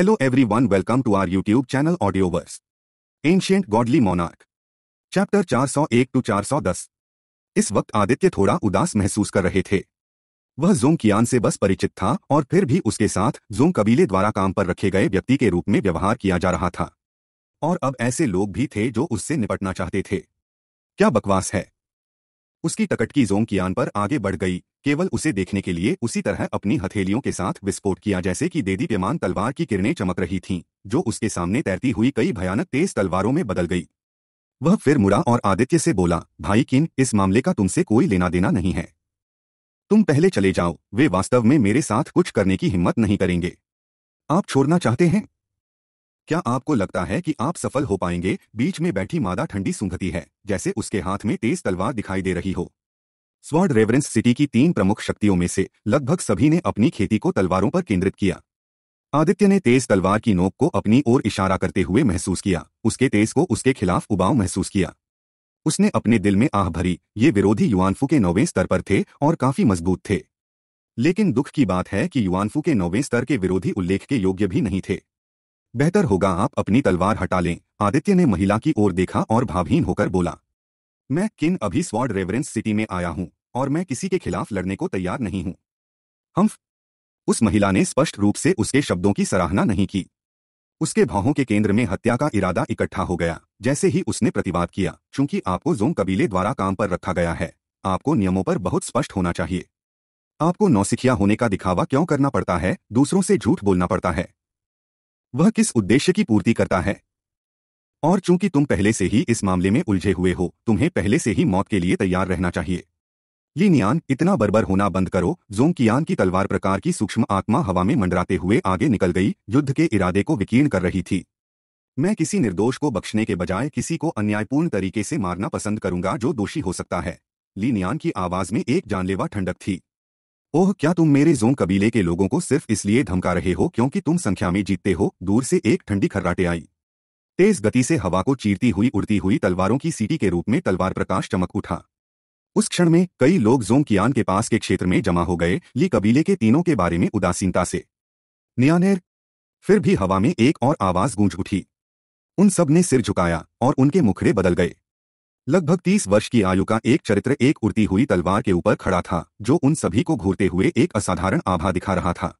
Hello everyone welcome to our YouTube channel Audioverse. Ancient Godly Monarch. Chapter 401 to 410. इस वक्त आदित्य थोड़ा उदास महसूस कर रहे थे वह जोम कियान से बस परिचित था और फिर भी उसके साथ जोम कबीले द्वारा काम पर रखे गए व्यक्ति के रूप में व्यवहार किया जा रहा था और अब ऐसे लोग भी थे जो उससे निपटना चाहते थे क्या बकवास है उसकी की जोंग कियान पर आगे बढ़ गई केवल उसे देखने के लिए उसी तरह अपनी हथेलियों के साथ विस्फोट किया जैसे कि देदी पेमान तलवार की किरणें चमक रही थीं, जो उसके सामने तैरती हुई कई भयानक तेज तलवारों में बदल गई वह फिर मुड़ा और आदित्य से बोला भाई किन इस मामले का तुमसे कोई लेना देना नहीं है तुम पहले चले जाओ वे वास्तव में मेरे साथ कुछ करने की हिम्मत नहीं करेंगे आप छोड़ना चाहते हैं क्या आपको लगता है कि आप सफल हो पाएंगे बीच में बैठी मादा ठंडी सुंघती है जैसे उसके हाथ में तेज तलवार दिखाई दे रही हो स्वाड रेवरेंस सिटी की तीन प्रमुख शक्तियों में से लगभग सभी ने अपनी खेती को तलवारों पर केंद्रित किया आदित्य ने तेज तलवार की नोक को अपनी ओर इशारा करते हुए महसूस किया उसके तेज को उसके खिलाफ उबाव महसूस किया उसने अपने दिल में आह भरी ये विरोधी युवानफू के नौवें स्तर पर थे और काफी मजबूत थे लेकिन दुख की बात है कि युवानफू के नौवें स्तर के विरोधी उल्लेख के योग्य भी नहीं थे बेहतर होगा आप अपनी तलवार हटा लें आदित्य ने महिला की ओर देखा और भावहीन होकर बोला मैं किन अभी स्वाड रेवरेंस सिटी में आया हूं और मैं किसी के खिलाफ लड़ने को तैयार नहीं हूं हम उस महिला ने स्पष्ट रूप से उसके शब्दों की सराहना नहीं की उसके भावों के केंद्र में हत्या का इरादा इकट्ठा हो गया जैसे ही उसने प्रतिवाद किया चूंकि आपको जोम कबीले द्वारा काम पर रखा गया है आपको नियमों पर बहुत स्पष्ट होना चाहिए आपको नौसिखिया होने का दिखावा क्यों करना पड़ता है दूसरों से झूठ बोलना पड़ता है वह किस उद्देश्य की पूर्ति करता है और चूंकि तुम पहले से ही इस मामले में उलझे हुए हो तुम्हें पहले से ही मौत के लिए तैयार रहना चाहिए ये नियान इतना बर्बर होना बंद करो जोम कियान की तलवार प्रकार की सूक्ष्म आत्मा हवा में मंडराते हुए आगे निकल गई युद्ध के इरादे को विकीर्ण कर रही थी मैं किसी निर्दोष को बख्शने के बजाय किसी को अन्यायपूर्ण तरीके से मारना पसंद करूंगा जो दोषी हो सकता है लीनियान की आवाज में एक जानलेवा ठंडक थी ओह क्या तुम मेरे जोन कबीले के लोगों को सिर्फ इसलिए धमका रहे हो क्योंकि तुम संख्या में जीतते हो दूर से एक ठंडी खर्राटे आई तेज गति से हवा को चीरती हुई उड़ती हुई तलवारों की सीटी के रूप में तलवार प्रकाश चमक उठा उस क्षण में कई लोग जोंग कियान के पास के क्षेत्र में जमा हो गए ली कबीले के तीनों के बारे में उदासीनता से नियानेर फिर भी हवा में एक और आवाज गूंज उठी उन सब ने सिर झुकाया और उनके मुखड़े बदल गए लगभग तीस वर्ष की आयु का एक चरित्र एक उड़ती हुई तलवार के ऊपर खड़ा था जो उन सभी को घूरते हुए एक असाधारण आभा दिखा रहा था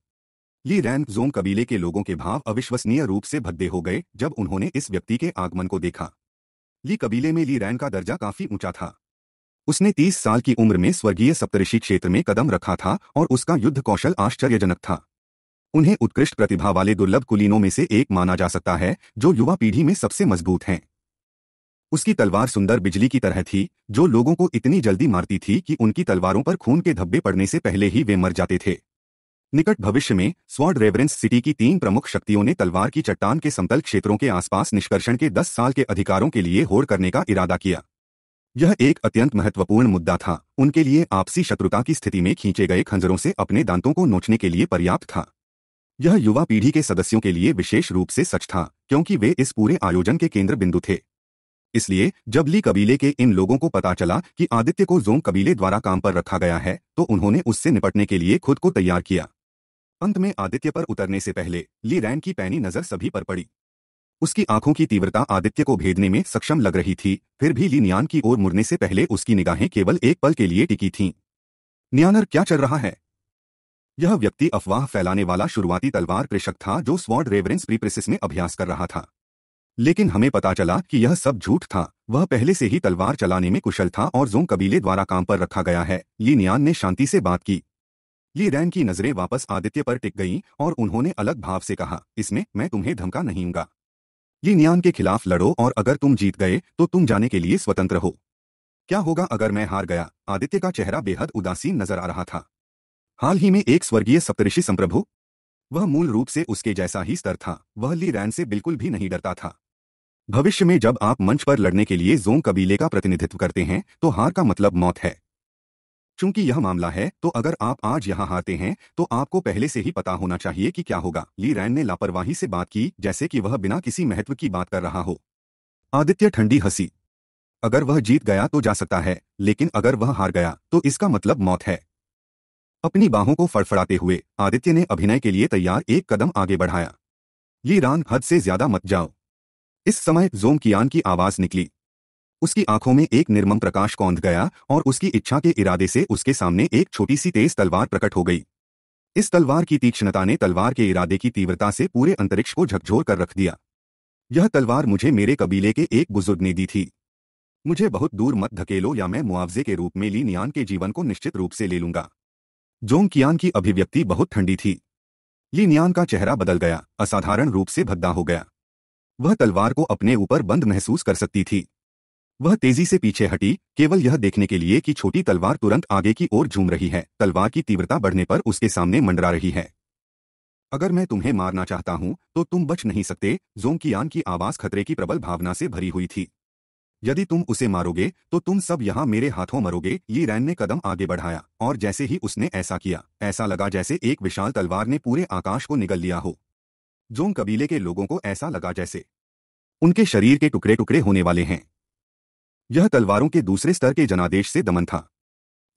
ली रैन जोंग कबीले के लोगों के भाव अविश्वसनीय रूप से भद्दे हो गए जब उन्होंने इस व्यक्ति के आगमन को देखा ली कबीले में ली रैन का दर्जा काफी ऊंचा था उसने तीस साल की उम्र में स्वर्गीय सप्तऋषि क्षेत्र में कदम रखा था और उसका युद्ध कौशल आश्चर्यजनक था उन्हें उत्कृष्ट प्रतिभा वाले दुर्लभ कुलीनों में से एक माना जा सकता है जो युवा पीढ़ी में सबसे मजबूत हैं उसकी तलवार सुंदर बिजली की तरह थी जो लोगों को इतनी जल्दी मारती थी कि उनकी तलवारों पर खून के धब्बे पड़ने से पहले ही वे मर जाते थे निकट भविष्य में स्वॉर्ड रेवरेंस सिटी की तीन प्रमुख शक्तियों ने तलवार की चट्टान के समतल क्षेत्रों के आसपास निष्कर्षण के दस साल के अधिकारों के लिए होड़ करने का इरादा किया यह एक अत्यंत महत्वपूर्ण मुद्दा था उनके लिए आपसी शत्रुता की स्थिति में खींचे गए खंजरों से अपने दांतों को नोचने के लिए पर्याप्त था यह युवा पीढ़ी के सदस्यों के लिए विशेष रूप से सच था क्योंकि वे इस पूरे आयोजन के केंद्र बिंदु थे इसलिए जब ली कबीले के इन लोगों को पता चला कि आदित्य को जोंग कबीले द्वारा काम पर रखा गया है तो उन्होंने उससे निपटने के लिए खुद को तैयार किया अंत में आदित्य पर उतरने से पहले ली रैन की पैनी नजर सभी पर पड़ी उसकी आंखों की तीव्रता आदित्य को भेदने में सक्षम लग रही थी फिर भी ली न्यान की ओर मुड़ने से पहले उसकी निगाहें केवल एक पल के लिए टिकी थीं। न्यानर क्या चल रहा है यह व्यक्ति अफवाह फैलाने वाला शुरुआती तलवार कृषक था जो स्वॉर्ड रेवरेंस प्रीप्रिसिस में अभ्यास कर रहा था लेकिन हमें पता चला कि यह सब झूठ था वह पहले से ही तलवार चलाने में कुशल था और जोंग कबीले द्वारा काम पर रखा गया है ली नियान ने शांति से बात की ली रैन की नजरें वापस आदित्य पर टिक गईं और उन्होंने अलग भाव से कहा इसमें मैं तुम्हें धमका नहीं हूँगा ली नियान के खिलाफ लड़ो और अगर तुम जीत गए तो तुम जाने के लिए स्वतंत्र हो क्या होगा अगर मैं हार गया आदित्य का चेहरा बेहद उदासीन नजर आ रहा था हाल ही में एक स्वर्गीय सप्तऋषि संप्रभु वह मूल रूप से उसके जैसा ही स्तर था वह ली रैन से बिल्कुल भी नहीं डरता था भविष्य में जब आप मंच पर लड़ने के लिए जोंग कबीले का प्रतिनिधित्व करते हैं तो हार का मतलब मौत है चूंकि यह मामला है तो अगर आप आज यहाँ हारते हैं तो आपको पहले से ही पता होना चाहिए कि क्या होगा ली रैन ने लापरवाही से बात की जैसे कि वह बिना किसी महत्व की बात कर रहा हो आदित्य ठंडी हंसी अगर वह जीत गया तो जा सकता है लेकिन अगर वह हार गया तो इसका मतलब मौत है अपनी बाहों को फड़फड़ाते हुए आदित्य ने अभिनय के लिए तैयार एक कदम आगे बढ़ाया ली रान हद से ज्यादा मत जाओ इस समय जोम कियान की आवाज निकली उसकी आंखों में एक निर्मम प्रकाश कौंध गया और उसकी इच्छा के इरादे से उसके सामने एक छोटी सी तेज तलवार प्रकट हो गई इस तलवार की तीक्ष्णता ने तलवार के इरादे की तीव्रता से पूरे अंतरिक्ष को झकझोर कर रख दिया यह तलवार मुझे मेरे कबीले के एक बुजुर्ग ने दी थी मुझे बहुत दूर मत धकेलो या मैं मुआवजे के रूप में ली नियान के जीवन को निश्चित रूप से ले लूंगा जोंग कियान की अभिव्यक्ति बहुत ठंडी थी ली नियान का चेहरा बदल गया असाधारण रूप से भद्दा हो गया वह तलवार को अपने ऊपर बंद महसूस कर सकती थी वह तेजी से पीछे हटी केवल यह देखने के लिए कि छोटी तलवार तुरंत आगे की ओर झूम रही है तलवार की तीव्रता बढ़ने पर उसके सामने मंडरा रही है अगर मैं तुम्हें मारना चाहता हूं तो तुम बच नहीं सकते जोम की आन की आवाज खतरे की प्रबल भावना से भरी हुई थी यदि तुम उसे मारोगे तो तुम सब यहां मेरे हाथों मरोगे ये रैन ने कदम आगे बढ़ाया और जैसे ही उसने ऐसा किया ऐसा लगा जैसे एक विशाल तलवार ने पूरे आकाश को निगल लिया हो जोंग कबीले के लोगों को ऐसा लगा जैसे उनके शरीर के टुकड़े टुकड़े होने वाले हैं यह तलवारों के दूसरे स्तर के जनादेश से दमन था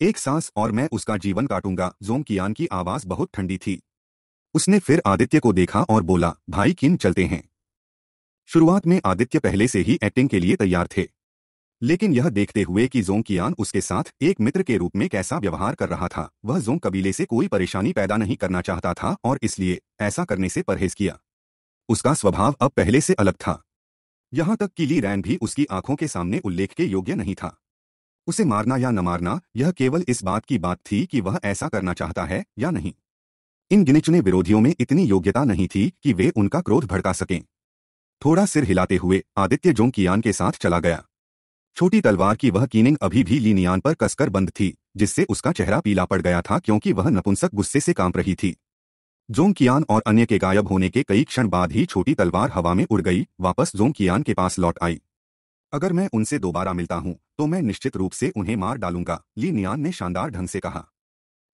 एक सांस और मैं उसका जीवन काटूंगा जोंग कियान की आवाज बहुत ठंडी थी उसने फिर आदित्य को देखा और बोला भाई किन चलते हैं शुरुआत में आदित्य पहले से ही एक्टिंग के लिए तैयार थे लेकिन यह देखते हुए कि जोंग कियान उसके साथ एक मित्र के रूप में कैसा व्यवहार कर रहा था वह जोंग कबीले से कोई परेशानी पैदा नहीं करना चाहता था और इसलिए ऐसा करने से परहेज किया उसका स्वभाव अब पहले से अलग था यहां तक कि ली रैन भी उसकी आंखों के सामने उल्लेख के योग्य नहीं था उसे मारना या न मारना यह केवल इस बात की बात थी कि वह ऐसा करना चाहता है या नहीं इन गिने विरोधियों में इतनी योग्यता नहीं थी कि वे उनका क्रोध भड़का सकें थोड़ा सिर हिलाते हुए आदित्य जोंग कियान के साथ चला गया छोटी तलवार की वह कीनिंग अभी भी लीनियान पर कसकर बंद थी जिससे उसका चेहरा पीला पड़ गया था क्योंकि वह नपुंसक गुस्से से कांप रही थी जोंग कियान और अन्य के गायब होने के कई क्षण बाद ही छोटी तलवार हवा में उड़ गई वापस जोंग कियान के पास लौट आई अगर मैं उनसे दोबारा मिलता हूं तो मैं निश्चित रूप से उन्हें मार डालूंगा ली नियान ने शानदार ढंग से कहा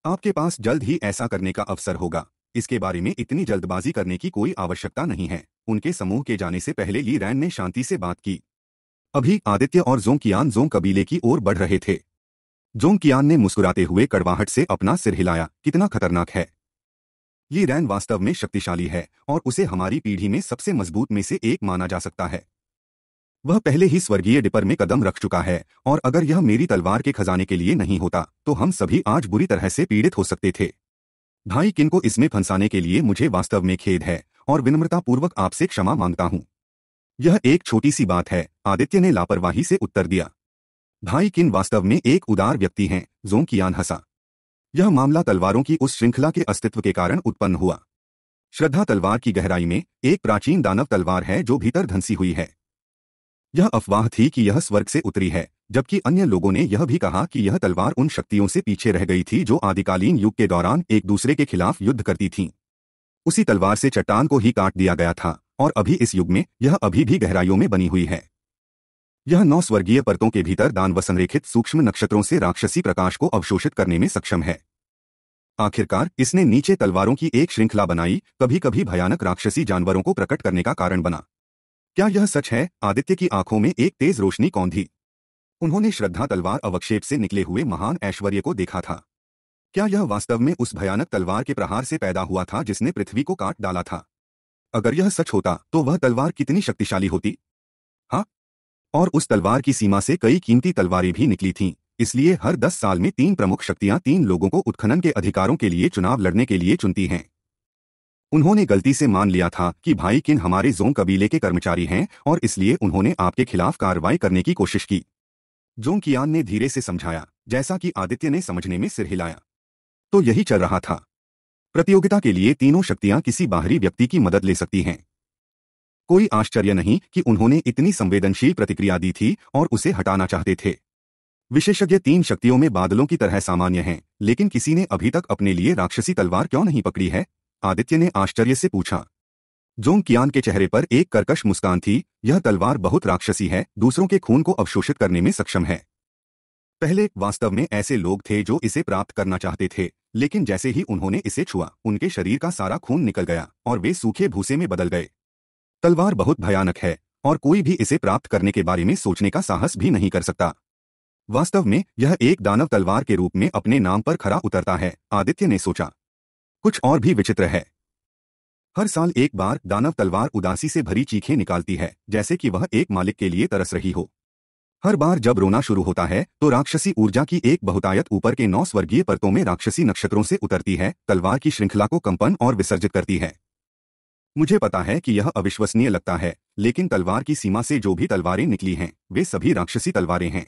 आपके पास जल्द ही ऐसा करने का अवसर होगा इसके बारे में इतनी जल्दबाजी करने की कोई आवश्यकता नहीं है उनके समूह के जाने से पहले ली रैन ने शांति से बात की अभी आदित्य और जोंकियान जोंग कबीले की ओर बढ़ रहे थे जोंकियान ने मुस्कुराते हुए कड़वाहट से अपना सिर हिलाया कितना खतरनाक है ये रैन वास्तव में शक्तिशाली है और उसे हमारी पीढ़ी में सबसे मजबूत में से एक माना जा सकता है वह पहले ही स्वर्गीय डिपर में कदम रख चुका है और अगर यह मेरी तलवार के खजाने के लिए नहीं होता तो हम सभी आज बुरी तरह से पीड़ित हो सकते थे भाई किन को इसमें फंसाने के लिए मुझे वास्तव में खेद है और विनम्रतापूर्वक आपसे क्षमा मांगता हूं यह एक छोटी सी बात है आदित्य ने लापरवाही से उत्तर दिया भाई किन वास्तव में एक उदार व्यक्ति हैं कियान हंसा यह मामला तलवारों की उस श्रृंखला के अस्तित्व के कारण उत्पन्न हुआ श्रद्धा तलवार की गहराई में एक प्राचीन दानव तलवार है जो भीतर धंसी हुई है यह अफवाह थी कि यह स्वर्ग से उतरी है जबकि अन्य लोगों ने यह भी कहा कि यह तलवार उन शक्तियों से पीछे रह गई थी जो आदिकालीन युग के दौरान एक दूसरे के खिलाफ युद्ध करती थीं उसी तलवार से चट्टान को ही काट दिया गया था और अभी इस युग में यह अभी भी गहराइयों में बनी हुई है यह नौ स्वर्गीय परतों के भीतर दान व संरेखित सूक्ष्म नक्षत्रों से राक्षसी प्रकाश को अवशोषित करने में सक्षम है आखिरकार इसने नीचे तलवारों की एक श्रृंखला बनाई कभी कभी भयानक राक्षसी जानवरों को प्रकट करने का कारण बना क्या यह सच है आदित्य की आंखों में एक तेज रोशनी कौन थी उन्होंने श्रद्धा तलवार अवक्षेप से निकले हुए महान ऐश्वर्य को देखा था क्या यह वास्तव में उस भयानक तलवार के प्रहार से पैदा हुआ था जिसने पृथ्वी को काट डाला था अगर यह सच होता तो वह तलवार कितनी शक्तिशाली होती हाँ और उस तलवार की सीमा से कई कीमती तलवारें भी निकली थीं इसलिए हर दस साल में तीन प्रमुख शक्तियां तीन लोगों को उत्खनन के अधिकारों के लिए चुनाव लड़ने के लिए चुनती हैं उन्होंने गलती से मान लिया था कि भाई किन हमारे जोंग कबीले के कर्मचारी हैं और इसलिए उन्होंने आपके खिलाफ कार्रवाई करने की कोशिश की जोंग कियान ने धीरे से समझाया जैसा कि आदित्य ने समझने में सिर हिलाया तो यही चल रहा था प्रतियोगिता के लिए तीनों शक्तियां किसी बाहरी व्यक्ति की मदद ले सकती हैं कोई आश्चर्य नहीं कि उन्होंने इतनी संवेदनशील प्रतिक्रिया दी थी और उसे हटाना चाहते थे विशेषज्ञ तीन शक्तियों में बादलों की तरह सामान्य हैं लेकिन किसी ने अभी तक अपने लिए राक्षसी तलवार क्यों नहीं पकड़ी है आदित्य ने आश्चर्य से पूछा जोंग कियान के चेहरे पर एक कर्कश मुस्कान थी यह तलवार बहुत राक्षसी है दूसरों के खून को अवशोषित करने में सक्षम है पहले वास्तव में ऐसे लोग थे जो इसे प्राप्त करना चाहते थे लेकिन जैसे ही उन्होंने इसे छुआ उनके शरीर का सारा खून निकल गया और वे सूखे भूसे में बदल गए तलवार बहुत भयानक है और कोई भी इसे प्राप्त करने के बारे में सोचने का साहस भी नहीं कर सकता वास्तव में यह एक दानव तलवार के रूप में अपने नाम पर खरा उतरता है आदित्य ने सोचा कुछ और भी विचित्र है हर साल एक बार दानव तलवार उदासी से भरी चीखें निकालती है जैसे कि वह एक मालिक के लिए तरस रही हो हर बार जब रोना शुरू होता है तो राक्षसी ऊर्जा की एक बहुतायत ऊपर के नौ स्वर्गीय परतों में राक्षसी नक्षत्रों से उतरती है तलवार की श्रृंखला को कंपन और विसर्जित करती है मुझे पता है कि यह अविश्वसनीय लगता है लेकिन तलवार की सीमा से जो भी तलवारें निकली हैं वे सभी राक्षसी तलवारें हैं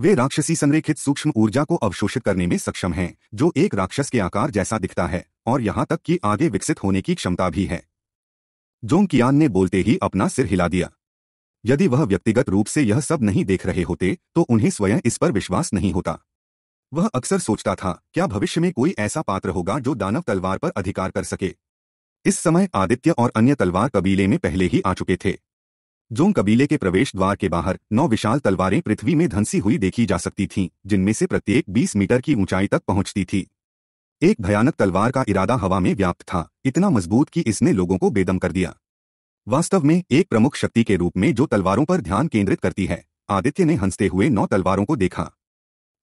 वे राक्षसी संरेखित सूक्ष्म ऊर्जा को अवशोषित करने में सक्षम हैं जो एक राक्षस के आकार जैसा दिखता है और यहां तक कि आगे विकसित होने की क्षमता भी है जोंग कियान ने बोलते ही अपना सिर हिला दिया यदि वह व्यक्तिगत रूप से यह सब नहीं देख रहे होते तो उन्हें स्वयं इस पर विश्वास नहीं होता वह अक्सर सोचता था क्या भविष्य में कोई ऐसा पात्र होगा जो दानव तलवार पर अधिकार कर सके इस समय आदित्य और अन्य तलवार कबीले में पहले ही आ चुके थे जो कबीले के प्रवेश द्वार के बाहर नौ विशाल तलवारें पृथ्वी में धंसी हुई देखी जा सकती थीं, जिनमें से प्रत्येक 20 मीटर की ऊंचाई तक पहुंचती थी एक भयानक तलवार का इरादा हवा में व्याप्त था इतना मजबूत कि इसने लोगों को बेदम कर दिया वास्तव में एक प्रमुख शक्ति के रूप में जो तलवारों पर ध्यान केंद्रित करती है आदित्य ने हंसते हुए नौ तलवारों को देखा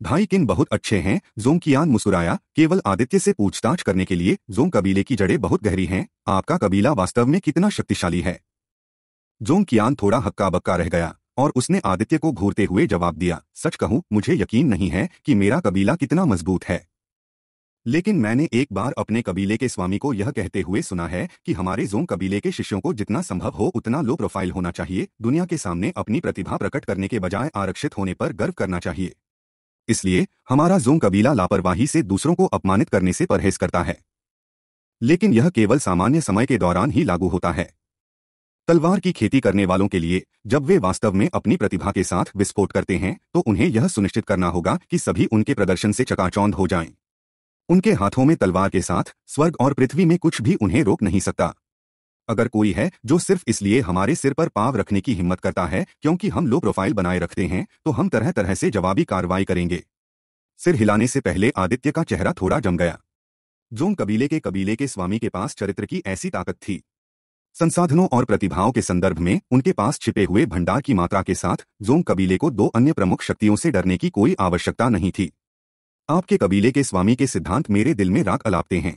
भाई किन बहुत अच्छे हैं जोम कियान मुसुराया केवल आदित्य से पूछताछ करने के लिए जोम कबीले की जड़ें बहुत गहरी हैं आपका कबीला वास्तव में कितना शक्तिशाली है जोम कियान थोड़ा हक्का बक्का रह गया और उसने आदित्य को घूरते हुए जवाब दिया सच कहूं मुझे यकीन नहीं है कि मेरा कबीला कितना मजबूत है लेकिन मैंने एक बार अपने कबीले के स्वामी को यह कहते हुए सुना है कि हमारे जोम कबीले के शिष्यों को जितना संभव हो उतना लो प्रोफाइल होना चाहिए दुनिया के सामने अपनी प्रतिभा प्रकट करने के बजाय आरक्षित होने पर गर्व करना चाहिए इसलिए हमारा जोम कबीला लापरवाही से दूसरों को अपमानित करने से परहेज करता है लेकिन यह केवल सामान्य समय के दौरान ही लागू होता है तलवार की खेती करने वालों के लिए जब वे वास्तव में अपनी प्रतिभा के साथ विस्फोट करते हैं तो उन्हें यह सुनिश्चित करना होगा कि सभी उनके प्रदर्शन से चकाचौंध हो जाएं। उनके हाथों में तलवार के साथ स्वर्ग और पृथ्वी में कुछ भी उन्हें रोक नहीं सकता अगर कोई है जो सिर्फ इसलिए हमारे सिर पर पाव रखने की हिम्मत करता है क्योंकि हम लो प्रोफाइल बनाए रखते हैं तो हम तरह तरह से जवाबी कार्रवाई करेंगे सिर हिलाने से पहले आदित्य का चेहरा थोड़ा जम गया जोम कबीले के कबीले के स्वामी के पास चरित्र की ऐसी ताकत थी संसाधनों और प्रतिभाओं के संदर्भ में उनके पास छिपे हुए भंडार की मात्रा के साथ जोम कबीले को दो अन्य प्रमुख शक्तियों से डरने की कोई आवश्यकता नहीं थी आपके कबीले के स्वामी के सिद्धांत मेरे दिल में राख अलापते हैं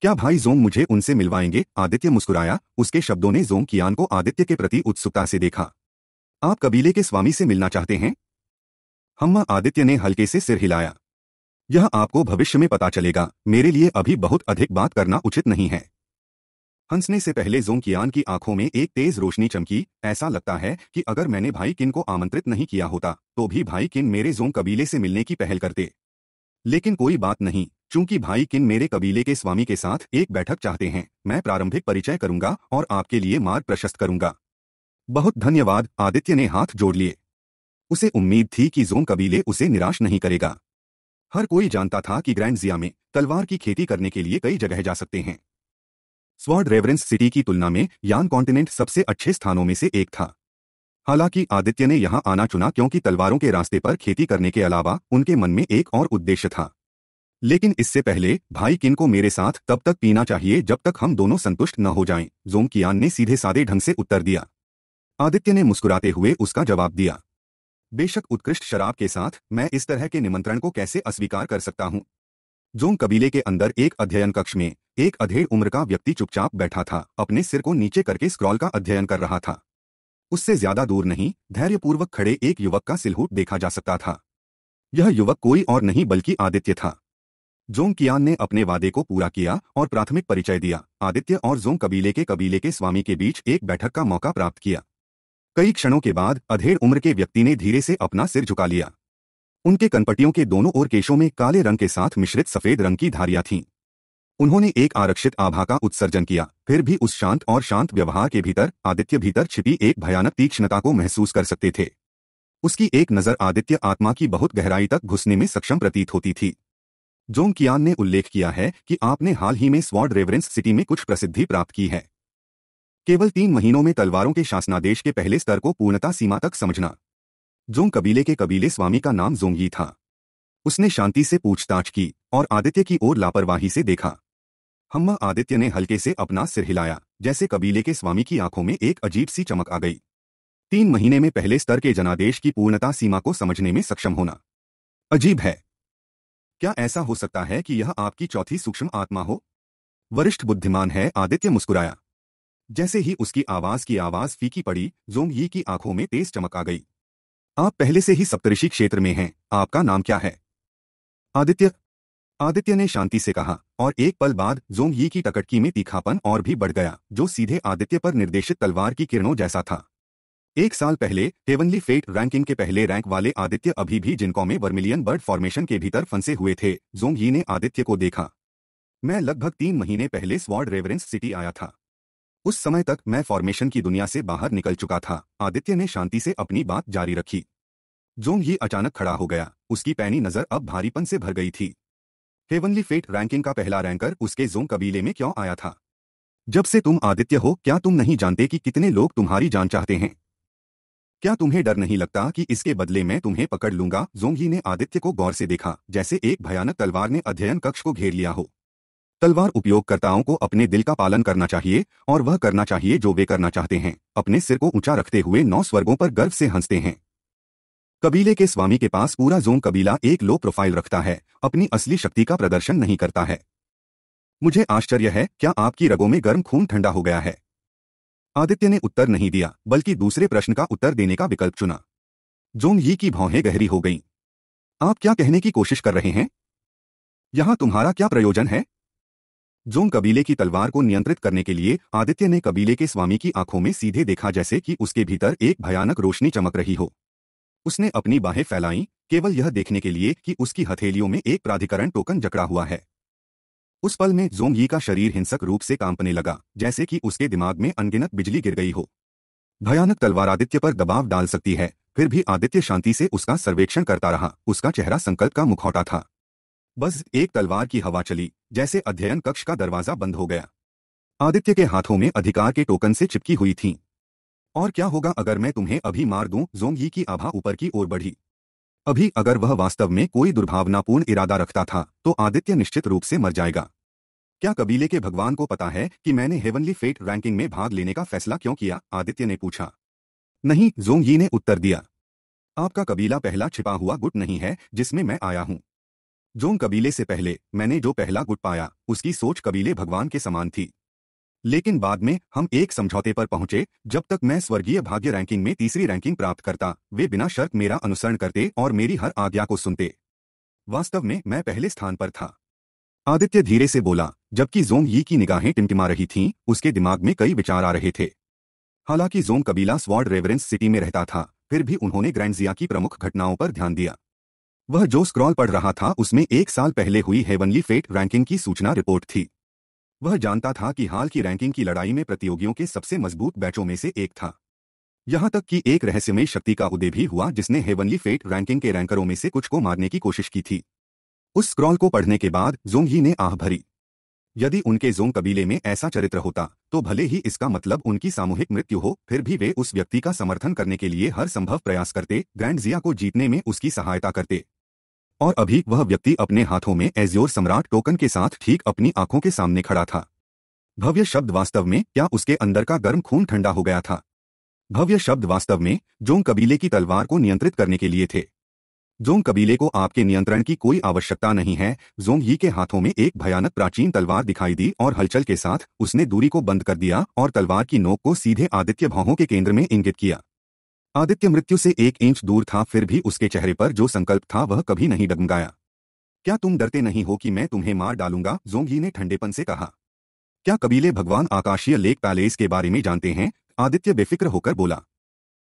क्या भाई जोंग मुझे उनसे मिलवाएंगे आदित्य मुस्कुराया उसके शब्दों ने जोम कियान को आदित्य के प्रति उत्सुकता से देखा आप कबीले के स्वामी से मिलना चाहते हैं हम्मा आदित्य ने हल्के से सिर हिलाया यह आपको भविष्य में पता चलेगा मेरे लिए अभी बहुत अधिक बात करना उचित नहीं है हंसने से पहले जोंग कियान की आंखों में एक तेज रोशनी चमकी ऐसा लगता है कि अगर मैंने भाई किन को आमंत्रित नहीं किया होता तो भी भाई किन मेरे जोंग कबीले से मिलने की पहल करते लेकिन कोई बात नहीं चूंकि भाई किन मेरे कबीले के स्वामी के साथ एक बैठक चाहते हैं मैं प्रारंभिक परिचय करूंगा और आपके लिए मार्ग प्रशस्त करूंगा बहुत धन्यवाद आदित्य ने हाथ जोड़ लिए उसे उम्मीद थी कि जोम कबीले उसे निराश नहीं करेगा हर कोई जानता था कि ग्रैंड जिया में तलवार की खेती करने के लिए कई जगह जा सकते हैं स्वॉर्ड रेवरेंस सिटी की तुलना में यान कॉन्टिनेंट सबसे अच्छे स्थानों में से एक था हालांकि आदित्य ने यहां आना चुना क्योंकि तलवारों के रास्ते पर खेती करने के अलावा उनके मन में एक और उद्देश्य था लेकिन इससे पहले भाई किन को मेरे साथ तब तक पीना चाहिए जब तक हम दोनों संतुष्ट न हो जाएं, जोम कियान ने सीधे सादे ढंग से उत्तर दिया आदित्य ने मुस्कुराते हुए उसका जवाब दिया बेशक उत्कृष्ट शराब के साथ मैं इस तरह के निमंत्रण को कैसे अस्वीकार कर सकता हूं जोम कबीले के अंदर एक अध्ययन कक्ष में एक अधेड़ उम्र का व्यक्ति चुपचाप बैठा था अपने सिर को नीचे करके स्क्रॉल का अध्ययन कर रहा था उससे ज्यादा दूर नहीं धैर्यपूर्वक खड़े एक युवक का सिलहूट देखा जा सकता था यह युवक कोई और नहीं बल्कि आदित्य था जोंग कियान ने अपने वादे को पूरा किया और प्राथमिक परिचय दिया आदित्य और जोंग कबीले के कबीले के स्वामी के बीच एक बैठक का मौका प्राप्त किया कई क्षणों के बाद अधेड़ उम्र के व्यक्ति ने धीरे से अपना सिर झुका लिया उनके कनपटियों के दोनों ओर केशों में काले रंग के साथ मिश्रित सफेद रंग की धारियां थीं उन्होंने एक आरक्षित आभा का उत्सर्जन किया फिर भी उस शांत और शांत व्यवहार के भीतर आदित्य भीतर छिपी एक भयानक तीक्ष्णता को महसूस कर सकते थे उसकी एक नज़र आदित्य आत्मा की बहुत गहराई तक घुसने में सक्षम प्रतीत होती थी जोंग कियान ने उल्लेख किया है कि आपने हाल ही में स्वॉर्ड रेवरेंस सिटी में कुछ प्रसिद्धि प्राप्त की है केवल तीन महीनों में तलवारों के शासनादेश के पहले स्तर को पूर्णता सीमा तक समझना जोंग कबीले के कबीले स्वामी का नाम जोंगी था उसने शांति से पूछताछ की और आदित्य की ओर लापरवाही से देखा हम्मा आदित्य ने हल्के से अपना सिर हिलाया जैसे कबीले के स्वामी की आंखों में एक अजीब सी चमक आ गई तीन महीने में पहले स्तर के जनादेश की पूर्णता सीमा को समझने में सक्षम होना अजीब है क्या ऐसा हो सकता है कि यह आपकी चौथी सूक्ष्म आत्मा हो वरिष्ठ बुद्धिमान है आदित्य मुस्कुराया जैसे ही उसकी आवाज की आवाज फीकी पड़ी जोंग यी की आंखों में तेज चमक आ गई आप पहले से ही सप्तऋषि क्षेत्र में हैं आपका नाम क्या है आदित्य आदित्य ने शांति से कहा और एक पल बाद जोंग ही की टकटकी में तीखापन और भी बढ़ गया जो सीधे आदित्य पर निर्देशित तलवार की किरणों जैसा था एक साल पहले हेवनली फेट रैंकिंग के पहले रैंक वाले आदित्य अभी भी जिनको में वर्मिलियन बर्ड फॉर्मेशन के भीतर फंसे हुए थे जोंग ही ने आदित्य को देखा मैं लगभग तीन महीने पहले स्वॉर्ड रेवरेंस सिटी आया था उस समय तक मैं फॉर्मेशन की दुनिया से बाहर निकल चुका था आदित्य ने शांति से अपनी बात जारी रखी जोंग ही अचानक खड़ा हो गया उसकी पैनी नजर अब भारीपन से भर गई थी हेवनली फेट रैंकिंग का पहला रैंकर उसके जोंग कबीले में क्यों आया था जब से तुम आदित्य हो क्या तुम नहीं जानते कि कितने लोग तुम्हारी जान चाहते हैं क्या तुम्हें डर नहीं लगता कि इसके बदले मैं तुम्हें पकड़ लूंगा जोंगी ने आदित्य को गौर से देखा जैसे एक भयानक तलवार ने अध्ययन कक्ष को घेर लिया हो तलवार उपयोगकर्ताओं को अपने दिल का पालन करना चाहिए और वह करना चाहिए जो वे करना चाहते हैं अपने सिर को ऊंचा रखते हुए नौ स्वर्गों पर गर्व से हंसते हैं कबीले के स्वामी के पास पूरा जोम कबीला एक लो प्रोफाइल रखता है अपनी असली शक्ति का प्रदर्शन नहीं करता है मुझे आश्चर्य है क्या आपकी रगों में गर्म खून ठंडा हो गया है आदित्य ने उत्तर नहीं दिया बल्कि दूसरे प्रश्न का उत्तर देने का विकल्प चुना जोंग ही की भौहें गहरी हो गईं। आप क्या कहने की कोशिश कर रहे हैं यहां तुम्हारा क्या प्रयोजन है जोंग कबीले की तलवार को नियंत्रित करने के लिए आदित्य ने कबीले के स्वामी की आंखों में सीधे देखा जैसे कि उसके भीतर एक भयानक रोशनी चमक रही हो उसने अपनी बाहें फैलाईं केवल यह देखने के लिए कि उसकी हथेलियों में एक प्राधिकरण टोकन जकड़ा हुआ है उस पल में जोंग यी का शरीर हिंसक रूप से कांपने लगा जैसे कि उसके दिमाग में अनगिनत बिजली गिर गई हो भयानक तलवार आदित्य पर दबाव डाल सकती है फिर भी आदित्य शांति से उसका सर्वेक्षण करता रहा उसका चेहरा संकल्प का मुखौटा था बस एक तलवार की हवा चली जैसे अध्ययन कक्ष का दरवाजा बंद हो गया आदित्य के हाथों में अधिकार के टोकन से चिपकी हुई थीं और क्या होगा अगर मैं तुम्हें अभी मार दूं जोंग यी की आभा ऊपर की ओर बढ़ी अभी अगर वह वास्तव में कोई दुर्भावनापूर्ण इरादा रखता था तो आदित्य निश्चित रूप से मर जाएगा क्या कबीले के भगवान को पता है कि मैंने हेवनली फेट रैंकिंग में भाग लेने का फैसला क्यों किया आदित्य ने पूछा नहीं जोंग यी ने उत्तर दिया आपका कबीला पहला छिपा हुआ गुट नहीं है जिसमें मैं आया हूं जोंग कबीले से पहले मैंने जो पहला गुट पाया उसकी सोच कबीले भगवान के समान थी लेकिन बाद में हम एक समझौते पर पहुंचे जब तक मैं स्वर्गीय भाग्य रैंकिंग में तीसरी रैंकिंग प्राप्त करता वे बिना शर्त मेरा अनुसरण करते और मेरी हर आज्ञा को सुनते वास्तव में मैं पहले स्थान पर था आदित्य धीरे से बोला जबकि जोंग यी की निगाहें टिमटिमा रही थीं, उसके दिमाग में कई विचार आ रहे थे हालांकि जोंग कबीला स्वाड रेवरेंस सिटी में रहता था फिर भी उन्होंने ग्रैंडजिया की प्रमुख घटनाओं पर ध्यान दिया वह जो स्क्रॉल पढ़ रहा था उसमें एक साल पहले हुई हेवनली फेट रैंकिंग की सूचना रिपोर्ट थी वह जानता था कि हाल की रैंकिंग की लड़ाई में प्रतियोगियों के सबसे मजबूत बैचों में से एक था यहां तक कि एक रहस्यमय शक्ति का उदय भी हुआ जिसने हेवनली फेट रैंकिंग के रैंकरों में से कुछ को मारने की कोशिश की थी उस स्क्रॉल को पढ़ने के बाद जोंग ही ने आह भरी यदि उनके जोंग कबीले में ऐसा चरित्र होता तो भले ही इसका मतलब उनकी सामूहिक मृत्यु हो फिर भी वे उस व्यक्ति का समर्थन करने के लिए हर संभव प्रयास करते ग्रैंड जिया को जीतने में उसकी सहायता करते और अभी वह व्यक्ति अपने हाथों में एज्योर सम्राट टोकन के साथ ठीक अपनी आंखों के सामने खड़ा था भव्य शब्द वास्तव में क्या उसके अंदर का गर्म खून ठंडा हो गया था भव्य शब्द वास्तव में जोंग कबीले की तलवार को नियंत्रित करने के लिए थे जोंग कबीले को आपके नियंत्रण की कोई आवश्यकता नहीं है जोंग ही के हाथों में एक भयानक प्राचीन तलवार दिखाई दी और हलचल के साथ उसने दूरी को बंद कर दिया और तलवार की नोक को सीधे आदित्य भावों के केंद्र में इंगित किया आदित्य मृत्यु से एक इंच दूर था फिर भी उसके चेहरे पर जो संकल्प था वह कभी नहीं डगमगाया क्या तुम डरते नहीं हो कि मैं तुम्हें मार डालूंगा जोंगी ने ठंडेपन से कहा क्या कबीले भगवान आकाशीय लेक पैलेस के बारे में जानते हैं आदित्य बेफिक्र होकर बोला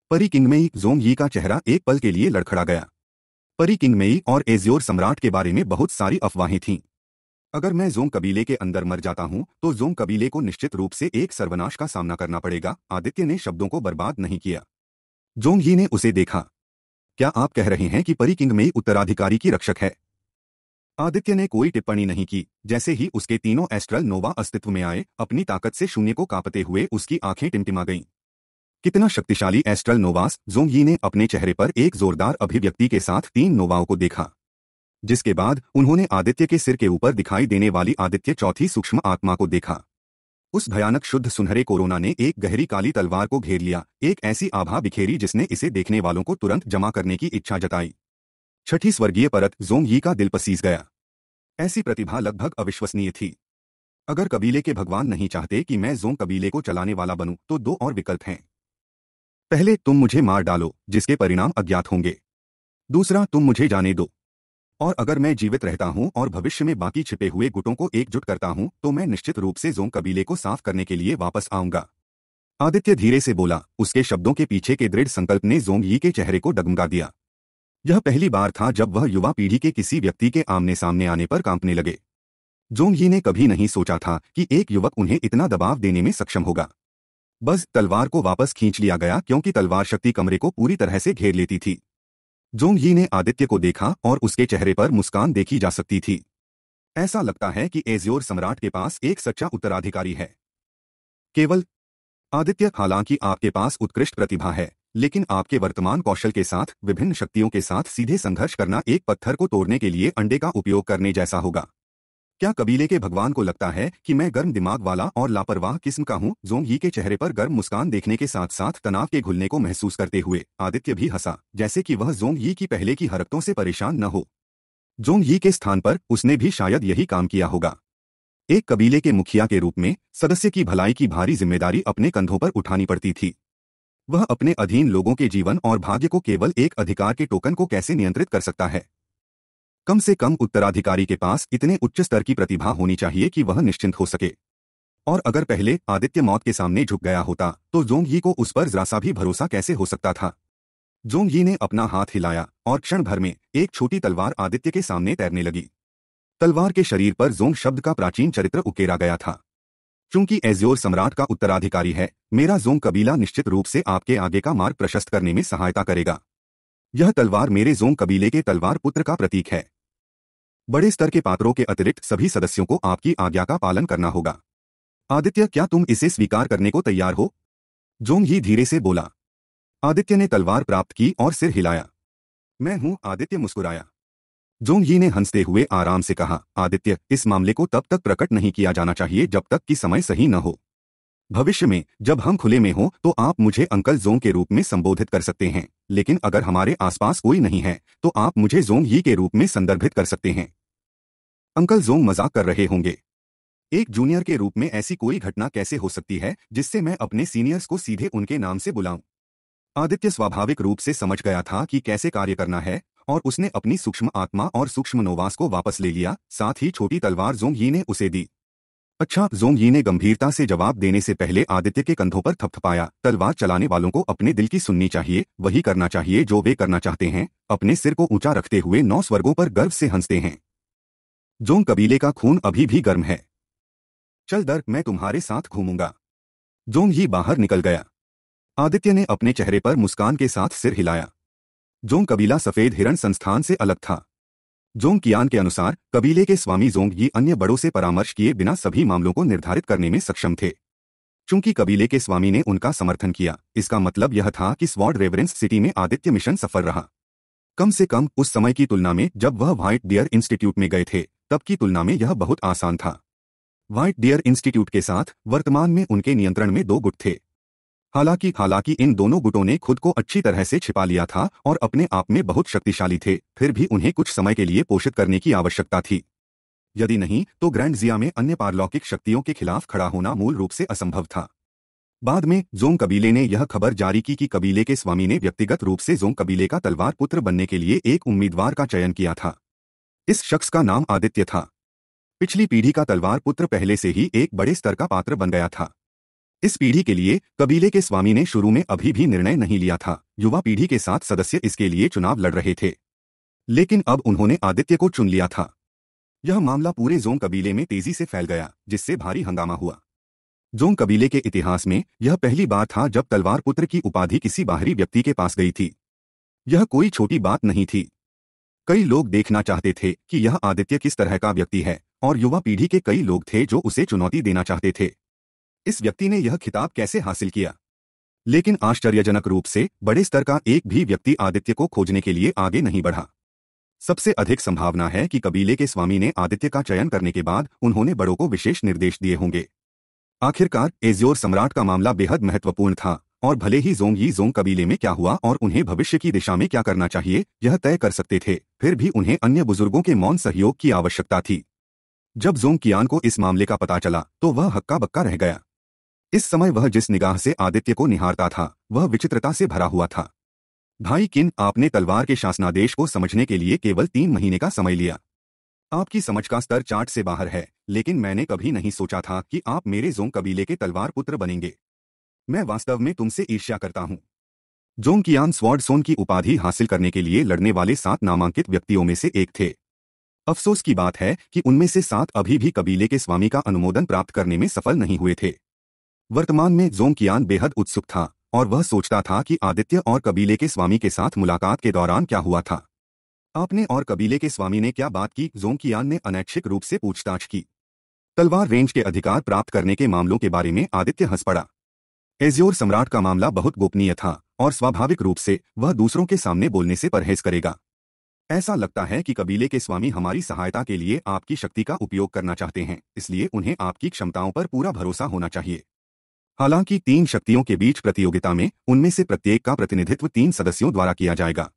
परी किंगमेई जोंगी का चेहरा एक पल के लिए लड़खड़ा गया परी किंगमेई और एजियोर सम्राट के बारे में बहुत सारी अफवाहें थीं अगर मैं जोंग कबीले के अंदर मर जाता हूं तो जोंग कबीले को निश्चित रूप से एक सर्वनाश का सामना करना पड़ेगा आदित्य ने शब्दों को बर्बाद नहीं किया जोंग ही ने उसे देखा क्या आप कह रहे हैं कि परी किंग में उत्तराधिकारी की रक्षक है आदित्य ने कोई टिप्पणी नहीं की जैसे ही उसके तीनों एस्ट्रल नोवा अस्तित्व में आए अपनी ताकत से शून्य को कांपते हुए उसकी आंखें टिमटिमा गईं कितना शक्तिशाली एस्ट्रल नोवास जोंग ही ने अपने चेहरे पर एक जोरदार अभिव्यक्ति के साथ तीन नोवाओं को देखा जिसके बाद उन्होंने आदित्य के सिर के ऊपर दिखाई देने वाली आदित्य चौथी सूक्ष्म आत्मा को देखा उस भयानक शुद्ध सुनहरे कोरोना ने एक गहरी काली तलवार को घेर लिया एक ऐसी आभा बिखेरी जिसने इसे देखने वालों को तुरंत जमा करने की इच्छा जताई छठी स्वर्गीय परत जोंग यी का दिल पसीस गया ऐसी प्रतिभा लगभग अविश्वसनीय थी अगर कबीले के भगवान नहीं चाहते कि मैं जोंग कबीले को चलाने वाला बनूं तो दो और विकल्प हैं पहले तुम मुझे मार डालो जिसके परिणाम अज्ञात होंगे दूसरा तुम मुझे जाने दो और अगर मैं जीवित रहता हूं और भविष्य में बाकी छिपे हुए गुटों को एकजुट करता हूं तो मैं निश्चित रूप से जोंग कबीले को साफ करने के लिए वापस आऊंगा आदित्य धीरे से बोला उसके शब्दों के पीछे के दृढ़ संकल्प ने जोंग यी के चेहरे को डगमगा दिया यह पहली बार था जब वह युवा पीढ़ी के किसी व्यक्ति के आमने सामने आने पर कांपने लगे जोंग यी ने कभी नहीं सोचा था कि एक युवक उन्हें इतना दबाव देने में सक्षम होगा बस तलवार को वापस खींच लिया गया क्योंकि तलवार शक्ति कमरे को पूरी तरह से घेर लेती थी जोंग ही ने आदित्य को देखा और उसके चेहरे पर मुस्कान देखी जा सकती थी ऐसा लगता है कि एज्योर सम्राट के पास एक सच्चा उत्तराधिकारी है केवल आदित्य हालांकि आपके पास उत्कृष्ट प्रतिभा है लेकिन आपके वर्तमान कौशल के साथ विभिन्न शक्तियों के साथ सीधे संघर्ष करना एक पत्थर को तोड़ने के लिए अंडे का उपयोग करने जैसा होगा क्या कबीले के भगवान को लगता है कि मैं गर्म दिमाग वाला और लापरवाह किस्म का हूँ जोंग ही के चेहरे पर गर्म मुस्कान देखने के साथ साथ तनाव के घुलने को महसूस करते हुए आदित्य भी हंसा जैसे कि वह जोंग ही की पहले की हरकतों से परेशान न हो जोंग ही के स्थान पर उसने भी शायद यही काम किया होगा एक कबीले के मुखिया के रूप में सदस्य की भलाई की भारी जिम्मेदारी अपने कंधों पर उठानी पड़ती थी वह अपने अधीन लोगों के जीवन और भाग्य को केवल एक अधिकार के टोकन को कैसे नियंत्रित कर सकता है कम से कम उत्तराधिकारी के पास इतने उच्च स्तर की प्रतिभा होनी चाहिए कि वह निश्चिंत हो सके और अगर पहले आदित्य मौत के सामने झुक गया होता तो जोंग यी को उस पर जरा सा भी भरोसा कैसे हो सकता था जोंग यी ने अपना हाथ हिलाया और क्षण भर में एक छोटी तलवार आदित्य के सामने तैरने लगी तलवार के शरीर पर जोंग शब्द का प्राचीन चरित्र उकेरा गया था चूंकि एज्योर सम्राट का उत्तराधिकारी है मेरा जोंग कबीला निश्चित रूप से आपके आगे का मार्ग प्रशस्त करने में सहायता करेगा यह तलवार मेरे जोंग कबीले के तलवार पुत्र का प्रतीक है बड़े स्तर के पात्रों के अतिरिक्त सभी सदस्यों को आपकी आज्ञा का पालन करना होगा आदित्य क्या तुम इसे स्वीकार करने को तैयार हो जोंग ही धीरे से बोला आदित्य ने तलवार प्राप्त की और सिर हिलाया मैं हूं आदित्य मुस्कुराया जोंग ही ने हंसते हुए आराम से कहा आदित्य इस मामले को तब तक प्रकट नहीं किया जाना चाहिए जब तक कि समय सही न हो भविष्य में जब हम खुले में हों तो आप मुझे अंकल जोंग के रूप में संबोधित कर सकते हैं लेकिन अगर हमारे आसपास कोई नहीं है तो आप मुझे जोंग ही के रूप में संदर्भित कर सकते हैं अंकल जोंग मजाक कर रहे होंगे एक जूनियर के रूप में ऐसी कोई घटना कैसे हो सकती है जिससे मैं अपने सीनियर्स को सीधे उनके नाम से बुलाऊं आदित्य स्वाभाविक रूप से समझ गया था कि कैसे कार्य करना है और उसने अपनी सूक्ष्म आत्मा और सूक्ष्म नोवास को वापस ले लिया साथ ही छोटी तलवार जोंग यी ने उसे दी अच्छा जोंग यी ने गंभीरता से जवाब देने से पहले आदित्य के कंधों पर थपथपाया तलवार चलाने वालों को अपने दिल की सुननी चाहिए वही करना चाहिए जो वे करना चाहते हैं अपने सिर को ऊंचा रखते हुए नौ स्वर्गों पर गर्व से हंसते हैं जोंग कबीले का खून अभी भी गर्म है चल दर मैं तुम्हारे साथ घूमूंगा जोंग ही बाहर निकल गया आदित्य ने अपने चेहरे पर मुस्कान के साथ सिर हिलाया जोंग कबीला सफेद हिरण संस्थान से अलग था जोंग कियान के अनुसार कबीले के स्वामी जोंग ही अन्य बड़ों से परामर्श किए बिना सभी मामलों को निर्धारित करने में सक्षम थे चूंकि कबीले के स्वामी ने उनका समर्थन किया इसका मतलब यह था कि स्वॉर्ड रेवरेंस सिटी में आदित्य मिशन सफल रहा कम से कम उस समय की तुलना में जब वह व्हाइट डियर इंस्टीट्यूट में गए थे तब की तुलना में यह बहुत आसान था व्हाइट डियर इंस्टीट्यूट के साथ वर्तमान में उनके नियंत्रण में दो गुट थे हालांकि हालांकि इन दोनों गुटों ने खुद को अच्छी तरह से छिपा लिया था और अपने आप में बहुत शक्तिशाली थे फिर भी उन्हें कुछ समय के लिए पोषित करने की आवश्यकता थी यदि नहीं तो ग्रैंड जिया में अन्य पारलौकिक शक्तियों के खिलाफ खड़ा होना मूल रूप से असंभव था बाद में जोम कबीले ने यह खबर जारी की कि कबीले के स्वामी ने व्यक्तिगत रूप से जोम कबीले का तलवार पुत्र बनने के लिए एक उम्मीदवार का चयन किया था इस शख्स का नाम आदित्य था पिछली पीढ़ी का तलवार पुत्र पहले से ही एक बड़े स्तर का पात्र बन गया था इस पीढ़ी के लिए कबीले के स्वामी ने शुरू में अभी भी निर्णय नहीं लिया था युवा पीढ़ी के साथ सदस्य इसके लिए चुनाव लड़ रहे थे लेकिन अब उन्होंने आदित्य को चुन लिया था यह मामला पूरे जोंग कबीले में तेजी से फैल गया जिससे भारी हंगामा हुआ जोंग कबीले के इतिहास में यह पहली बार था जब तलवार पुत्र की उपाधि किसी बाहरी व्यक्ति के पास गई थी यह कोई छोटी बात नहीं थी कई लोग देखना चाहते थे कि यह आदित्य किस तरह का व्यक्ति है और युवा पीढ़ी के कई लोग थे जो उसे चुनौती देना चाहते थे इस व्यक्ति ने यह खिताब कैसे हासिल किया लेकिन आश्चर्यजनक रूप से बड़े स्तर का एक भी व्यक्ति आदित्य को खोजने के लिए आगे नहीं बढ़ा सबसे अधिक संभावना है कि कबीले के स्वामी ने आदित्य का चयन करने के बाद उन्होंने बड़ों को विशेष निर्देश दिए होंगे आखिरकार एज्योर सम्राट का मामला बेहद महत्वपूर्ण था और भले ही जोंग यी जोंग कबीले में क्या हुआ और उन्हें भविष्य की दिशा में क्या करना चाहिए यह तय कर सकते थे फिर भी उन्हें अन्य बुजुर्गों के मौन सहयोग की आवश्यकता थी जब जोंग कियान को इस मामले का पता चला तो वह हक्का बक्का रह गया इस समय वह जिस निगाह से आदित्य को निहारता था वह विचित्रता से भरा हुआ था भाई किन आपने तलवार के शासनादेश को समझने के लिए केवल तीन महीने का समय लिया आपकी समझ का स्तर चार्ट से बाहर है लेकिन मैंने कभी नहीं सोचा था कि आप मेरे जोंग कबीले के तलवार पुत्र बनेंगे मैं वास्तव में तुमसे ईर्ष्या करता हूं जोंगकियान स्वॉर्ड सोन की उपाधि हासिल करने के लिए लड़ने वाले सात नामांकित व्यक्तियों में से एक थे अफसोस की बात है कि उनमें से सात अभी भी कबीले के स्वामी का अनुमोदन प्राप्त करने में सफल नहीं हुए थे वर्तमान में जोंगकियान बेहद उत्सुक था और वह सोचता था कि आदित्य और कबीले के स्वामी के साथ मुलाकात के दौरान क्या हुआ था आपने और कबीले के स्वामी ने क्या बात की जोंगकियान ने अनैच्छिक रूप से पूछताछ की तलवार रेंज के अधिकार प्राप्त करने के मामलों के बारे में आदित्य हंस पड़ा एज्योर सम्राट का मामला बहुत गोपनीय था और स्वाभाविक रूप से वह दूसरों के सामने बोलने से परहेज करेगा ऐसा लगता है कि कबीले के स्वामी हमारी सहायता के लिए आपकी शक्ति का उपयोग करना चाहते हैं इसलिए उन्हें आपकी क्षमताओं पर पूरा भरोसा होना चाहिए हालांकि तीन शक्तियों के बीच प्रतियोगिता में उनमें से प्रत्येक का प्रतिनिधित्व तीन सदस्यों द्वारा किया जाएगा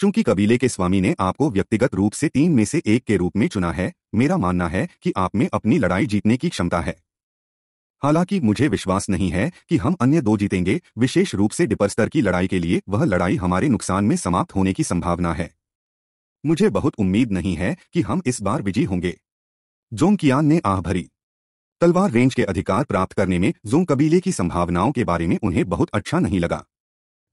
चूंकि कबीले के स्वामी ने आपको व्यक्तिगत रूप से तीन में से एक के रूप में चुना है मेरा मानना है कि आप में अपनी लड़ाई जीतने की क्षमता है हालांकि मुझे विश्वास नहीं है कि हम अन्य दो जीतेंगे विशेष रूप से डिपरस्तर की लड़ाई के लिए वह लड़ाई हमारे नुकसान में समाप्त होने की संभावना है मुझे बहुत उम्मीद नहीं है कि हम इस बार विजयी होंगे जोंग कियान ने आह भरी तलवार रेंज के अधिकार प्राप्त करने में जोंग कबीले की संभावनाओं के बारे में उन्हें बहुत अच्छा नहीं लगा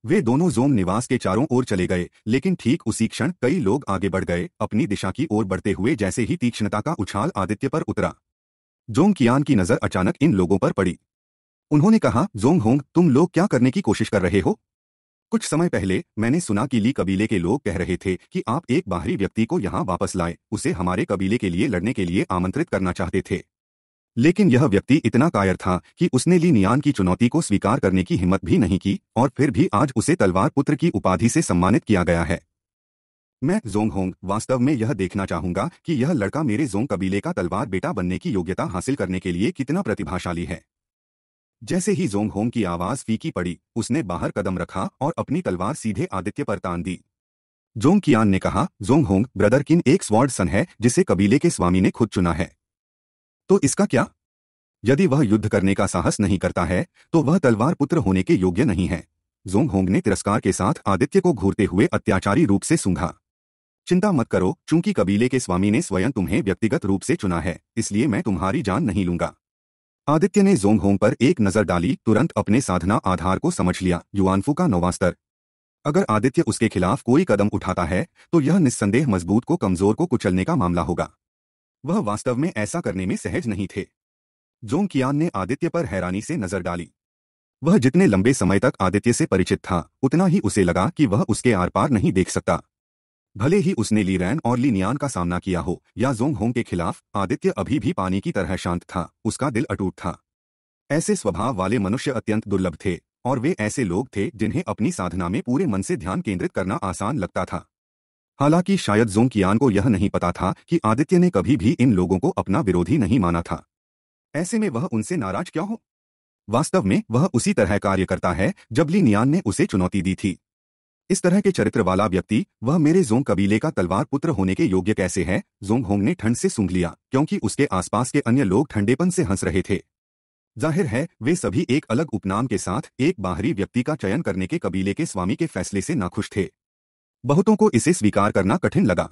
वे दोनों जोम निवास के चारों ओर चले गए लेकिन ठीक उसी क्षण कई लोग आगे बढ़ गए अपनी दिशा की ओर बढ़ते हुए जैसे ही तीक्ष्णता का उछाल आदित्य पर उतरा जोंग कियान की नजर अचानक इन लोगों पर पड़ी उन्होंने कहा जोंग होंग तुम लोग क्या करने की कोशिश कर रहे हो कुछ समय पहले मैंने सुना कि ली कबीले के लोग कह रहे थे कि आप एक बाहरी व्यक्ति को यहाँ वापस लाएं उसे हमारे कबीले के लिए लड़ने के लिए आमंत्रित करना चाहते थे लेकिन यह व्यक्ति इतना कायर था कि उसने ली नियान की चुनौती को स्वीकार करने की हिम्मत भी नहीं की और फिर भी आज उसे तलवार पुत्र की उपाधि से सम्मानित किया गया है मैं जोंग होंग वास्तव में यह देखना चाहूंगा कि यह लड़का मेरे जोंग कबीले का तलवार बेटा बनने की योग्यता हासिल करने के लिए कितना प्रतिभाशाली है जैसे ही जोंग होंग की आवाज फीकी पड़ी उसने बाहर कदम रखा और अपनी तलवार सीधे आदित्य पर तान दी जोंग कियान ने कहा जोंग होंग ब्रदर किन एक स्वॉर्ड सन है जिसे कबीले के स्वामी ने खुद चुना है तो इसका क्या यदि वह युद्ध करने का साहस नहीं करता है तो वह तलवार पुत्र होने के योग्य नहीं है जोंग होंग ने तिरस्कार के साथ आदित्य को घूरते हुए अत्याचारी रूप से सूंघा चिंता मत करो चूंकि कबीले के स्वामी ने स्वयं तुम्हें व्यक्तिगत रूप से चुना है इसलिए मैं तुम्हारी जान नहीं लूंगा आदित्य ने जोंग होंग पर एक नजर डाली तुरंत अपने साधना आधार को समझ लिया युवानफू का नवास्तर अगर आदित्य उसके खिलाफ कोई कदम उठाता है तो यह निस्संदेह मजबूत को कमजोर को कुचलने का मामला होगा वह वास्तव में ऐसा करने में सहज नहीं थे जोंग कियान ने आदित्य पर हैरानी से नजर डाली वह जितने लंबे समय तक आदित्य से परिचित था उतना ही उसे लगा कि वह उसके आर पार नहीं देख सकता भले ही उसने लीरैन और लीनियान का सामना किया हो या जोंग होंग के खिलाफ आदित्य अभी भी पानी की तरह शांत था उसका दिल अटूट था ऐसे स्वभाव वाले मनुष्य अत्यंत दुर्लभ थे और वे ऐसे लोग थे जिन्हें अपनी साधना में पूरे मन से ध्यान केंद्रित करना आसान लगता था हालांकि शायद जोंग कियान को यह नहीं पता था कि आदित्य ने कभी भी इन लोगों को अपना विरोधी नहीं माना था ऐसे में वह उनसे नाराज क्यों हो वास्तव में वह उसी तरह कार्य करता है जब लीनियान ने उसे चुनौती दी थी इस तरह के चरित्र वाला व्यक्ति वह मेरे जोंग कबीले का तलवार पुत्र होने के योग्य कैसे है जोंग होंग ने ठंड से सूंघ लिया क्योंकि उसके आसपास के अन्य लोग ठंडेपन से हंस रहे थे जाहिर है वे सभी एक अलग उपनाम के साथ एक बाहरी व्यक्ति का चयन करने के कबीले के स्वामी के फैसले से नाखुश थे बहुतों को इसे स्वीकार करना कठिन लगा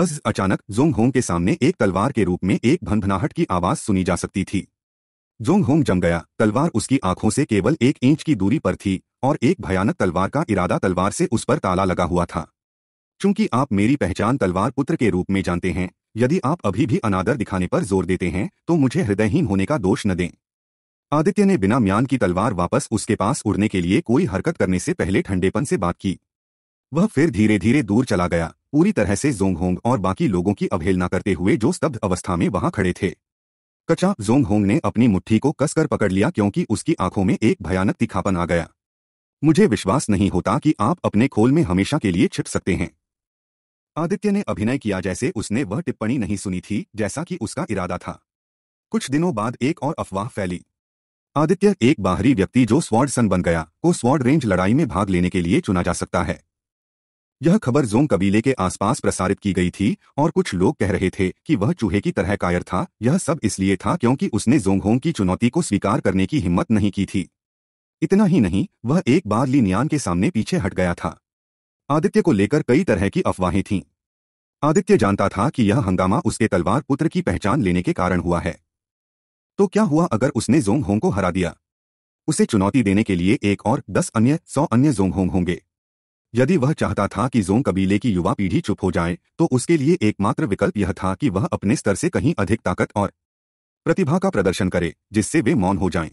बस अचानक जोंग होंग के सामने एक तलवार के रूप में एक भनभनाहट की आवाज सुनी जा सकती थी जोंग होंग जम गया तलवार उसकी आंखों से केवल एक इंच की दूरी पर थी और एक भयानक तलवार का इरादा तलवार से उस पर ताला लगा हुआ था चूंकि आप मेरी पहचान तलवार पुत्र के रूप में जानते हैं यदि आप अभी भी अनादर दिखाने पर जोर देते हैं तो मुझे हृदयहीन होने का दोष न दें आदित्य ने बिना म्यान की तलवार वापस उसके पास उड़ने के लिए कोई हरकत करने से पहले ठंडेपन से बात की वह फिर धीरे धीरे दूर चला गया पूरी तरह से जोंग होंग और बाकी लोगों की अवहेलना करते हुए जो स्तब्ध अवस्था में वहां खड़े थे कचा जोंग होंग ने अपनी मुट्ठी को कसकर पकड़ लिया क्योंकि उसकी आंखों में एक भयानक तिखापन आ गया मुझे विश्वास नहीं होता कि आप अपने खोल में हमेशा के लिए छिप सकते हैं आदित्य ने अभिनय किया जैसे उसने वह टिप्पणी नहीं सुनी थी जैसा कि उसका इरादा था कुछ दिनों बाद एक और अफवाह फैली आदित्य एक बाहरी व्यक्ति जो स्वॉर्ड सन बन गया को स्वॉर्ड रेंज लड़ाई में भाग लेने के लिए चुना जा सकता है यह खबर जोंग कबीले के आसपास प्रसारित की गई थी और कुछ लोग कह रहे थे कि वह चूहे की तरह कायर था यह सब इसलिए था क्योंकि उसने जोंगहोंग की चुनौती को स्वीकार करने की हिम्मत नहीं की थी इतना ही नहीं वह एक बार लीनियान के सामने पीछे हट गया था आदित्य को लेकर कई तरह की अफवाहें थीं आदित्य जानता था कि यह हंगामा उसके तलवार पुत्र की पहचान लेने के कारण हुआ है तो क्या हुआ अगर उसने जोंगहोंग को हरा दिया उसे चुनौती देने के लिए एक और दस अन्य सौ अन्य जोंगहोंग होंगे यदि वह चाहता था कि जोंग कबीले की युवा पीढ़ी चुप हो जाए तो उसके लिए एकमात्र विकल्प यह था कि वह अपने स्तर से कहीं अधिक ताकत और प्रतिभा का प्रदर्शन करे जिससे वे मौन हो जाएं।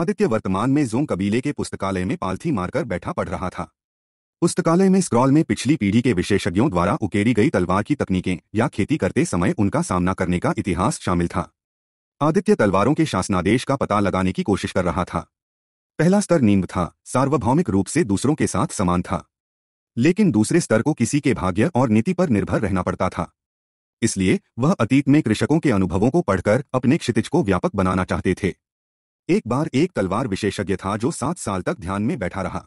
आदित्य वर्तमान में जोंग कबीले के पुस्तकालय में पालथी मारकर बैठा पढ़ रहा था पुस्तकालय में स्क्रॉल में पिछली पीढ़ी के विशेषज्ञों द्वारा उकेरी गई तलवार की तकनीकें या खेती करते समय उनका सामना करने का इतिहास शामिल था आदित्य तलवारों के शासनादेश का पता लगाने की कोशिश कर रहा था पहला स्तर निम्न था सार्वभौमिक रूप से दूसरों के साथ समान था लेकिन दूसरे स्तर को किसी के भाग्य और नीति पर निर्भर रहना पड़ता था इसलिए वह अतीत में कृषकों के अनुभवों को पढ़कर अपने क्षितिज को व्यापक बनाना चाहते थे एक बार एक तलवार विशेषज्ञ था जो सात साल तक ध्यान में बैठा रहा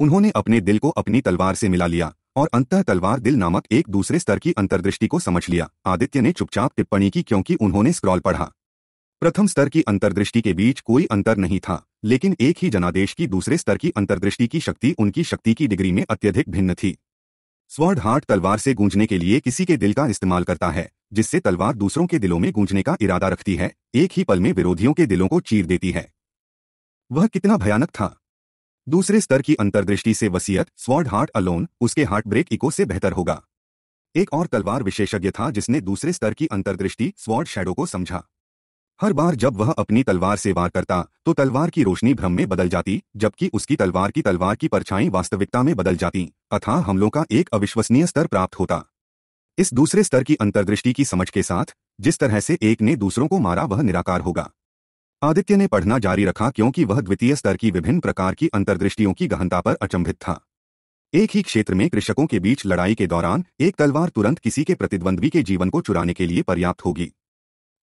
उन्होंने अपने दिल को अपनी तलवार से मिला लिया और अंतः तलवार दिल नामक एक दूसरे स्तर की अंतर्दृष्टि को समझ लिया आदित्य ने चुपचाप टिप्पणी की क्योंकि उन्होंने स्क्रॉल पढ़ा प्रथम स्तर की अंतर्दृष्टि के बीच कोई अंतर नहीं था लेकिन एक ही जनादेश की दूसरे स्तर की अंतर्दृष्टि की शक्ति उनकी शक्ति की डिग्री में अत्यधिक भिन्न थी स्वर्ड हार्ट तलवार से गूंजने के लिए किसी के दिल का इस्तेमाल करता है जिससे तलवार दूसरों के दिलों में गूंजने का इरादा रखती है एक ही पल में विरोधियों के दिलों को चीर देती है वह कितना भयानक था दूसरे स्तर की अंतर्दृष्टि से वसीयत स्वर्ड हार्ट अलोन उसके हार्ट ब्रेक इको से बेहतर होगा एक और तलवार विशेषज्ञ था जिसने दूसरे स्तर की अंतर्दृष्टि स्वर्ड शैडो को समझा हर बार जब वह अपनी तलवार से वार करता तो तलवार की रोशनी भ्रम में बदल जाती जबकि उसकी तलवार की तलवार की परछाई वास्तविकता में बदल जाती अथा हमलों का एक अविश्वसनीय स्तर प्राप्त होता इस दूसरे स्तर की अंतर्दृष्टि की समझ के साथ जिस तरह से एक ने दूसरों को मारा वह निराकार होगा आदित्य ने पढ़ना जारी रखा क्योंकि वह द्वितीय स्तर की विभिन्न प्रकार की अंतर्दृष्टियों की गहनता पर अचंभित था एक ही क्षेत्र में कृषकों के बीच लड़ाई के दौरान एक तलवार तुरंत किसी के प्रतिद्वंद्वी के जीवन को चुराने के लिए पर्याप्त होगी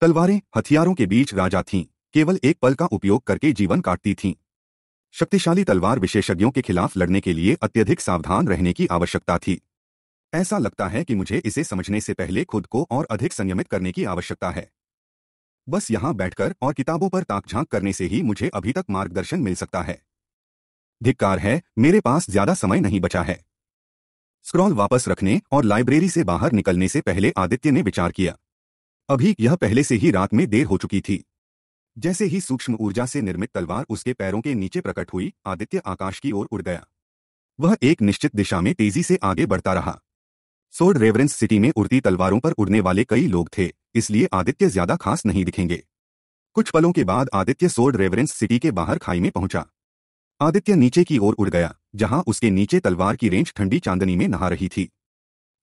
तलवारें हथियारों के बीच राजा थीं केवल एक पल का उपयोग करके जीवन काटती थीं शक्तिशाली तलवार विशेषज्ञों के खिलाफ लड़ने के लिए अत्यधिक सावधान रहने की आवश्यकता थी ऐसा लगता है कि मुझे इसे समझने से पहले खुद को और अधिक संयमित करने की आवश्यकता है बस यहां बैठकर और किताबों पर ताक झांक करने से ही मुझे अभी तक मार्गदर्शन मिल सकता है धिक्कार है मेरे पास ज्यादा समय नहीं बचा है स्क्रॉल वापस रखने और लाइब्रेरी से बाहर निकलने से पहले आदित्य ने विचार किया अभी यह पहले से ही रात में देर हो चुकी थी जैसे ही सूक्ष्म ऊर्जा से निर्मित तलवार उसके पैरों के नीचे प्रकट हुई आदित्य आकाश की ओर उड़ गया वह एक निश्चित दिशा में तेजी से आगे बढ़ता रहा सोड रेवरेंस सिटी में उड़ती तलवारों पर उड़ने वाले कई लोग थे इसलिए आदित्य ज्यादा खास नहीं दिखेंगे कुछ पलों के बाद आदित्य सोड रेवरेंस सिटी के बाहर खाई में पहुंचा आदित्य नीचे की ओर उड़ गया जहां उसके नीचे तलवार की रेंज ठंडी चांदनी में नहा रही थी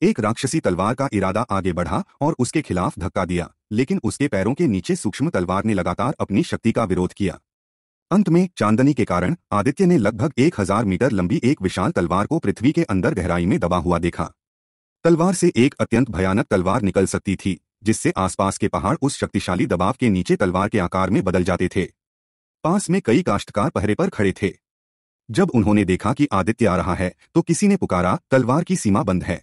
एक राक्षसी तलवार का इरादा आगे बढ़ा और उसके खिलाफ धक्का दिया लेकिन उसके पैरों के नीचे सूक्ष्म तलवार ने लगातार अपनी शक्ति का विरोध किया अंत में चांदनी के कारण आदित्य ने लगभग एक हजार मीटर लंबी एक विशाल तलवार को पृथ्वी के अंदर गहराई में दबा हुआ देखा तलवार से एक अत्यंत भयानक तलवार निकल सकती थी जिससे आसपास के पहाड़ उस शक्तिशाली दबाव के नीचे तलवार के आकार में बदल जाते थे पास में कई काश्तकार पहरे पर खड़े थे जब उन्होंने देखा कि आदित्य आ रहा है तो किसी ने पुकारा तलवार की सीमा बंद है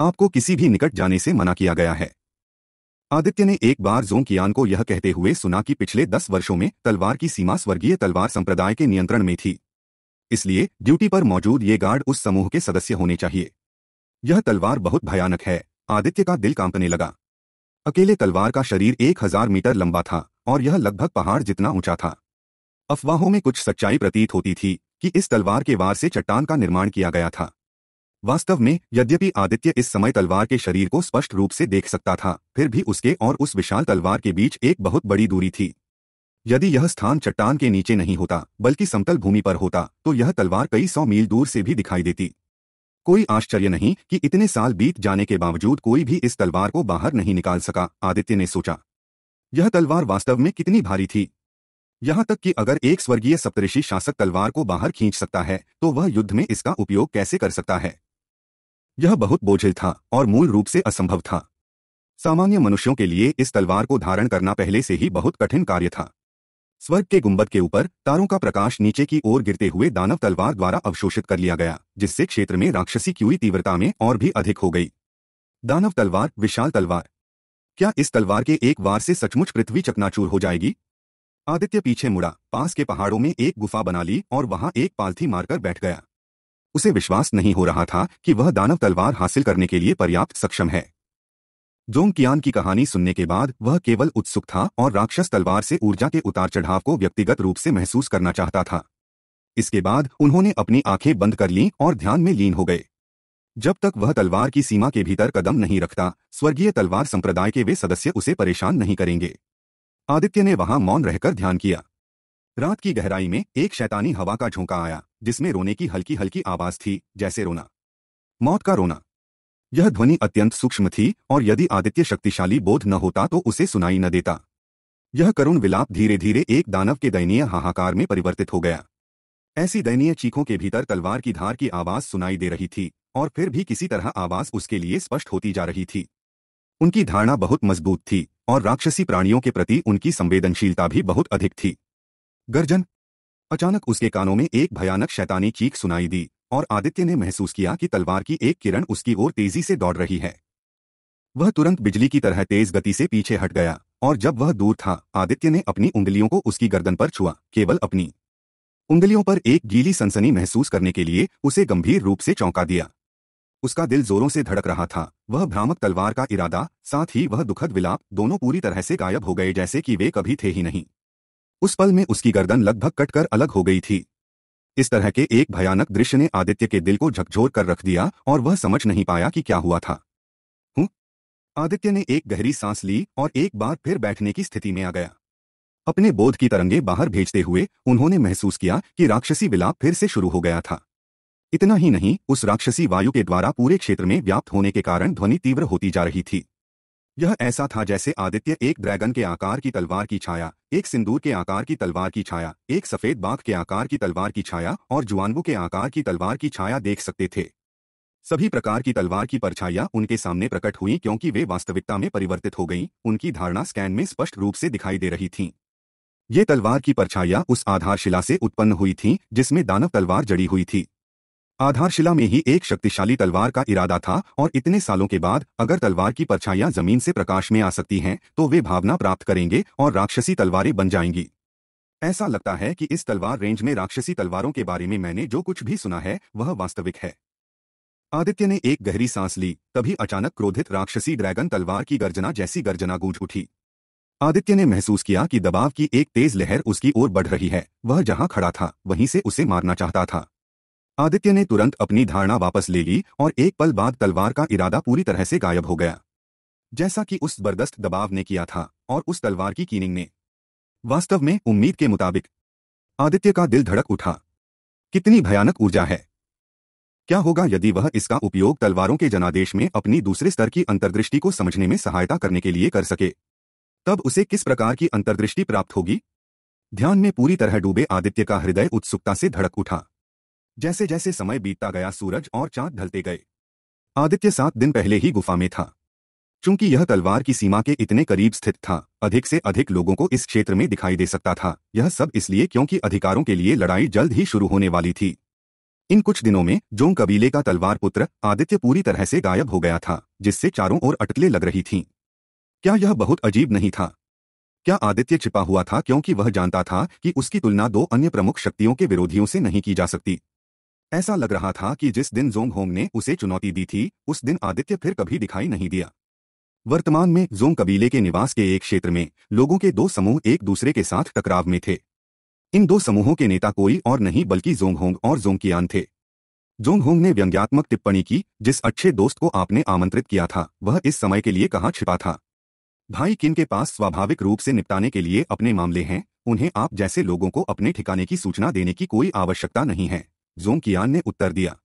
आपको किसी भी निकट जाने से मना किया गया है आदित्य ने एक बार जोंकियान को यह कहते हुए सुना कि पिछले दस वर्षों में तलवार की सीमा स्वर्गीय तलवार संप्रदाय के नियंत्रण में थी इसलिए ड्यूटी पर मौजूद ये गार्ड उस समूह के सदस्य होने चाहिए यह तलवार बहुत भयानक है आदित्य का दिल कांपने लगा अकेले तलवार का शरीर एक हजार मीटर लंबा था और यह लगभग पहाड़ जितना ऊंचा था अफवाहों में कुछ सच्चाई प्रतीत होती थी कि इस तलवार के वार से चट्टान का निर्माण किया गया था वास्तव में यद्यपि आदित्य इस समय तलवार के शरीर को स्पष्ट रूप से देख सकता था फिर भी उसके और उस विशाल तलवार के बीच एक बहुत बड़ी दूरी थी यदि यह स्थान चट्टान के नीचे नहीं होता बल्कि समतल भूमि पर होता तो यह तलवार कई सौ मील दूर से भी दिखाई देती कोई आश्चर्य नहीं कि इतने साल बीत जाने के बावजूद कोई भी इस तलवार को बाहर नहीं निकाल सका आदित्य ने सोचा यह तलवार वास्तव में कितनी भारी थी यहां तक कि अगर एक स्वर्गीय सप्तऋषि शासक तलवार को बाहर खींच सकता है तो वह युद्ध में इसका उपयोग कैसे कर सकता है यह बहुत बोझिल था और मूल रूप से असंभव था सामान्य मनुष्यों के लिए इस तलवार को धारण करना पहले से ही बहुत कठिन कार्य था स्वर्ग के गुंबद के ऊपर तारों का प्रकाश नीचे की ओर गिरते हुए दानव तलवार द्वारा अवशोषित कर लिया गया जिससे क्षेत्र में राक्षसी की हुई तीव्रता में और भी अधिक हो गई दानव तलवार विशाल तलवार क्या इस तलवार के एक वार से सचमुच पृथ्वी चकनाचूर हो जाएगी आदित्य पीछे मुड़ा पास के पहाड़ों में एक गुफा बना ली और वहां एक पालथी मारकर बैठ गया उसे विश्वास नहीं हो रहा था कि वह दानव तलवार हासिल करने के लिए पर्याप्त सक्षम है जोंग कियान की कहानी सुनने के बाद वह केवल उत्सुक था और राक्षस तलवार से ऊर्जा के उतार चढ़ाव को व्यक्तिगत रूप से महसूस करना चाहता था इसके बाद उन्होंने अपनी आंखें बंद कर लीं और ध्यान में लीन हो गए जब तक वह तलवार की सीमा के भीतर कदम नहीं रखता स्वर्गीय तलवार संप्रदाय के वे सदस्य उसे परेशान नहीं करेंगे आदित्य ने वहां मौन रहकर ध्यान किया रात की गहराई में एक शैतानी हवा का झोंका आया जिसमें रोने की हल्की हल्की आवाज थी जैसे रोना मौत का रोना यह ध्वनि अत्यंत सूक्ष्म थी और यदि आदित्य शक्तिशाली बोध न होता तो उसे सुनाई न देता यह करुण विलाप धीरे धीरे एक दानव के दयनीय हाहाकार में परिवर्तित हो गया ऐसी दयनीय चीखों के भीतर तलवार की धार की आवाज सुनाई दे रही थी और फिर भी किसी तरह आवाज उसके लिए स्पष्ट होती जा रही थी उनकी धारणा बहुत मजबूत थी और राक्षसी प्राणियों के प्रति उनकी संवेदनशीलता भी बहुत अधिक थी गर्जन अचानक उसके कानों में एक भयानक शैतानी चीख सुनाई दी और आदित्य ने महसूस किया कि तलवार की एक किरण उसकी ओर तेजी से दौड़ रही है वह तुरंत बिजली की तरह तेज गति से पीछे हट गया और जब वह दूर था आदित्य ने अपनी उंगलियों को उसकी गर्दन पर छुआ केवल अपनी उंगलियों पर एक गीली सनसनी महसूस करने के लिए उसे गंभीर रूप से चौंका दिया उसका दिल जोरों से धड़क रहा था वह भ्रामक तलवार का इरादा साथ ही वह दुखद विलाप दोनों पूरी तरह से गायब हो गए जैसे कि वे कभी थे ही नहीं उस पल में उसकी गर्दन लगभग कटकर अलग हो गई थी इस तरह के एक भयानक दृश्य ने आदित्य के दिल को झकझोर कर रख दिया और वह समझ नहीं पाया कि क्या हुआ था हुँ? आदित्य ने एक गहरी सांस ली और एक बार फिर बैठने की स्थिति में आ गया अपने बोध की तरंगे बाहर भेजते हुए उन्होंने महसूस किया कि राक्षसी विलाप फिर से शुरू हो गया था इतना ही नहीं उस राक्षसी वायु के द्वारा पूरे क्षेत्र में व्याप्त होने के कारण ध्वनि तीव्र होती जा रही थी यह ऐसा था जैसे आदित्य एक ड्रैगन के आकार की तलवार की छाया एक सिंदूर के आकार की तलवार की छाया एक सफेद बाघ के आकार की तलवार की छाया और जुआनबू के आकार की तलवार की छाया देख सकते थे सभी प्रकार की तलवार की परछाइयां उनके सामने प्रकट हुई क्योंकि वे वास्तविकता में परिवर्तित हो गईं उनकी धारणा स्कैन में स्पष्ट रूप से दिखाई दे रही थीं ये तलवार की परछाइयां उस आधारशिला से उत्पन्न हुई थीं जिसमें दानव तलवार जड़ी हुई थी आधारशिला में ही एक शक्तिशाली तलवार का इरादा था और इतने सालों के बाद अगर तलवार की परछाइयां जमीन से प्रकाश में आ सकती हैं तो वे भावना प्राप्त करेंगे और राक्षसी तलवारें बन जाएंगी ऐसा लगता है कि इस तलवार रेंज में राक्षसी तलवारों के बारे में मैंने जो कुछ भी सुना है वह वास्तविक है आदित्य ने एक गहरी सांस ली तभी अचानक क्रोधित राक्षसी ड्रैगन तलवार की गर्जना जैसी गर्जना गूंज उठी आदित्य ने महसूस किया कि दबाव की एक तेज लहर उसकी ओर बढ़ रही है वह जहां खड़ा था वहीं से उसे मारना चाहता था आदित्य ने तुरंत अपनी धारणा वापस ले ली और एक पल बाद तलवार का इरादा पूरी तरह से गायब हो गया जैसा कि उस बर्दस्त दबाव ने किया था और उस तलवार की कीनिंग ने वास्तव में उम्मीद के मुताबिक आदित्य का दिल धड़क उठा कितनी भयानक ऊर्जा है क्या होगा यदि वह इसका उपयोग तलवारों के जनादेश में अपनी दूसरे स्तर की अंतर्दृष्टि को समझने में सहायता करने के लिए कर सके तब उसे किस प्रकार की अंतर्दृष्टि प्राप्त होगी ध्यान में पूरी तरह डूबे आदित्य का हृदय उत्सुकता से धड़क उठा जैसे जैसे समय बीतता गया सूरज और चांद ढलते गए आदित्य सात दिन पहले ही गुफा में था चूंकि यह तलवार की सीमा के इतने करीब स्थित था अधिक से अधिक लोगों को इस क्षेत्र में दिखाई दे सकता था यह सब इसलिए क्योंकि अधिकारों के लिए लड़ाई जल्द ही शुरू होने वाली थी इन कुछ दिनों में जोंग कबीले का तलवार पुत्र आदित्य पूरी तरह से गायब हो गया था जिससे चारों ओर अटकलें लग रही थीं क्या यह बहुत अजीब नहीं था क्या आदित्य छिपा हुआ था क्योंकि वह जानता था कि उसकी तुलना दो अन्य प्रमुख शक्तियों के विरोधियों से नहीं की जा सकती ऐसा लग रहा था कि जिस दिन जोंग होंग ने उसे चुनौती दी थी उस दिन आदित्य फिर कभी दिखाई नहीं दिया वर्तमान में जोंग कबीले के निवास के एक क्षेत्र में लोगों के दो समूह एक दूसरे के साथ टकराव में थे इन दो समूहों के नेता कोई और नहीं बल्कि जोंग होंग और जोंग कियान थे जोंग होंग ने व्यंग्यात्मक टिप्पणी की जिस अच्छे दोस्त को आपने आमंत्रित किया था वह इस समय के लिए कहाँ छिपा था भाई किन के पास स्वाभाविक रूप से निपटाने के लिए अपने मामले हैं उन्हें आप जैसे लोगों को अपने ठिकाने की सूचना देने की कोई आवश्यकता नहीं है जोंग कियान ने उत्तर दिया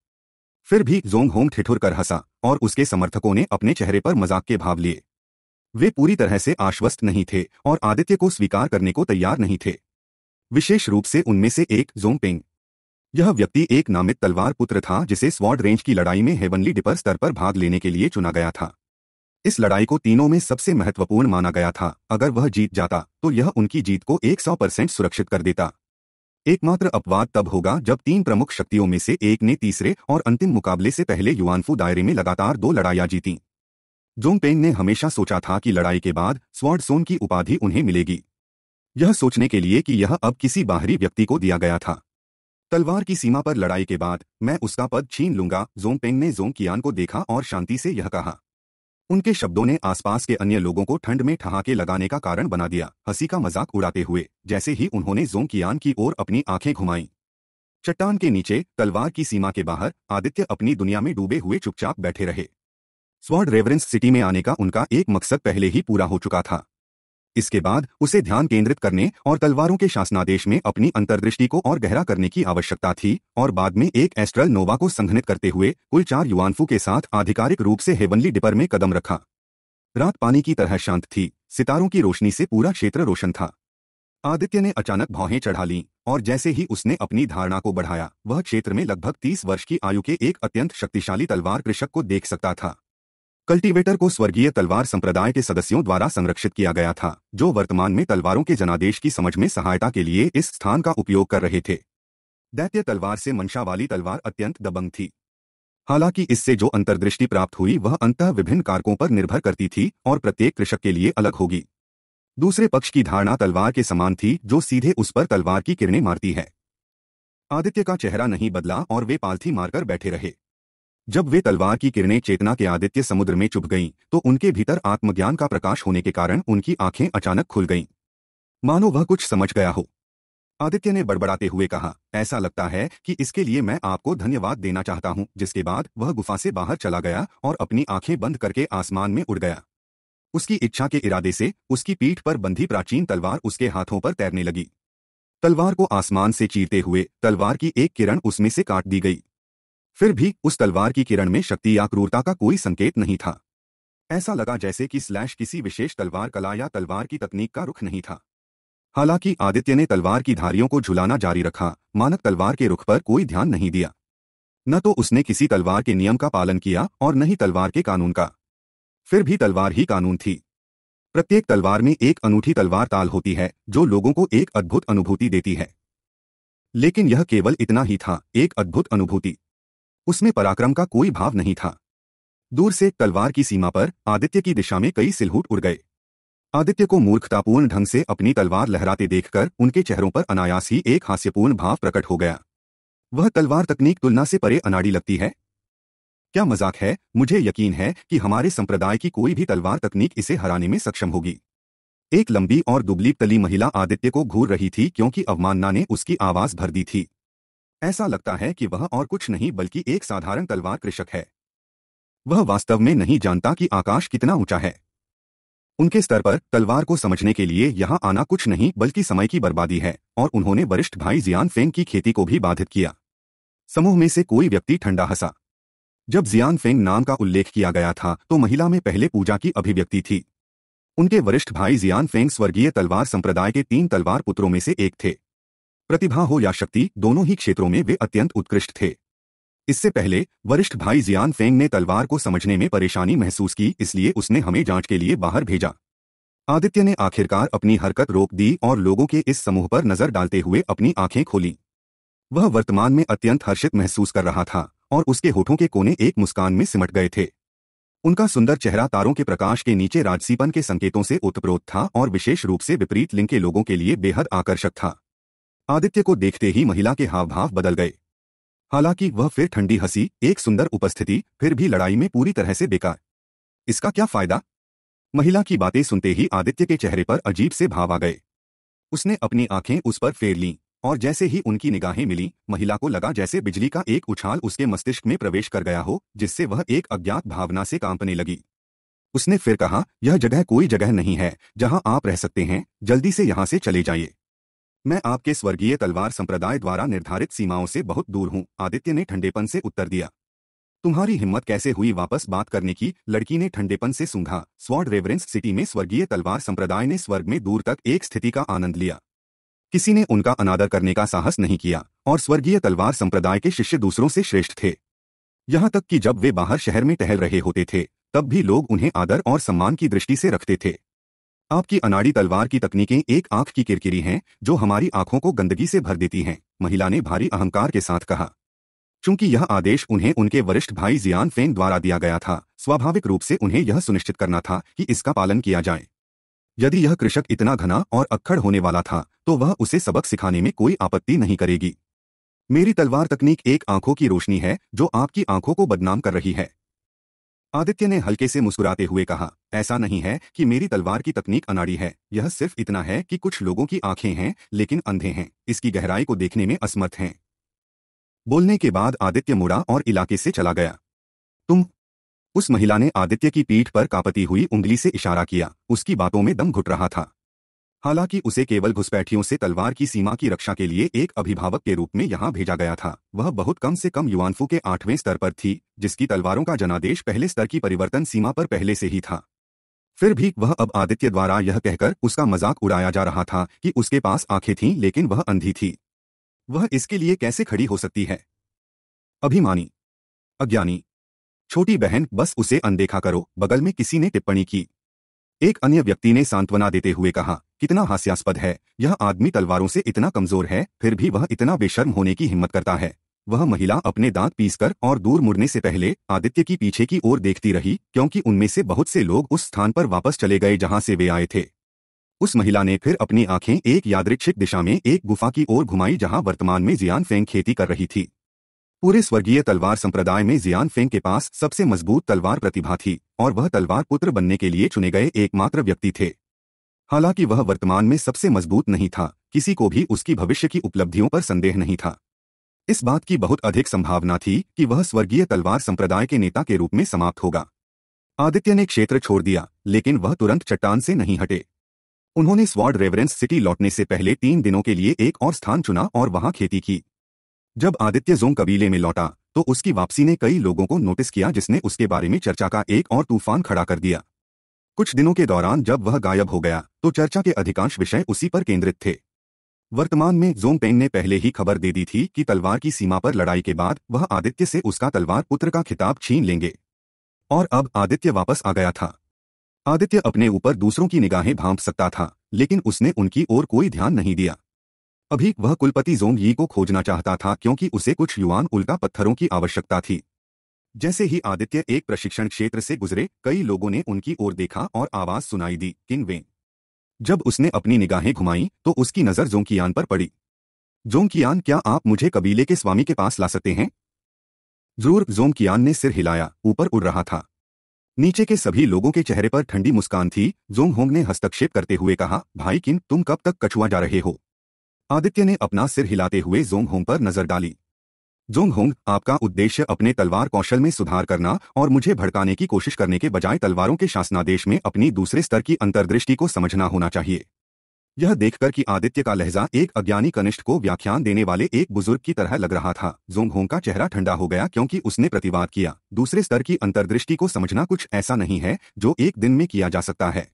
फिर भी जोंग होंग ठिठुर कर हंसा और उसके समर्थकों ने अपने चेहरे पर मजाक के भाव लिए वे पूरी तरह से आश्वस्त नहीं थे और आदित्य को स्वीकार करने को तैयार नहीं थे विशेष रूप से उनमें से एक जोंग पेंग यह व्यक्ति एक नामित तलवार पुत्र था जिसे स्वॉर्ड रेंज की लड़ाई में हेवनली डिपर स्तर पर भाग लेने के लिए चुना गया था इस लड़ाई को तीनों में सबसे महत्वपूर्ण माना गया था अगर वह जीत जाता तो यह उनकी जीत को 100 परसेंट सुरक्षित कर देता एकमात्र अपवाद तब होगा जब तीन प्रमुख शक्तियों में से एक ने तीसरे और अंतिम मुकाबले से पहले युवानफू दायरे में लगातार दो लड़ाइयां जीती जोंगपेंग ने हमेशा सोचा था कि लड़ाई के बाद स्वर्ण सोन की उपाधि उन्हें मिलेगी यह सोचने के लिए कि यह अब किसी बाहरी व्यक्ति को दिया गया था तलवार की सीमा पर लड़ाई के बाद मैं उसका पद छीन लूंगा जोंगपेंग ने जोंग कियान को देखा और शांति से यह कहा उनके शब्दों ने आसपास के अन्य लोगों को ठंड में ठहाके लगाने का कारण बना दिया हंसी का मजाक उड़ाते हुए जैसे ही उन्होंने जोंग कियान की ओर अपनी आंखें घुमाई चट्टान के नीचे तलवार की सीमा के बाहर आदित्य अपनी दुनिया में डूबे हुए चुपचाप बैठे रहे स्वर्ड रेवरेंस सिटी में आने का उनका एक मकसद पहले ही पूरा हो चुका था इसके बाद उसे ध्यान केंद्रित करने और तलवारों के शासनादेश में अपनी अंतर्दृष्टि को और गहरा करने की आवश्यकता थी और बाद में एक एस्ट्रल नोवा को संघनित करते हुए कुल चार युवानफू के साथ आधिकारिक रूप से हेवनली डिपर में कदम रखा रात पानी की तरह शांत थी सितारों की रोशनी से पूरा क्षेत्र रोशन था आदित्य ने अचानक भौहें चढ़ा ली और जैसे ही उसने अपनी धारणा को बढ़ाया वह क्षेत्र में लगभग तीस वर्ष की आयु के एक अत्यंत शक्तिशाली तलवार कृषक को देख सकता था कल्टीवेटर को स्वर्गीय तलवार संप्रदाय के सदस्यों द्वारा संरक्षित किया गया था जो वर्तमान में तलवारों के जनादेश की समझ में सहायता के लिए इस स्थान का उपयोग कर रहे थे दैत्य तलवार से मंशा वाली तलवार अत्यंत दबंग थी हालांकि इससे जो अंतर्दृष्टि प्राप्त हुई वह अंतः विभिन्न कारकों पर निर्भर करती थी और प्रत्येक कृषक के लिए अलग होगी दूसरे पक्ष की धारणा तलवार के समान थी जो सीधे उस पर तलवार की किरणें मारती है आदित्य का चेहरा नहीं बदला और वे पालथी मारकर बैठे रहे जब वे तलवार की किरणें चेतना के आदित्य समुद्र में चुप गईं तो उनके भीतर आत्मज्ञान का प्रकाश होने के कारण उनकी आंखें अचानक खुल गईं मानो वह कुछ समझ गया हो आदित्य ने बड़बड़ाते हुए कहा ऐसा लगता है कि इसके लिए मैं आपको धन्यवाद देना चाहता हूं जिसके बाद वह गुफा से बाहर चला गया और अपनी आंखें बंद करके आसमान में उड़ गया उसकी इच्छा के इरादे से उसकी पीठ पर बंधी प्राचीन तलवार उसके हाथों पर तैरने लगी तलवार को आसमान से चीरते हुए तलवार की एक किरण उसमें से काट दी गई फिर भी उस तलवार की किरण में शक्ति या क्रूरता का कोई संकेत नहीं था ऐसा लगा जैसे कि स्लैश किसी विशेष तलवार कला या तलवार की तकनीक का रुख नहीं था हालांकि आदित्य ने तलवार की धारियों को झुलाना जारी रखा मानक तलवार के रुख पर कोई ध्यान नहीं दिया न तो उसने किसी तलवार के नियम का पालन किया और न ही तलवार के कानून का फिर भी तलवार ही कानून थी प्रत्येक तलवार में एक अनूठी तलवार ताल होती है जो लोगों को एक अद्भुत अनुभूति देती है लेकिन यह केवल इतना ही था एक अद्भुत अनुभूति उसमें पराक्रम का कोई भाव नहीं था दूर से तलवार की सीमा पर आदित्य की दिशा में कई सिलहूट उड़ गए आदित्य को मूर्खतापूर्ण ढंग से अपनी तलवार लहराते देखकर उनके चेहरों पर अनायास ही एक हास्यपूर्ण भाव प्रकट हो गया वह तलवार तकनीक तुलना से परे अनाड़ी लगती है क्या मजाक है मुझे यकीन है कि हमारे संप्रदाय की कोई भी तलवार तकनीक इसे हराने में सक्षम होगी एक लंबी और दुबली तली महिला आदित्य को घूर रही थी क्योंकि अवमानना ने उसकी आवाज भर दी थी ऐसा लगता है कि वह और कुछ नहीं बल्कि एक साधारण तलवार कृषक है वह वास्तव में नहीं जानता कि आकाश कितना ऊंचा है उनके स्तर पर तलवार को समझने के लिए यहां आना कुछ नहीं बल्कि समय की बर्बादी है और उन्होंने वरिष्ठ भाई जियान फेंग की खेती को भी बाधित किया समूह में से कोई व्यक्ति ठंडा हंसा जब जियान फेंग नाम का उल्लेख किया गया था तो महिला में पहले पूजा की अभिव्यक्ति थी उनके वरिष्ठ भाई जियान फेंग स्वर्गीय तलवार संप्रदाय के तीन तलवार पुत्रों में से एक थे प्रतिभा हो या शक्ति दोनों ही क्षेत्रों में वे अत्यंत उत्कृष्ट थे इससे पहले वरिष्ठ भाई जियान फेंग ने तलवार को समझने में परेशानी महसूस की इसलिए उसने हमें जांच के लिए बाहर भेजा आदित्य ने आखिरकार अपनी हरकत रोक दी और लोगों के इस समूह पर नजर डालते हुए अपनी आंखें खोली वह वर्तमान में अत्यंत हर्षित महसूस कर रहा था और उसके होठों के कोने एक मुस्कान में सिमट गए थे उनका सुंदर चेहरा तारों के प्रकाश के नीचे राजसीपन के संकेतों से उत्प्रोत था और विशेष रूप से विपरीत लिंग के लोगों के लिए बेहद आकर्षक था आदित्य को देखते ही महिला के हाव भाव बदल गए हालांकि वह फिर ठंडी हंसी एक सुंदर उपस्थिति फिर भी लड़ाई में पूरी तरह से बेकार इसका क्या फायदा महिला की बातें सुनते ही आदित्य के चेहरे पर अजीब से भाव आ गए उसने अपनी आंखें उस पर फेर लीं और जैसे ही उनकी निगाहें मिली महिला को लगा जैसे बिजली का एक उछाल उसके मस्तिष्क में प्रवेश कर गया हो जिससे वह एक अज्ञात भावना से कांपने लगी उसने फिर कहा यह जगह कोई जगह नहीं है जहां आप रह सकते हैं जल्दी से यहां से चले जाइए मैं आपके स्वर्गीय तलवार संप्रदाय द्वारा निर्धारित सीमाओं से बहुत दूर हूँ आदित्य ने ठंडेपन से उत्तर दिया तुम्हारी हिम्मत कैसे हुई वापस बात करने की लड़की ने ठंडेपन से सूंघा स्वॉर्ड रेवरेंस सिटी में स्वर्गीय तलवार संप्रदाय ने स्वर्ग में दूर तक एक स्थिति का आनंद लिया किसी ने उनका अनादर करने का साहस नहीं किया और स्वर्गीय तलवार संप्रदाय के शिष्य दूसरों से श्रेष्ठ थे यहां तक कि जब वे बाहर शहर में टहल रहे होते थे तब भी लोग उन्हें आदर और सम्मान की दृष्टि से रखते थे आपकी अनाड़ी तलवार की तकनीकें एक आंख की किरकिरी हैं जो हमारी आंखों को गंदगी से भर देती हैं महिला ने भारी अहंकार के साथ कहा चूंकि यह आदेश उन्हें उनके वरिष्ठ भाई जियान फेन द्वारा दिया गया था स्वाभाविक रूप से उन्हें यह सुनिश्चित करना था कि इसका पालन किया जाए यदि यह कृषक इतना घना और अक्खड़ होने वाला था तो वह उसे सबक सिखाने में कोई आपत्ति नहीं करेगी मेरी तलवार तकनीक एक आंखों की रोशनी है जो आपकी आंखों को बदनाम कर रही है आदित्य ने हल्के से मुस्कुराते हुए कहा ऐसा नहीं है कि मेरी तलवार की तकनीक अनाड़ी है यह सिर्फ इतना है कि कुछ लोगों की आंखें हैं लेकिन अंधे हैं इसकी गहराई को देखने में असमर्थ हैं बोलने के बाद आदित्य मुड़ा और इलाके से चला गया तुम उस महिला ने आदित्य की पीठ पर कापती हुई उंगली से इशारा किया उसकी बातों में दम घुट रहा था हालांकि उसे केवल घुसपैठियों से तलवार की सीमा की रक्षा के लिए एक अभिभावक के रूप में यहाँ भेजा गया था वह बहुत कम से कम युवानफू के आठवें स्तर पर थी जिसकी तलवारों का जनादेश पहले स्तर की परिवर्तन सीमा पर पहले से ही था फिर भी वह अब आदित्य द्वारा यह कहकर उसका मजाक उड़ाया जा रहा था कि उसके पास आंखें थीं लेकिन वह अंधी थी वह इसके लिए कैसे खड़ी हो सकती है अभिमानी अज्ञानी छोटी बहन बस उसे अनदेखा करो बगल में किसी ने टिप्पणी की एक अन्य व्यक्ति ने सांत्वना देते हुए कहा कितना हास्यास्पद है यह आदमी तलवारों से इतना कमजोर है फिर भी वह इतना बेशर्म होने की हिम्मत करता है वह महिला अपने दांत पीसकर और दूर मुड़ने से पहले आदित्य की पीछे की ओर देखती रही क्योंकि उनमें से बहुत से लोग उस स्थान पर वापस चले गए जहां से वे आए थे उस महिला ने फिर अपनी आंखें एक यादृक्षिक दिशा में एक गुफा की ओर घुमाई जहां वर्तमान में जियान फेंग खेती कर रही थी पूरे स्वर्गीय तलवार संप्रदाय में जियान फेंग के पास सबसे मजबूत तलवार प्रतिभा थी और वह तलवार पुत्र बनने के लिए चुने गए एकमात्र व्यक्ति थे हालांकि वह वर्तमान में सबसे मजबूत नहीं था किसी को भी उसकी भविष्य की उपलब्धियों पर संदेह नहीं था इस बात की बहुत अधिक संभावना थी कि वह स्वर्गीय तलवार संप्रदाय के नेता के रूप में समाप्त होगा आदित्य ने क्षेत्र छोड़ दिया लेकिन वह तुरंत चट्टान से नहीं हटे उन्होंने स्वाड रेवरेंस सिटी लौटने से पहले तीन दिनों के लिए एक और स्थान चुना और वहां खेती की जब आदित्य जोंग कबीले में लौटा तो उसकी वापसी ने कई लोगों को नोटिस किया जिसने उसके बारे में चर्चा का एक और तूफान खड़ा कर दिया कुछ दिनों के दौरान जब वह गायब हो गया तो चर्चा के अधिकांश विषय उसी पर केंद्रित थे वर्तमान में जोमपेंग ने पहले ही खबर दे दी थी कि तलवार की सीमा पर लड़ाई के बाद वह आदित्य से उसका तलवार पुत्र का खिताब छीन लेंगे और अब आदित्य वापस आ गया था आदित्य अपने ऊपर दूसरों की निगाहें भांप सकता था लेकिन उसने उनकी ओर कोई ध्यान नहीं दिया अभी वह कुलपति जोंग यी को खोजना चाहता था क्योंकि उसे कुछ युवान उल्टा पत्थरों की आवश्यकता थी जैसे ही आदित्य एक प्रशिक्षण क्षेत्र से गुजरे कई लोगों ने उनकी ओर देखा और आवाज सुनाई दी किंग वे जब उसने अपनी निगाहें घुमाई तो उसकी नजर जोंकियान पर पड़ी जोंकियान क्या आप मुझे कबीले के स्वामी के पास ला सकते हैं जरूर जोंकियान ने सिर हिलाया ऊपर उड़ रहा था नीचे के सभी लोगों के चेहरे पर ठंडी मुस्कान थी जोंग होंग ने हस्तक्षेप करते हुए कहा भाई किन तुम कब तक कछुआ जा रहे हो आदित्य ने अपना सिर हिलाते हुए जोंग होंग पर नजर डाली जोंग होंग आपका उद्देश्य अपने तलवार कौशल में सुधार करना और मुझे भड़काने की कोशिश करने के बजाय तलवारों के शासनादेश में अपनी दूसरे स्तर की अंतर्दृष्टि को समझना होना चाहिए यह देखकर कि आदित्य का लहजा एक अज्ञानी कनिष्ठ को व्याख्यान देने वाले एक बुजुर्ग की तरह लग रहा था जोंग होंग का चेहरा ठंडा हो गया क्योंकि उसने प्रतिवाद किया दूसरे स्तर की अंतर्दृष्टि को समझना कुछ ऐसा नहीं है जो एक दिन में किया जा सकता है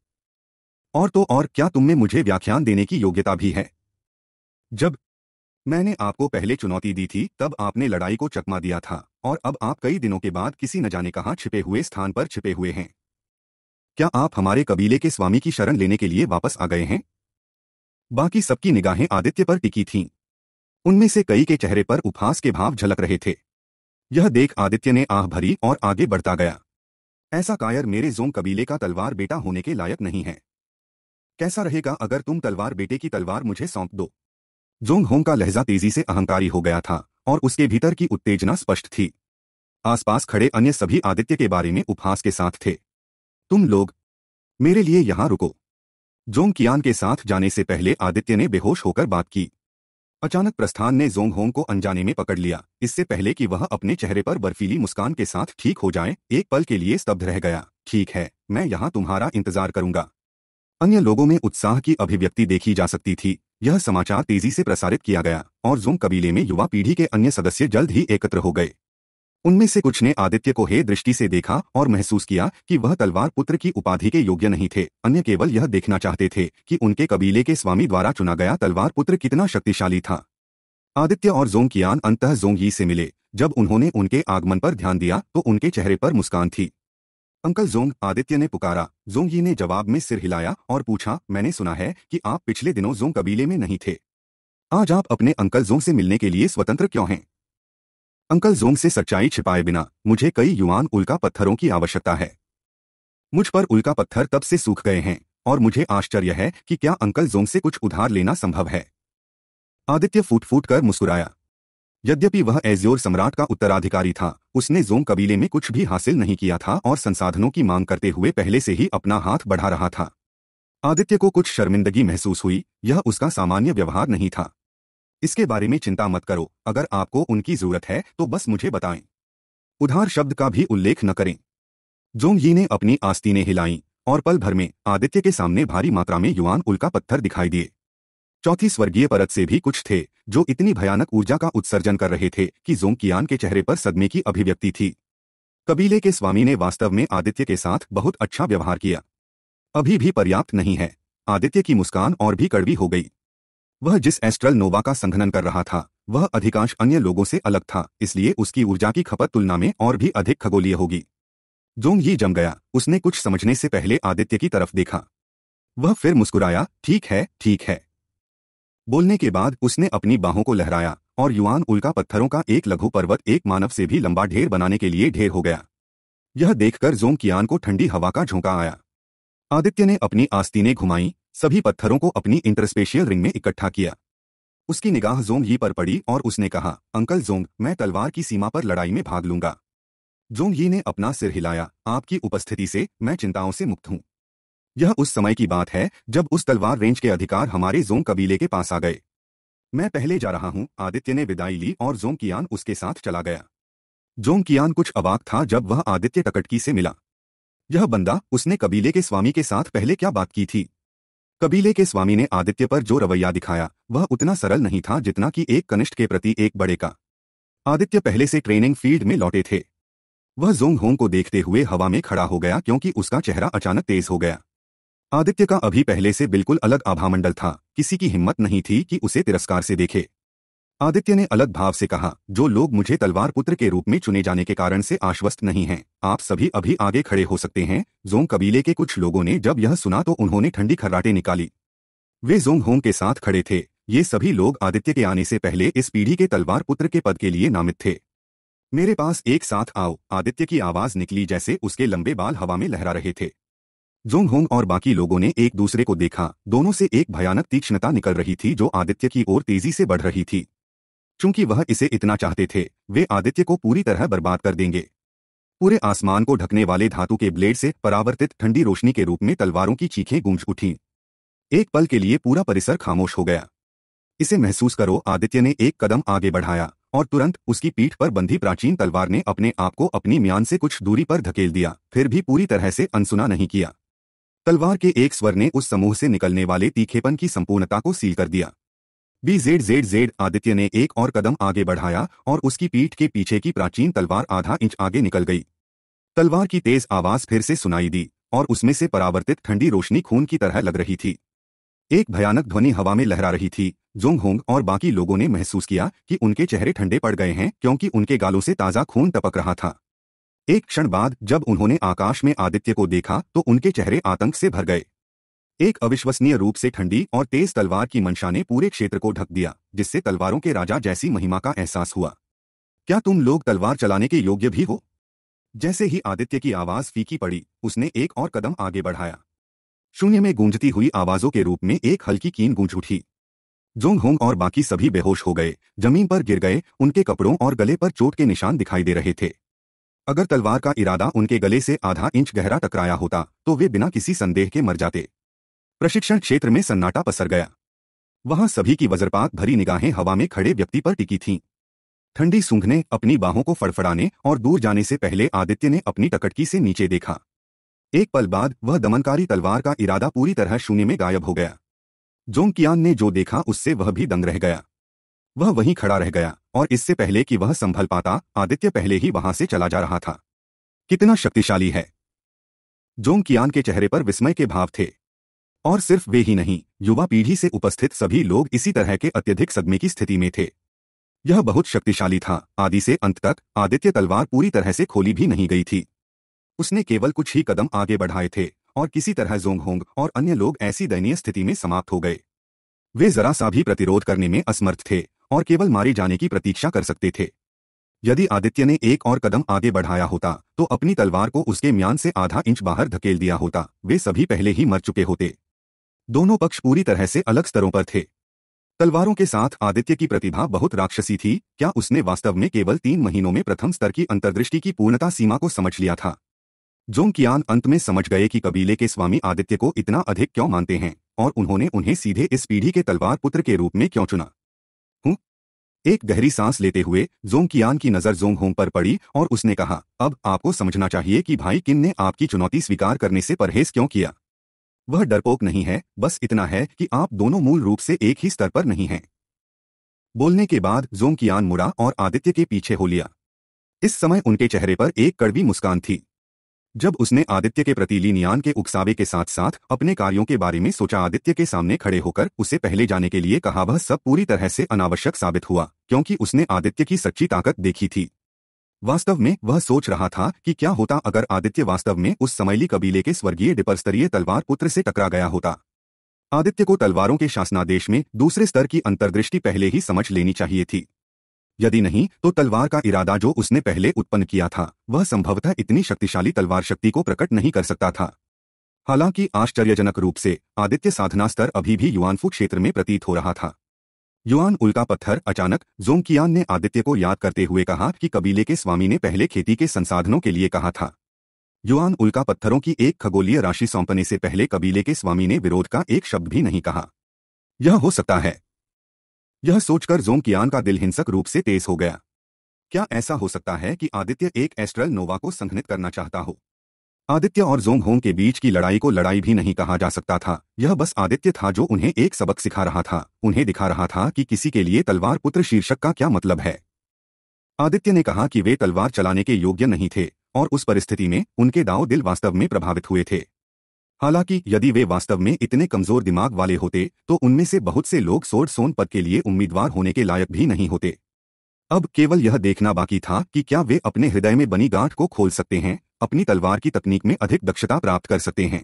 और तो और क्या तुम्हें मुझे व्याख्यान देने की योग्यता भी है जब मैंने आपको पहले चुनौती दी थी तब आपने लड़ाई को चकमा दिया था और अब आप कई दिनों के बाद किसी न जाने कहाँ छिपे हुए स्थान पर छिपे हुए हैं क्या आप हमारे कबीले के स्वामी की शरण लेने के लिए वापस आ गए हैं बाकी सबकी निगाहें आदित्य पर टिकी थीं उनमें से कई के चेहरे पर उपहास के भाव झलक रहे थे यह देख आदित्य ने आह भरी और आगे बढ़ता गया ऐसा कायर मेरे जोम कबीले का तलवार बेटा होने के लायक नहीं है कैसा रहेगा अगर तुम तलवार बेटे की तलवार मुझे सौंप दो जोंग होंग का लहजा तेजी से अहंकारी हो गया था और उसके भीतर की उत्तेजना स्पष्ट थी आसपास खड़े अन्य सभी आदित्य के बारे में उपहास के साथ थे तुम लोग मेरे लिए यहां रुको जोंग कियान के साथ जाने से पहले आदित्य ने बेहोश होकर बात की अचानक प्रस्थान ने जोंग होंग को अनजाने में पकड़ लिया इससे पहले कि वह अपने चेहरे पर बर्फीली मुस्कान के साथ ठीक हो जाए एक पल के लिए स्तब्ध रह गया ठीक है मैं यहाँ तुम्हारा इंतजार करूंगा अन्य लोगों में उत्साह की अभिव्यक्ति देखी जा सकती थी यह समाचार तेजी से प्रसारित किया गया और जूम कबीले में युवा पीढ़ी के अन्य सदस्य जल्द ही एकत्र हो गए उनमें से कुछ ने आदित्य को हे दृष्टि से देखा और महसूस किया कि वह तलवार पुत्र की उपाधि के योग्य नहीं थे अन्य केवल यह देखना चाहते थे कि उनके कबीले के स्वामी द्वारा चुना गया तलवार पुत्र कितना शक्तिशाली था आदित्य और जोंग कियान अंतः जोंग यी से मिले जब उन्होंने उनके आगमन पर ध्यान दिया तो उनके चेहरे पर मुस्कान थी अंकल जोंग आदित्य ने पुकारा जोंग ने जवाब में सिर हिलाया और पूछा मैंने सुना है कि आप पिछले दिनों जोंग कबीले में नहीं थे आज आप अपने अंकल जोंग से मिलने के लिए स्वतंत्र क्यों हैं अंकल जोंग से सच्चाई छिपाए बिना मुझे कई युवान उल्का पत्थरों की आवश्यकता है मुझ पर उल्का पत्थर तब से सूख गए हैं और मुझे आश्चर्य है कि क्या अंकल जोंग से कुछ उधार लेना संभव है आदित्य फूट फूट कर मुस्कुराया यद्यपि वह एज्योर सम्राट का उत्तराधिकारी था उसने जोंग कबीले में कुछ भी हासिल नहीं किया था और संसाधनों की मांग करते हुए पहले से ही अपना हाथ बढ़ा रहा था आदित्य को कुछ शर्मिंदगी महसूस हुई यह उसका सामान्य व्यवहार नहीं था इसके बारे में चिंता मत करो अगर आपको उनकी जरूरत है तो बस मुझे बताएं उधार शब्द का भी उल्लेख न करें जोंग ने अपनी आस्तीनें हिलाईं और पल भर में आदित्य के सामने भारी मात्रा में युवान उल्का पत्थर दिखाई दिए चौथी स्वर्गीय परत से भी कुछ थे जो इतनी भयानक ऊर्जा का उत्सर्जन कर रहे थे कि कियान के चेहरे पर सदमे की अभिव्यक्ति थी कबीले के स्वामी ने वास्तव में आदित्य के साथ बहुत अच्छा व्यवहार किया अभी भी पर्याप्त नहीं है आदित्य की मुस्कान और भी कड़वी हो गई वह जिस एस्ट्रल नोवा का संघनन कर रहा था वह अधिकांश अन्य लोगों से अलग था इसलिए उसकी ऊर्जा की खपत तुलना में और भी अधिक खगोलीय होगी जोंग ही जम गया उसने कुछ समझने से पहले आदित्य की तरफ देखा वह फिर मुस्कुराया ठीक है ठीक है बोलने के बाद उसने अपनी बाहों को लहराया और युवान उल्का पत्थरों का एक लघु पर्वत एक मानव से भी लंबा ढेर बनाने के लिए ढेर हो गया यह देखकर जोम कियान को ठंडी हवा का झोंका आया आदित्य ने अपनी आस्तीनें घुमाई सभी पत्थरों को अपनी इंटरस्पेशियल रिंग में इकट्ठा किया उसकी निगाह जोंग ही पर पड़ी और उसने कहा अंकल जोंग मैं तलवार की सीमा पर लड़ाई में भाग लूंगा जोंग ही ने अपना सिर हिलाया आपकी उपस्थिति से मैं चिंताओं से मुक्त हूं यह उस समय की बात है जब उस तलवार रेंज के अधिकार हमारे जोम कबीले के पास आ गए मैं पहले जा रहा हूं आदित्य ने विदाई ली और जोम कियान उसके साथ चला गया जोम कियान कुछ अवाक था जब वह आदित्य टकटकी से मिला यह बंदा उसने कबीले के स्वामी के साथ पहले क्या बात की थी कबीले के स्वामी ने आदित्य पर जो रवैया दिखाया वह उतना सरल नहीं था जितना कि एक कनिष्ठ के प्रति एक बड़े का आदित्य पहले से ट्रेनिंग फील्ड में लौटे थे वह जोंग होंग को देखते हुए हवा में खड़ा हो गया क्योंकि उसका चेहरा अचानक तेज हो गया आदित्य का अभी पहले से बिल्कुल अलग आभामंडल था किसी की हिम्मत नहीं थी कि उसे तिरस्कार से देखे आदित्य ने अलग भाव से कहा जो लोग मुझे तलवार पुत्र के रूप में चुने जाने के कारण से आश्वस्त नहीं हैं आप सभी अभी आगे खड़े हो सकते हैं जोंग कबीले के कुछ लोगों ने जब यह सुना तो उन्होंने ठंडी खर्राटे निकाली वे जोंग होंग के साथ खड़े थे ये सभी लोग आदित्य के आने से पहले इस पीढ़ी के तलवार पुत्र के पद के लिए नामित थे मेरे पास एक साथ आओ आदित्य की आवाज निकली जैसे उसके लंबे बाल हवा में लहरा रहे थे जोंग होंग और बाकी लोगों ने एक दूसरे को देखा दोनों से एक भयानक तीक्ष्णता निकल रही थी जो आदित्य की ओर तेजी से बढ़ रही थी चूंकि वह इसे इतना चाहते थे वे आदित्य को पूरी तरह बर्बाद कर देंगे पूरे आसमान को ढकने वाले धातु के ब्लेड से परावर्तित ठंडी रोशनी के रूप में तलवारों की चीखें गूंज उठीं एक पल के लिए पूरा परिसर खामोश हो गया इसे महसूस करो आदित्य ने एक कदम आगे बढ़ाया और तुरंत उसकी पीठ पर बंधी प्राचीन तलवार ने अपने आप को अपनी म्यान से कुछ दूरी पर धकेल दिया फिर भी पूरी तरह से अनसुना नहीं किया तलवार के एक स्वर ने उस समूह से निकलने वाले तीखेपन की संपूर्णता को सील कर दिया B Z Z Z Aditya ने एक और कदम आगे बढ़ाया और उसकी पीठ के पीछे की प्राचीन तलवार आधा इंच आगे निकल गई तलवार की तेज आवाज फिर से सुनाई दी और उसमें से परावर्तित ठंडी रोशनी खून की तरह लग रही थी एक भयानक ध्वनि हवा में लहरा रही थी जोंग होंग और बाकी लोगों ने महसूस किया कि उनके चेहरे ठंडे पड़ गए हैं क्योंकि उनके गालों से ताज़ा खून टपक रहा था एक क्षण बाद जब उन्होंने आकाश में आदित्य को देखा तो उनके चेहरे आतंक से भर गए एक अविश्वसनीय रूप से ठंडी और तेज तलवार की मंशा ने पूरे क्षेत्र को ढक दिया जिससे तलवारों के राजा जैसी महिमा का एहसास हुआ क्या तुम लोग तलवार चलाने के योग्य भी हो जैसे ही आदित्य की आवाज फीकी पड़ी उसने एक और कदम आगे बढ़ाया शून्य में गूंजती हुई आवाजों के रूप में एक हल्की कीन गूंज उठी जोंग होंग और बाकी सभी बेहोश हो गए जमीन पर गिर गए उनके कपड़ों और गले पर चोट के निशान दिखाई दे रहे थे अगर तलवार का इरादा उनके गले से आधा इंच गहरा टकराया होता तो वे बिना किसी संदेह के मर जाते प्रशिक्षण क्षेत्र में सन्नाटा पसर गया वहां सभी की वज्रपात भरी निगाहें हवा में खड़े व्यक्ति पर टिकी थीं ठंडी सूंघने अपनी बाहों को फड़फड़ाने और दूर जाने से पहले आदित्य ने अपनी टकटकी से नीचे देखा एक पल बाद वह दमनकारी तलवार का इरादा पूरी तरह शून्य में गायब हो गया जोंगकियान ने जो देखा उससे वह भी दंग रह गया वह वहीं खड़ा रह गया और इससे पहले कि वह संभल पाता आदित्य पहले ही वहां से चला जा रहा था कितना शक्तिशाली है जोंग कियान के चेहरे पर विस्मय के भाव थे और सिर्फ वे ही नहीं युवा पीढ़ी से उपस्थित सभी लोग इसी तरह के अत्यधिक सदमे की स्थिति में थे यह बहुत शक्तिशाली था आदि से अंत तक आदित्य तलवार पूरी तरह से खोली भी नहीं गई थी उसने केवल कुछ ही कदम आगे बढ़ाए थे और किसी तरह जोंग होंग और अन्य लोग ऐसी दयनीय स्थिति में समाप्त हो गए वे जरा सा भी प्रतिरोध करने में असमर्थ थे और केवल मारे जाने की प्रतीक्षा कर सकते थे यदि आदित्य ने एक और कदम आगे बढ़ाया होता तो अपनी तलवार को उसके म्यान से आधा इंच बाहर धकेल दिया होता वे सभी पहले ही मर चुके होते दोनों पक्ष पूरी तरह से अलग स्तरों पर थे तलवारों के साथ आदित्य की प्रतिभा बहुत राक्षसी थी क्या उसने वास्तव में केवल तीन महीनों में प्रथम स्तर की अंतर्दृष्टि की पूर्णता सीमा को समझ लिया था जोंग कियान अंत में समझ गए कि कबीले के स्वामी आदित्य को इतना अधिक क्यों मानते हैं और उन्होंने उन्हें सीधे इस पीढ़ी के तलवार पुत्र के रूप में क्यों चुना एक गहरी सांस लेते हुए जोंग की नजर जोंग होंग पर पड़ी और उसने कहा अब आपको समझना चाहिए कि भाई किन ने आपकी चुनौती स्वीकार करने से परहेज क्यों किया वह डरपोक नहीं है बस इतना है कि आप दोनों मूल रूप से एक ही स्तर पर नहीं हैं बोलने के बाद जोंग कियान मुड़ा और आदित्य के पीछे हो लिया इस समय उनके चेहरे पर एक कड़वी मुस्कान थी जब उसने आदित्य के प्रति लीनियान के उकसावे के साथ साथ अपने कार्यों के बारे में सोचा आदित्य के सामने खड़े होकर उसे पहले जाने के लिए कहा वह सब पूरी तरह से अनावश्यक साबित हुआ क्योंकि उसने आदित्य की सच्ची ताकत देखी थी वास्तव में वह सोच रहा था कि क्या होता अगर आदित्य वास्तव में उस समयली कबीले के स्वर्गीय डिपरस्तरीय तलवार पुत्र से टकरा गया होता आदित्य को तलवारों के शासनादेश में दूसरे स्तर की अंतर्दृष्टि पहले ही समझ लेनी चाहिए थी यदि नहीं तो तलवार का इरादा जो उसने पहले उत्पन्न किया था वह संभवतः इतनी शक्तिशाली तलवार शक्ति को प्रकट नहीं कर सकता था हालांकि आश्चर्यजनक रूप से आदित्य साधना स्तर अभी भी युवानफू क्षेत्र में प्रतीत हो रहा था युआन उल्का पत्थर अचानक जोंकियान ने आदित्य को याद करते हुए कहा कि कबीले के स्वामी ने पहले खेती के संसाधनों के लिए कहा था युआन उल्का पत्थरों की एक खगोलीय राशि सौंपने से पहले कबीले के स्वामी ने विरोध का एक शब्द भी नहीं कहा यह हो सकता है यह सोचकर जोंग कियान का दिल हिंसक रूप से तेज हो गया क्या ऐसा हो सकता है कि आदित्य एक एस्ट्रल नोवा को संघनित करना चाहता हो आदित्य और जोंग होंग के बीच की लड़ाई को लड़ाई भी नहीं कहा जा सकता था यह बस आदित्य था जो उन्हें एक सबक सिखा रहा था उन्हें दिखा रहा था कि किसी के लिए तलवार पुत्र शीर्षक का क्या मतलब है आदित्य ने कहा कि वे तलवार चलाने के योग्य नहीं थे और उस परिस्थिति में उनके दाव दिल वास्तव में प्रभावित हुए थे हालांकि यदि वे वास्तव में इतने कमजोर दिमाग वाले होते तो उनमें से बहुत से लोग सोड सोन पद के लिए उम्मीदवार होने के लायक भी नहीं होते अब केवल यह देखना बाकी था कि क्या वे अपने हृदय में बनी गांठ को खोल सकते हैं अपनी तलवार की तकनीक में अधिक दक्षता प्राप्त कर सकते हैं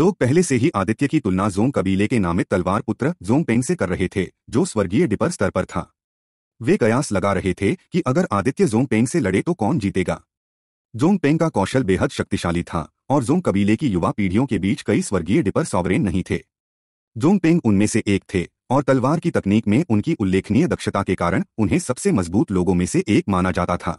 लोग पहले से ही आदित्य की तुलना जोंग कबीले के नामित तलवार पुत्र जोंग पेंग से कर रहे थे जो स्वर्गीय डिपर स्तर पर था वे कयास लगा रहे थे कि अगर आदित्य जोंग पेंग से लड़े तो कौन जीतेगा जोंग पेंग का कौशल बेहद शक्तिशाली था और जोंग कबीले की युवा पीढ़ियों के बीच कई स्वर्गीय डिपर सॉवरेन नहीं थे जोंग पेंग उनमें से एक थे और तलवार की तकनीक में उनकी उल्लेखनीय दक्षता के कारण उन्हें सबसे मजबूत लोगों में से एक माना जाता था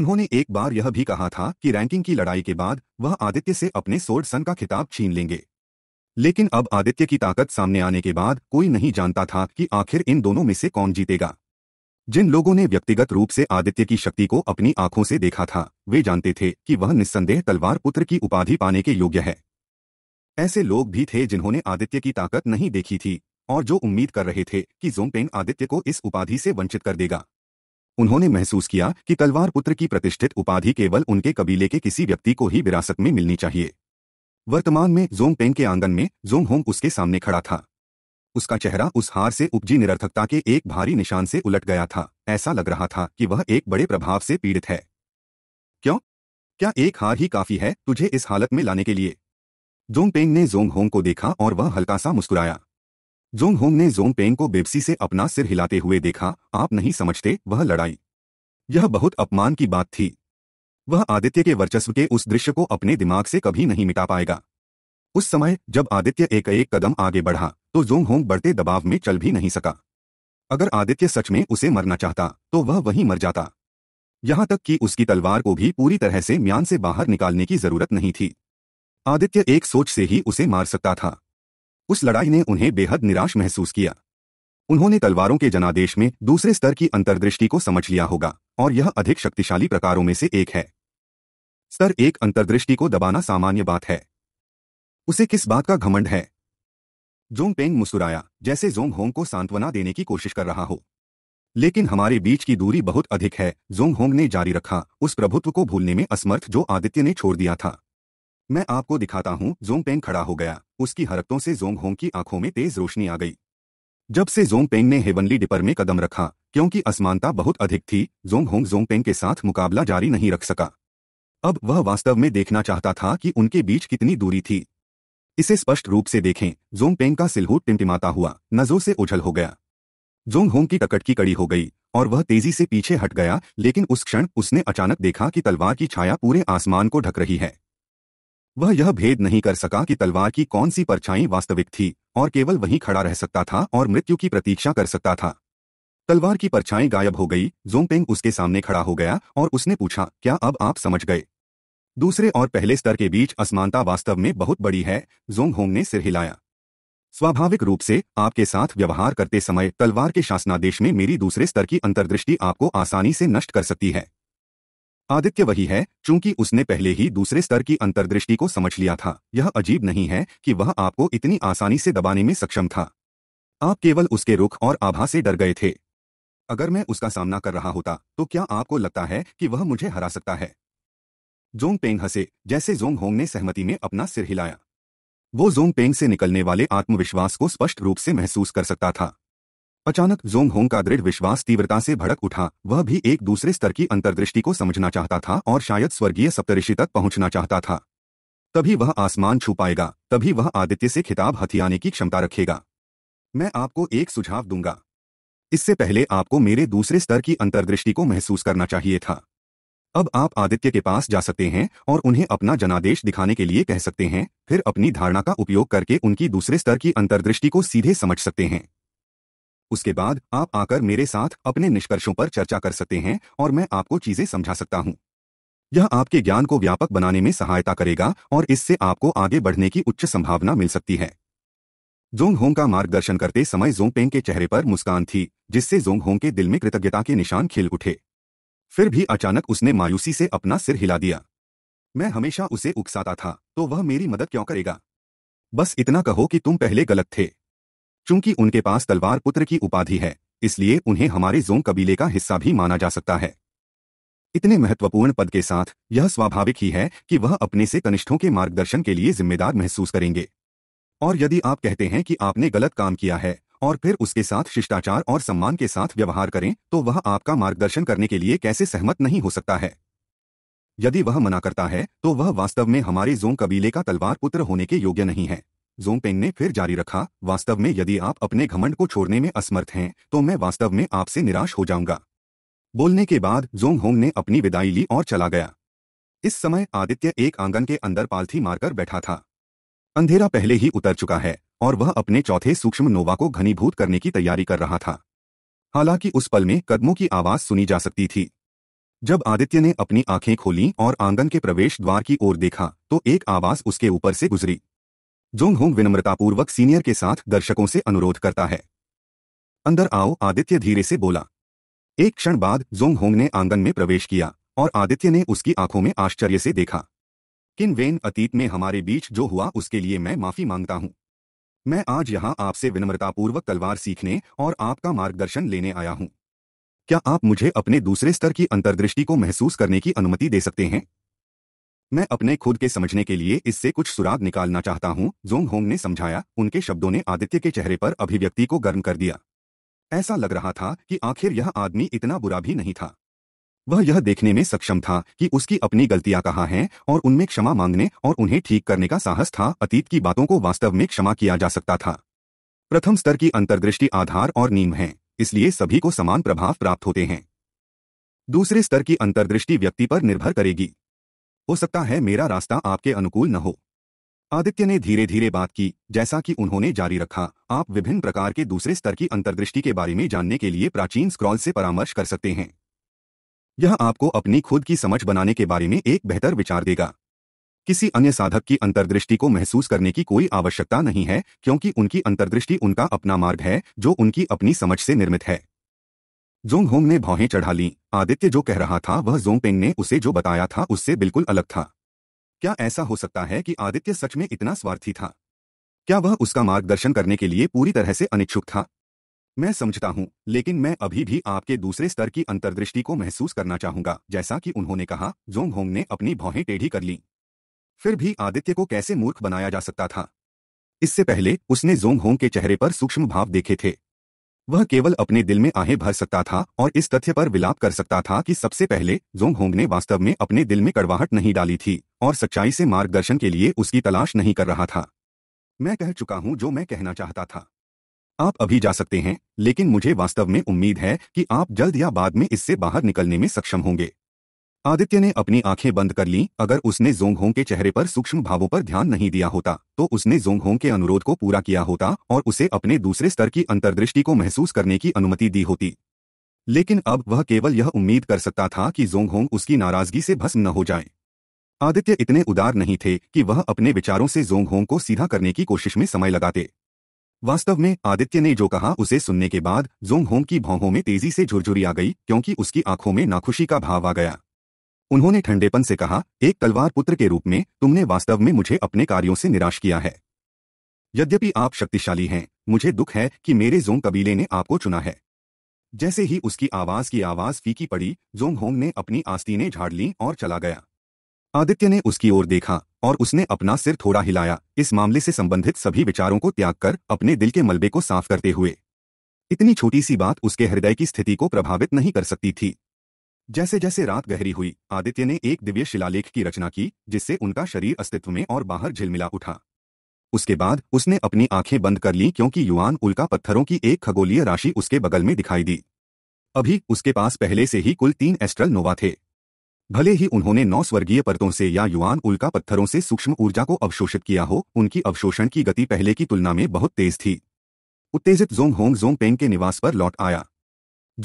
उन्होंने एक बार यह भी कहा था कि रैंकिंग की लड़ाई के बाद वह आदित्य से अपने सोर्ड सन का खिताब छीन लेंगे लेकिन अब आदित्य की ताकत सामने आने के बाद कोई नहीं जानता था कि आखिर इन दोनों में से कौन जीतेगा जिन लोगों ने व्यक्तिगत रूप से आदित्य की शक्ति को अपनी आंखों से देखा था वे जानते थे कि वह निस्संदेह तलवार पुत्र की उपाधि पाने के योग्य है ऐसे लोग भी थे जिन्होंने आदित्य की ताकत नहीं देखी थी और जो उम्मीद कर रहे थे कि जोमपेंग आदित्य को इस उपाधि से वंचित कर देगा उन्होंने महसूस किया कि तलवार पुत्र की प्रतिष्ठित उपाधि केवल उनके कबीले के किसी व्यक्ति को ही विरासत में मिलनी चाहिए वर्तमान में जोमपेंग के आंगन में जोम होम उसके सामने खड़ा था उसका चेहरा उस हार से उपजी निरर्थकता के एक भारी निशान से उलट गया था ऐसा लग रहा था कि वह एक बड़े प्रभाव से पीड़ित है क्यों क्या एक हार ही काफी है तुझे इस हालत में लाने के लिए जोंग पेंग ने जोंग होंग को देखा और वह हल्का सा मुस्कुराया जोंग होंग ने जोंग पेंग को बेबसी से अपना सिर हिलाते हुए देखा आप नहीं समझते वह लड़ाई यह बहुत अपमान की बात थी वह आदित्य के वर्चस्व के उस दृश्य को अपने दिमाग से कभी नहीं मिटा पाएगा उस समय जब आदित्य एक एक कदम आगे बढ़ा तो जोंग होंग बढ़ते दबाव में चल भी नहीं सका अगर आदित्य सच में उसे मरना चाहता तो वह वहीं मर जाता यहां तक कि उसकी तलवार को भी पूरी तरह से म्यान से बाहर निकालने की जरूरत नहीं थी आदित्य एक सोच से ही उसे मार सकता था उस लड़ाई ने उन्हें बेहद निराश महसूस किया उन्होंने तलवारों के जनादेश में दूसरे स्तर की अंतर्दृष्टि को समझ लिया होगा और यह अधिक शक्तिशाली प्रकारों में से एक है स्तर एक अंतर्दृष्टि को दबाना सामान्य बात है उसे किस बात का घमंड है जोंग पेंग मुस्कुराया जैसे जोंग होंग को सांत्वना देने की कोशिश कर रहा हो लेकिन हमारे बीच की दूरी बहुत अधिक है जोंग होंग ने जारी रखा उस प्रभुत्व को भूलने में असमर्थ जो आदित्य ने छोड़ दिया था मैं आपको दिखाता हूं जोंग पेंग खड़ा हो गया उसकी हरकतों से जोंग होंग की आंखों में तेज रोशनी आ गई जब से जोंग पेंग ने हेवनली डिपर में कदम रखा क्योंकि असमानता बहुत अधिक थी जोंग होंग जोंग पेंग के साथ मुकाबला जारी नहीं रख सका अब वह वास्तव में देखना चाहता था कि उनके बीच कितनी दूरी थी इसे स्पष्ट रूप से देखें जोंग पेंग का सिलहूट टिमटिमाता हुआ नजों से उछल हो गया जोंग होंग की टकट की कड़ी हो गई और वह तेजी से पीछे हट गया लेकिन उस क्षण उसने अचानक देखा कि तलवार की छाया पूरे आसमान को ढक रही है वह यह भेद नहीं कर सका कि तलवार की कौन सी परछाई वास्तविक थी और केवल वहीं खड़ा रह सकता था और मृत्यु की प्रतीक्षा कर सकता था तलवार की परछाई गायब हो गई पेंग उसके सामने खड़ा हो गया और उसने पूछा क्या अब आप समझ गए दूसरे और पहले स्तर के बीच असमानता वास्तव में बहुत बड़ी है जोंग होंग ने सिर हिलाया स्वाभाविक रूप से आपके साथ व्यवहार करते समय तलवार के शासनादेश में मेरी दूसरे स्तर की अंतर्दृष्टि आपको आसानी से नष्ट कर सकती है आदित्य वही है चूंकि उसने पहले ही दूसरे स्तर की अंतर्दृष्टि को समझ लिया था यह अजीब नहीं है कि वह आपको इतनी आसानी से दबाने में सक्षम था आप केवल उसके रुख और आभा से डर गए थे अगर मैं उसका सामना कर रहा होता तो क्या आपको लगता है कि वह मुझे हरा सकता है जोंग पेंग हंसे जैसे जोंग होंग ने सहमति में अपना सिर हिलाया वो जोंग पेंग से निकलने वाले आत्मविश्वास को स्पष्ट रूप से महसूस कर सकता था अचानक जोंग होंग का दृढ़ विश्वास तीव्रता से भड़क उठा वह भी एक दूसरे स्तर की अंतर्दृष्टि को समझना चाहता था और शायद स्वर्गीय सप्तऋषि तक पहुंचना चाहता था तभी वह आसमान छू पाएगा तभी वह आदित्य से खिताब हथियाने की क्षमता रखेगा मैं आपको एक सुझाव दूंगा इससे पहले आपको मेरे दूसरे स्तर की अंतर्दृष्टि को महसूस करना चाहिए था अब आप आदित्य के पास जा सकते हैं और उन्हें अपना जनादेश दिखाने के लिए कह सकते हैं फिर अपनी धारणा का उपयोग करके उनकी दूसरे स्तर की अंतर्दृष्टि को सीधे समझ सकते हैं उसके बाद आप आकर मेरे साथ अपने निष्कर्षों पर चर्चा कर सकते हैं और मैं आपको चीजें समझा सकता हूं यह आपके ज्ञान को व्यापक बनाने में सहायता करेगा और इससे आपको आगे बढ़ने की उच्च संभावना मिल सकती है जोंग होंग का मार्गदर्शन करते समय जोंग पेंग के चेहरे पर मुस्कान थी जिससे जोंग होंग के दिल में कृतज्ञता के निशान खिल उठे फिर भी अचानक उसने मायूसी से अपना सिर हिला दिया मैं हमेशा उसे उकसाता था तो वह मेरी मदद क्यों करेगा बस इतना कहो कि तुम पहले गलत थे चूंकि उनके पास तलवार पुत्र की उपाधि है इसलिए उन्हें हमारे जोम कबीले का हिस्सा भी माना जा सकता है इतने महत्वपूर्ण पद के साथ यह स्वाभाविक ही है कि वह अपने से कनिष्ठों के मार्गदर्शन के लिए जिम्मेदार महसूस करेंगे और यदि आप कहते हैं कि आपने गलत काम किया है और फिर उसके साथ शिष्टाचार और सम्मान के साथ व्यवहार करें तो वह आपका मार्गदर्शन करने के लिए कैसे सहमत नहीं हो सकता है यदि वह मना करता है तो वह वास्तव में हमारे जोंग कबीले का तलवार पुत्र होने के योग्य नहीं है पेंग ने फिर जारी रखा वास्तव में यदि आप अपने घमंड को छोड़ने में असमर्थ हैं तो मैं वास्तव में आपसे निराश हो जाऊंगा बोलने के बाद जोंग होंग ने अपनी विदाई ली और चला गया इस समय आदित्य एक आंगन के अंदर पालथी मारकर बैठा था अंधेरा पहले ही उतर चुका है और वह अपने चौथे सूक्ष्म नोवा को घनीभूत करने की तैयारी कर रहा था हालांकि उस पल में कदमों की आवाज सुनी जा सकती थी जब आदित्य ने अपनी आंखें खोली और आंगन के प्रवेश द्वार की ओर देखा तो एक आवाज उसके ऊपर से गुजरी जोंग होंग विनम्रतापूर्वक सीनियर के साथ दर्शकों से अनुरोध करता है अंदर आओ आदित्य धीरे से बोला एक क्षण बाद जोंग होंग ने आंगन में प्रवेश किया और आदित्य ने उसकी आंखों में आश्चर्य से देखा किन वेन अतीत में हमारे बीच जो हुआ उसके लिए मैं माफी मांगता हूं मैं आज यहाँ आपसे विनम्रतापूर्वक तलवार सीखने और आपका मार्गदर्शन लेने आया हूँ क्या आप मुझे अपने दूसरे स्तर की अंतर्दृष्टि को महसूस करने की अनुमति दे सकते हैं मैं अपने खुद के समझने के लिए इससे कुछ सुराग निकालना चाहता हूँ जोंग होंग ने समझाया उनके शब्दों ने आदित्य के चेहरे पर अभिव्यक्ति को गर्म कर दिया ऐसा लग रहा था कि आखिर यह आदमी इतना बुरा भी नहीं था वह यह देखने में सक्षम था कि उसकी अपनी गलतियां कहाँ हैं और उनमें क्षमा मांगने और उन्हें ठीक करने का साहस था अतीत की बातों को वास्तव में क्षमा किया जा सकता था प्रथम स्तर की अंतर्दृष्टि आधार और नीम है इसलिए सभी को समान प्रभाव प्राप्त होते हैं दूसरे स्तर की अंतर्दृष्टि व्यक्ति पर निर्भर करेगी हो सकता है मेरा रास्ता आपके अनुकूल न हो आदित्य ने धीरे धीरे बात की जैसा कि उन्होंने जारी रखा आप विभिन्न प्रकार के दूसरे स्तर की अंतर्दृष्टि के बारे में जानने के लिए प्राचीन स्क्रॉल से परामर्श कर सकते हैं यह आपको अपनी खुद की समझ बनाने के बारे में एक बेहतर विचार देगा किसी अन्य साधक की अंतर्दृष्टि को महसूस करने की कोई आवश्यकता नहीं है क्योंकि उनकी अंतर्दृष्टि उनका अपना मार्ग है जो उनकी अपनी समझ से निर्मित है जोंग होंग ने भौहें चढ़ा ली आदित्य जो कह रहा था वह जोंग पेंग ने उसे जो बताया था उससे बिल्कुल अलग था क्या ऐसा हो सकता है कि आदित्य सच में इतना स्वार्थी था क्या वह उसका मार्गदर्शन करने के लिए पूरी तरह से अनिच्छुक था मैं समझता हूँ लेकिन मैं अभी भी आपके दूसरे स्तर की अंतर्दृष्टि को महसूस करना चाहूंगा जैसा कि उन्होंने कहा जोंग होंग ने अपनी भौहें टेढ़ी कर ली फिर भी आदित्य को कैसे मूर्ख बनाया जा सकता था इससे पहले उसने जोंग होंग के चेहरे पर सूक्ष्म भाव देखे थे वह केवल अपने दिल में आहें भर सकता था और इस तथ्य पर विलाप कर सकता था कि सबसे पहले जोंग होंग ने वास्तव में अपने दिल में कड़वाहट नहीं डाली थी और सच्चाई से मार्गदर्शन के लिए उसकी तलाश नहीं कर रहा था मैं कह चुका हूं जो मैं कहना चाहता था आप अभी जा सकते हैं लेकिन मुझे वास्तव में उम्मीद है कि आप जल्द या बाद में इससे बाहर निकलने में सक्षम होंगे आदित्य ने अपनी आंखें बंद कर ली अगर उसने जोंगहोंग के चेहरे पर सूक्ष्म भावों पर ध्यान नहीं दिया होता तो उसने जोंगहोंग के अनुरोध को पूरा किया होता और उसे अपने दूसरे स्तर की अंतर्दृष्टि को महसूस करने की अनुमति दी होती लेकिन अब वह केवल यह उम्मीद कर सकता था कि जोंगहोंग उसकी नाराजगी से भस्म न हो जाए आदित्य इतने उदार नहीं थे कि वह अपने विचारों से जोंगहोंग को सीधा करने की कोशिश में समय लगाते वास्तव में आदित्य ने जो कहा उसे सुनने के बाद जोंग होम की भौहों में तेजी से झुरझुरी आ गई क्योंकि उसकी आंखों में नाखुशी का भाव आ गया उन्होंने ठंडेपन से कहा एक तलवार पुत्र के रूप में तुमने वास्तव में मुझे अपने कार्यों से निराश किया है यद्यपि आप शक्तिशाली हैं मुझे दुख है कि मेरे जोंग कबीले ने आपको चुना है जैसे ही उसकी आवाज की आवाज फीकी पड़ी जोंग होम ने अपनी आस्तीनें झाड़ ली और चला गया आदित्य ने उसकी ओर देखा और उसने अपना सिर थोड़ा हिलाया इस मामले से संबंधित सभी विचारों को त्याग कर अपने दिल के मलबे को साफ करते हुए इतनी छोटी सी बात उसके हृदय की स्थिति को प्रभावित नहीं कर सकती थी जैसे जैसे रात गहरी हुई आदित्य ने एक दिव्य शिलालेख की रचना की जिससे उनका शरीर अस्तित्व में और बाहर झिलमिला उठा उसके बाद उसने अपनी आंखें बंद कर ली क्योंकि युवान उल्का पत्थरों की एक खगोलीय राशि उसके बगल में दिखाई दी अभी उसके पास पहले से ही कुल तीन एस्ट्रल नोवा थे भले ही उन्होंने नौ स्वर्गीय परतों से या युवान उल्का पत्थरों से सूक्ष्म ऊर्जा को अवशोषित किया हो उनकी अवशोषण की गति पहले की तुलना में बहुत तेज थी उत्तेजित जोंग होंग जोंग पेंग के निवास पर लौट आया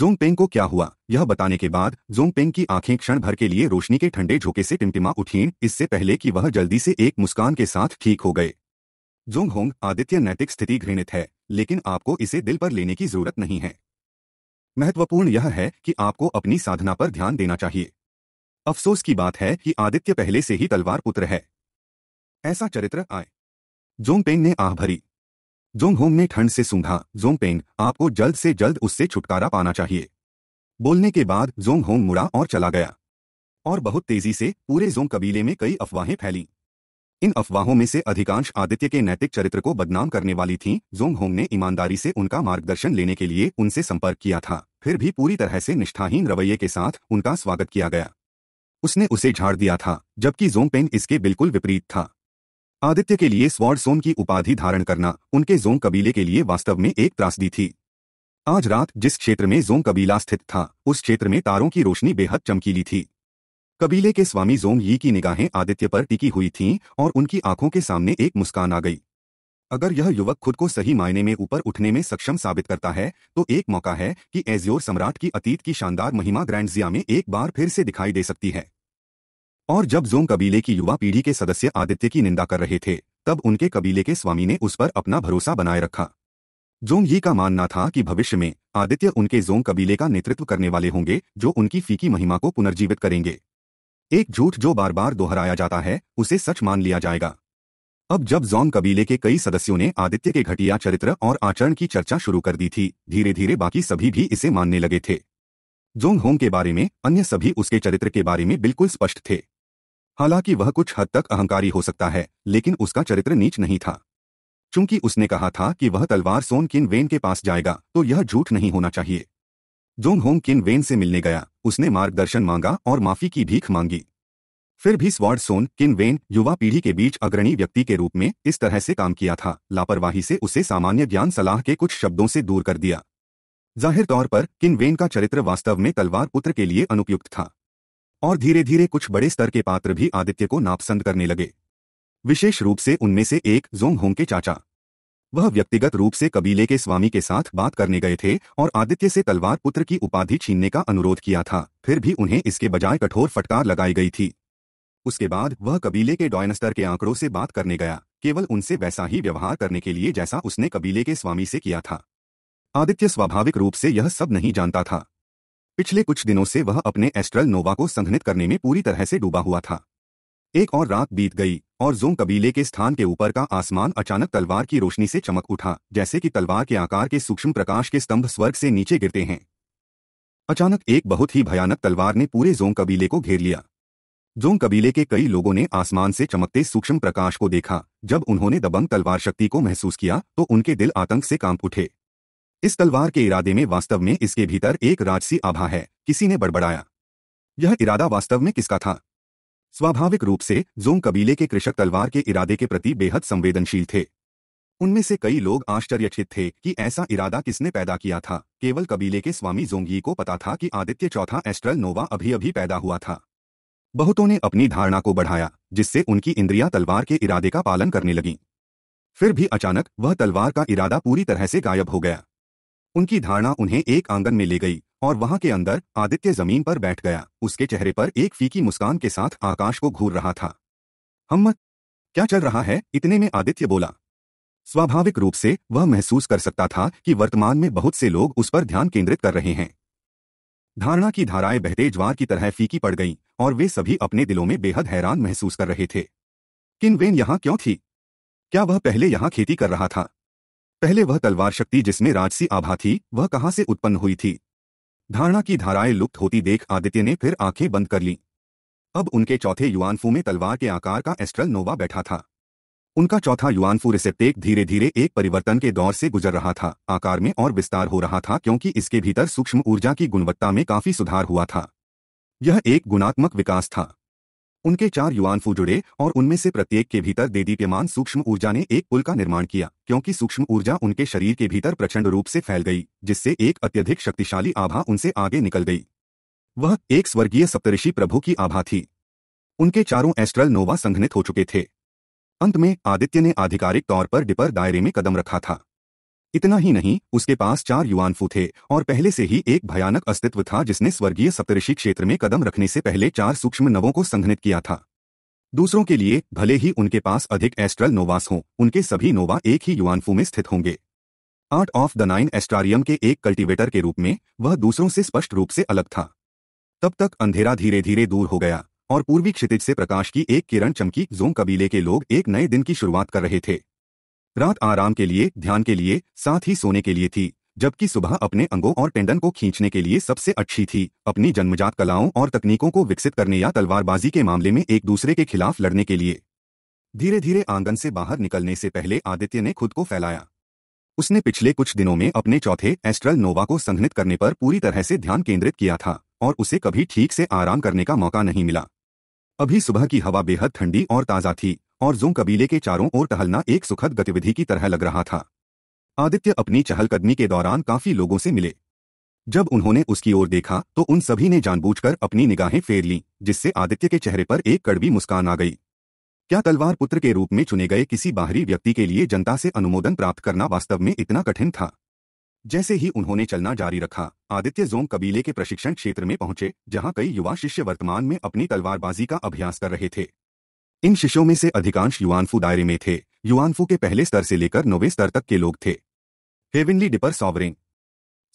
जोंग पेंग को क्या हुआ यह बताने के बाद जोंग पेंग की आंखें क्षण भर के लिए रोशनी के ठंडे झोंके से टिमटिमा उठीं इससे पहले कि वह जल्दी से एक मुस्कान के साथ ठीक हो गए जोंग होंग आदित्य नैतिक स्थिति घृणित है लेकिन आपको इसे दिल पर लेने की जरूरत नहीं है महत्वपूर्ण यह है कि आपको अपनी साधना पर ध्यान देना चाहिए अफसोस की बात है कि आदित्य पहले से ही तलवार पुत्र है ऐसा चरित्र आए जोंग पेंग ने आह भरी जोंग होंग ने ठंड से सूंघा जोंग पेंग आपको जल्द से जल्द उससे छुटकारा पाना चाहिए बोलने के बाद जोंग होंग मुड़ा और चला गया और बहुत तेजी से पूरे जोंग कबीले में कई अफवाहें फैली इन अफवाहों में से अधिकांश आदित्य के नैतिक चरित्र को बदनाम करने वाली थीं। जोंग होंग ने ईमानदारी से उनका मार्गदर्शन लेने के लिए उनसे संपर्क किया था फिर भी पूरी तरह से निष्ठाहीन रवैये के साथ उनका स्वागत किया गया उसने उसे झाड़ दिया था जबकि जोंगपेन इसके बिल्कुल विपरीत था आदित्य के लिए स्वॉर्ड सोम की उपाधि धारण करना उनके जोंग कबीले के लिए वास्तव में एक त्रासदी थी आज रात जिस क्षेत्र में जोंग कबीला स्थित था उस क्षेत्र में तारों की रोशनी बेहद चमकीली थी कबीले के स्वामी जोंग यी की निगाहें आदित्य पर टिकी हुई थीं और उनकी आंखों के सामने एक मुस्कान आ गई अगर यह युवक खुद को सही मायने में ऊपर उठने में सक्षम साबित करता है तो एक मौका है कि एजियोर सम्राट की अतीत की शानदार महिमा ग्रैंडजिया में एक बार फिर से दिखाई दे सकती है और जब जोम कबीले की युवा पीढ़ी के सदस्य आदित्य की निंदा कर रहे थे तब उनके कबीले के स्वामी ने उस पर अपना भरोसा बनाए रखा जोंग यी का मानना था कि भविष्य में आदित्य उनके जोंग कबीले का नेतृत्व करने वाले होंगे जो उनकी फीकी महिमा को पुनर्जीवित करेंगे एक झूठ जो बार बार दोहराया जाता है उसे सच मान लिया जाएगा अब जब जॉन कबीले के कई सदस्यों ने आदित्य के घटिया चरित्र और आचरण की चर्चा शुरू कर दी थी धीरे धीरे बाकी सभी भी इसे मानने लगे थे जोंग होंग के बारे में अन्य सभी उसके चरित्र के बारे में बिल्कुल स्पष्ट थे हालांकि वह कुछ हद तक अहंकारी हो सकता है लेकिन उसका चरित्र नीच नहीं था चूंकि उसने कहा था कि वह तलवार सोन किन वेन के पास जाएगा तो यह झूठ नहीं होना चाहिए जोंग होंग किन वेन से मिलने गया उसने मार्गदर्शन मांगा और माफी की भीख मांगी फिर भी स्वार्ड सोन किन वेन युवा पीढ़ी के बीच अग्रणी व्यक्ति के रूप में इस तरह से काम किया था लापरवाही से उसे सामान्य ज्ञान सलाह के कुछ शब्दों से दूर कर दिया जाहिर तौर पर किन वेन का चरित्र वास्तव में तलवार पुत्र के लिए अनुपयुक्त था और धीरे धीरे कुछ बड़े स्तर के पात्र भी आदित्य को नापसंद करने लगे विशेष रूप से उनमें से एक जोंग होंग के चाचा वह व्यक्तिगत रूप से कबीले के स्वामी के साथ बात करने गए थे और आदित्य से तलवार पुत्र की उपाधि छीनने का अनुरोध किया था फिर भी उन्हें इसके बजाय कठोर फटकार लगाई गई थी उसके बाद वह कबीले के डॉयनस्टर के आंकड़ों से बात करने गया केवल उनसे वैसा ही व्यवहार करने के लिए जैसा उसने कबीले के स्वामी से किया था आदित्य स्वाभाविक रूप से यह सब नहीं जानता था पिछले कुछ दिनों से वह अपने एस्ट्रल नोवा को संघनित करने में पूरी तरह से डूबा हुआ था एक और रात बीत गई और जोम कबीले के स्थान के ऊपर का आसमान अचानक तलवार की रोशनी से चमक उठा जैसे कि तलवार के आकार के सूक्ष्म प्रकाश के स्तंभ स्वर्ग से नीचे गिरते हैं अचानक एक बहुत ही भयानक तलवार ने पूरे जोम कबीले को घेर लिया जोंग कबीले के कई लोगों ने आसमान से चमकते सूक्ष्म प्रकाश को देखा जब उन्होंने दबंग तलवार शक्ति को महसूस किया तो उनके दिल आतंक से कांप उठे इस तलवार के इरादे में वास्तव में इसके भीतर एक राजसी आभा है किसी ने बड़बड़ाया यह इरादा वास्तव में किसका था स्वाभाविक रूप से जोंग कबीले के कृषक तलवार के इरादे के प्रति बेहद संवेदनशील थे उनमें से कई लोग आश्चर्यचित थे कि ऐसा इरादा किसने पैदा किया था केवल कबीले के स्वामी जोंगी को पता था कि आदित्य चौथा एस्ट्रल नोवा अभी अभी पैदा हुआ था बहुतों ने अपनी धारणा को बढ़ाया जिससे उनकी इंद्रियां तलवार के इरादे का पालन करने लगीं फिर भी अचानक वह तलवार का इरादा पूरी तरह से गायब हो गया उनकी धारणा उन्हें एक आंगन में ले गई और वहां के अंदर आदित्य जमीन पर बैठ गया उसके चेहरे पर एक फीकी मुस्कान के साथ आकाश को घूर रहा था हम्मत क्या चल रहा है इतने में आदित्य बोला स्वाभाविक रूप से वह महसूस कर सकता था कि वर्तमान में बहुत से लोग उस पर ध्यान केंद्रित कर रहे हैं धारणा की धाराएं बहते ज्वार की तरह फीकी पड़ गईं और वे सभी अपने दिलों में बेहद हैरान महसूस कर रहे थे किन वेन यहां क्यों थी क्या वह पहले यहां खेती कर रहा था पहले वह तलवार शक्ति जिसमें राजसी आभा थी वह कहां से उत्पन्न हुई थी धारणा की धाराएं लुप्त होती देख आदित्य ने फिर आंखें बंद कर लीं अब उनके चौथे युवानफू में तलवार के आकार का एस्ट्रल नोवा बैठा था उनका चौथा युआनफू रिसेप्टेक धीरे धीरे एक परिवर्तन के दौर से गुजर रहा था आकार में और विस्तार हो रहा था क्योंकि इसके भीतर सूक्ष्म ऊर्जा की गुणवत्ता में काफी सुधार हुआ था यह एक गुणात्मक विकास था उनके चार युवानफू जुड़े और उनमें से प्रत्येक के भीतर देदीप्यमान सूक्ष्म ऊर्जा ने एक पुल का निर्माण किया क्योंकि सूक्ष्म ऊर्जा उनके शरीर के भीतर प्रचंड रूप से फैल गई जिससे एक अत्यधिक शक्तिशाली आभा उनसे आगे निकल गई वह एक स्वर्गीय सप्तऋषि प्रभु की आभा थी उनके चारों एस्ट्रल नोवा संघनित हो चुके थे अंत में आदित्य ने आधिकारिक तौर पर डिपर दायरे में कदम रखा था इतना ही नहीं उसके पास चार युवानफू थे और पहले से ही एक भयानक अस्तित्व था जिसने स्वर्गीय सप्तऋषि क्षेत्र में कदम रखने से पहले चार सूक्ष्म नवों को संघनित किया था दूसरों के लिए भले ही उनके पास अधिक एस्ट्रल नोवास हों उनके सभी नोवा एक ही युवानफू में स्थित होंगे art of the nine astrarium के एक कल्टीवेटर के रूप में वह दूसरों से स्पष्ट रूप से अलग था तब तक अंधेरा धीरे धीरे दूर हो गया और पूर्वी क्षितिज से प्रकाश की एक किरण चमकी जोंग कबीले के लोग एक नए दिन की शुरुआत कर रहे थे रात आराम के लिए ध्यान के लिए साथ ही सोने के लिए थी जबकि सुबह अपने अंगों और टेंडन को खींचने के लिए सबसे अच्छी थी अपनी जन्मजात कलाओं और तकनीकों को विकसित करने या तलवारबाजी के मामले में एक दूसरे के खिलाफ लड़ने के लिए धीरे धीरे आंगन से बाहर निकलने से पहले आदित्य ने खुद को फैलाया उसने पिछले कुछ दिनों में अपने चौथे एस्ट्रल नोवा को संघनित करने पर पूरी तरह से ध्यान केंद्रित किया था और उसे कभी ठीक से आराम करने का मौका नहीं मिला अभी सुबह की हवा बेहद ठंडी और ताज़ा थी और जो कबीले के चारों ओर टहलना एक सुखद गतिविधि की तरह लग रहा था आदित्य अपनी चहलकदमी के दौरान काफी लोगों से मिले जब उन्होंने उसकी ओर देखा तो उन सभी ने जानबूझकर अपनी निगाहें फेर लीं जिससे आदित्य के चेहरे पर एक कड़वी मुस्कान आ गई क्या तलवार पुत्र के रूप में चुने गए किसी बाहरी व्यक्ति के लिए जनता से अनुमोदन प्राप्त करना वास्तव में इतना कठिन था जैसे ही उन्होंने चलना जारी रखा आदित्य जोम कबीले के प्रशिक्षण क्षेत्र में पहुंचे जहां कई युवा शिष्य वर्तमान में अपनी तलवारबाजी का अभ्यास कर रहे थे इन शिष्यों में से अधिकांश युवानफू दायरे में थे युवानफू के पहले स्तर से लेकर नौवे स्तर तक के लोग थे हेविनली डिपर सॉवरेन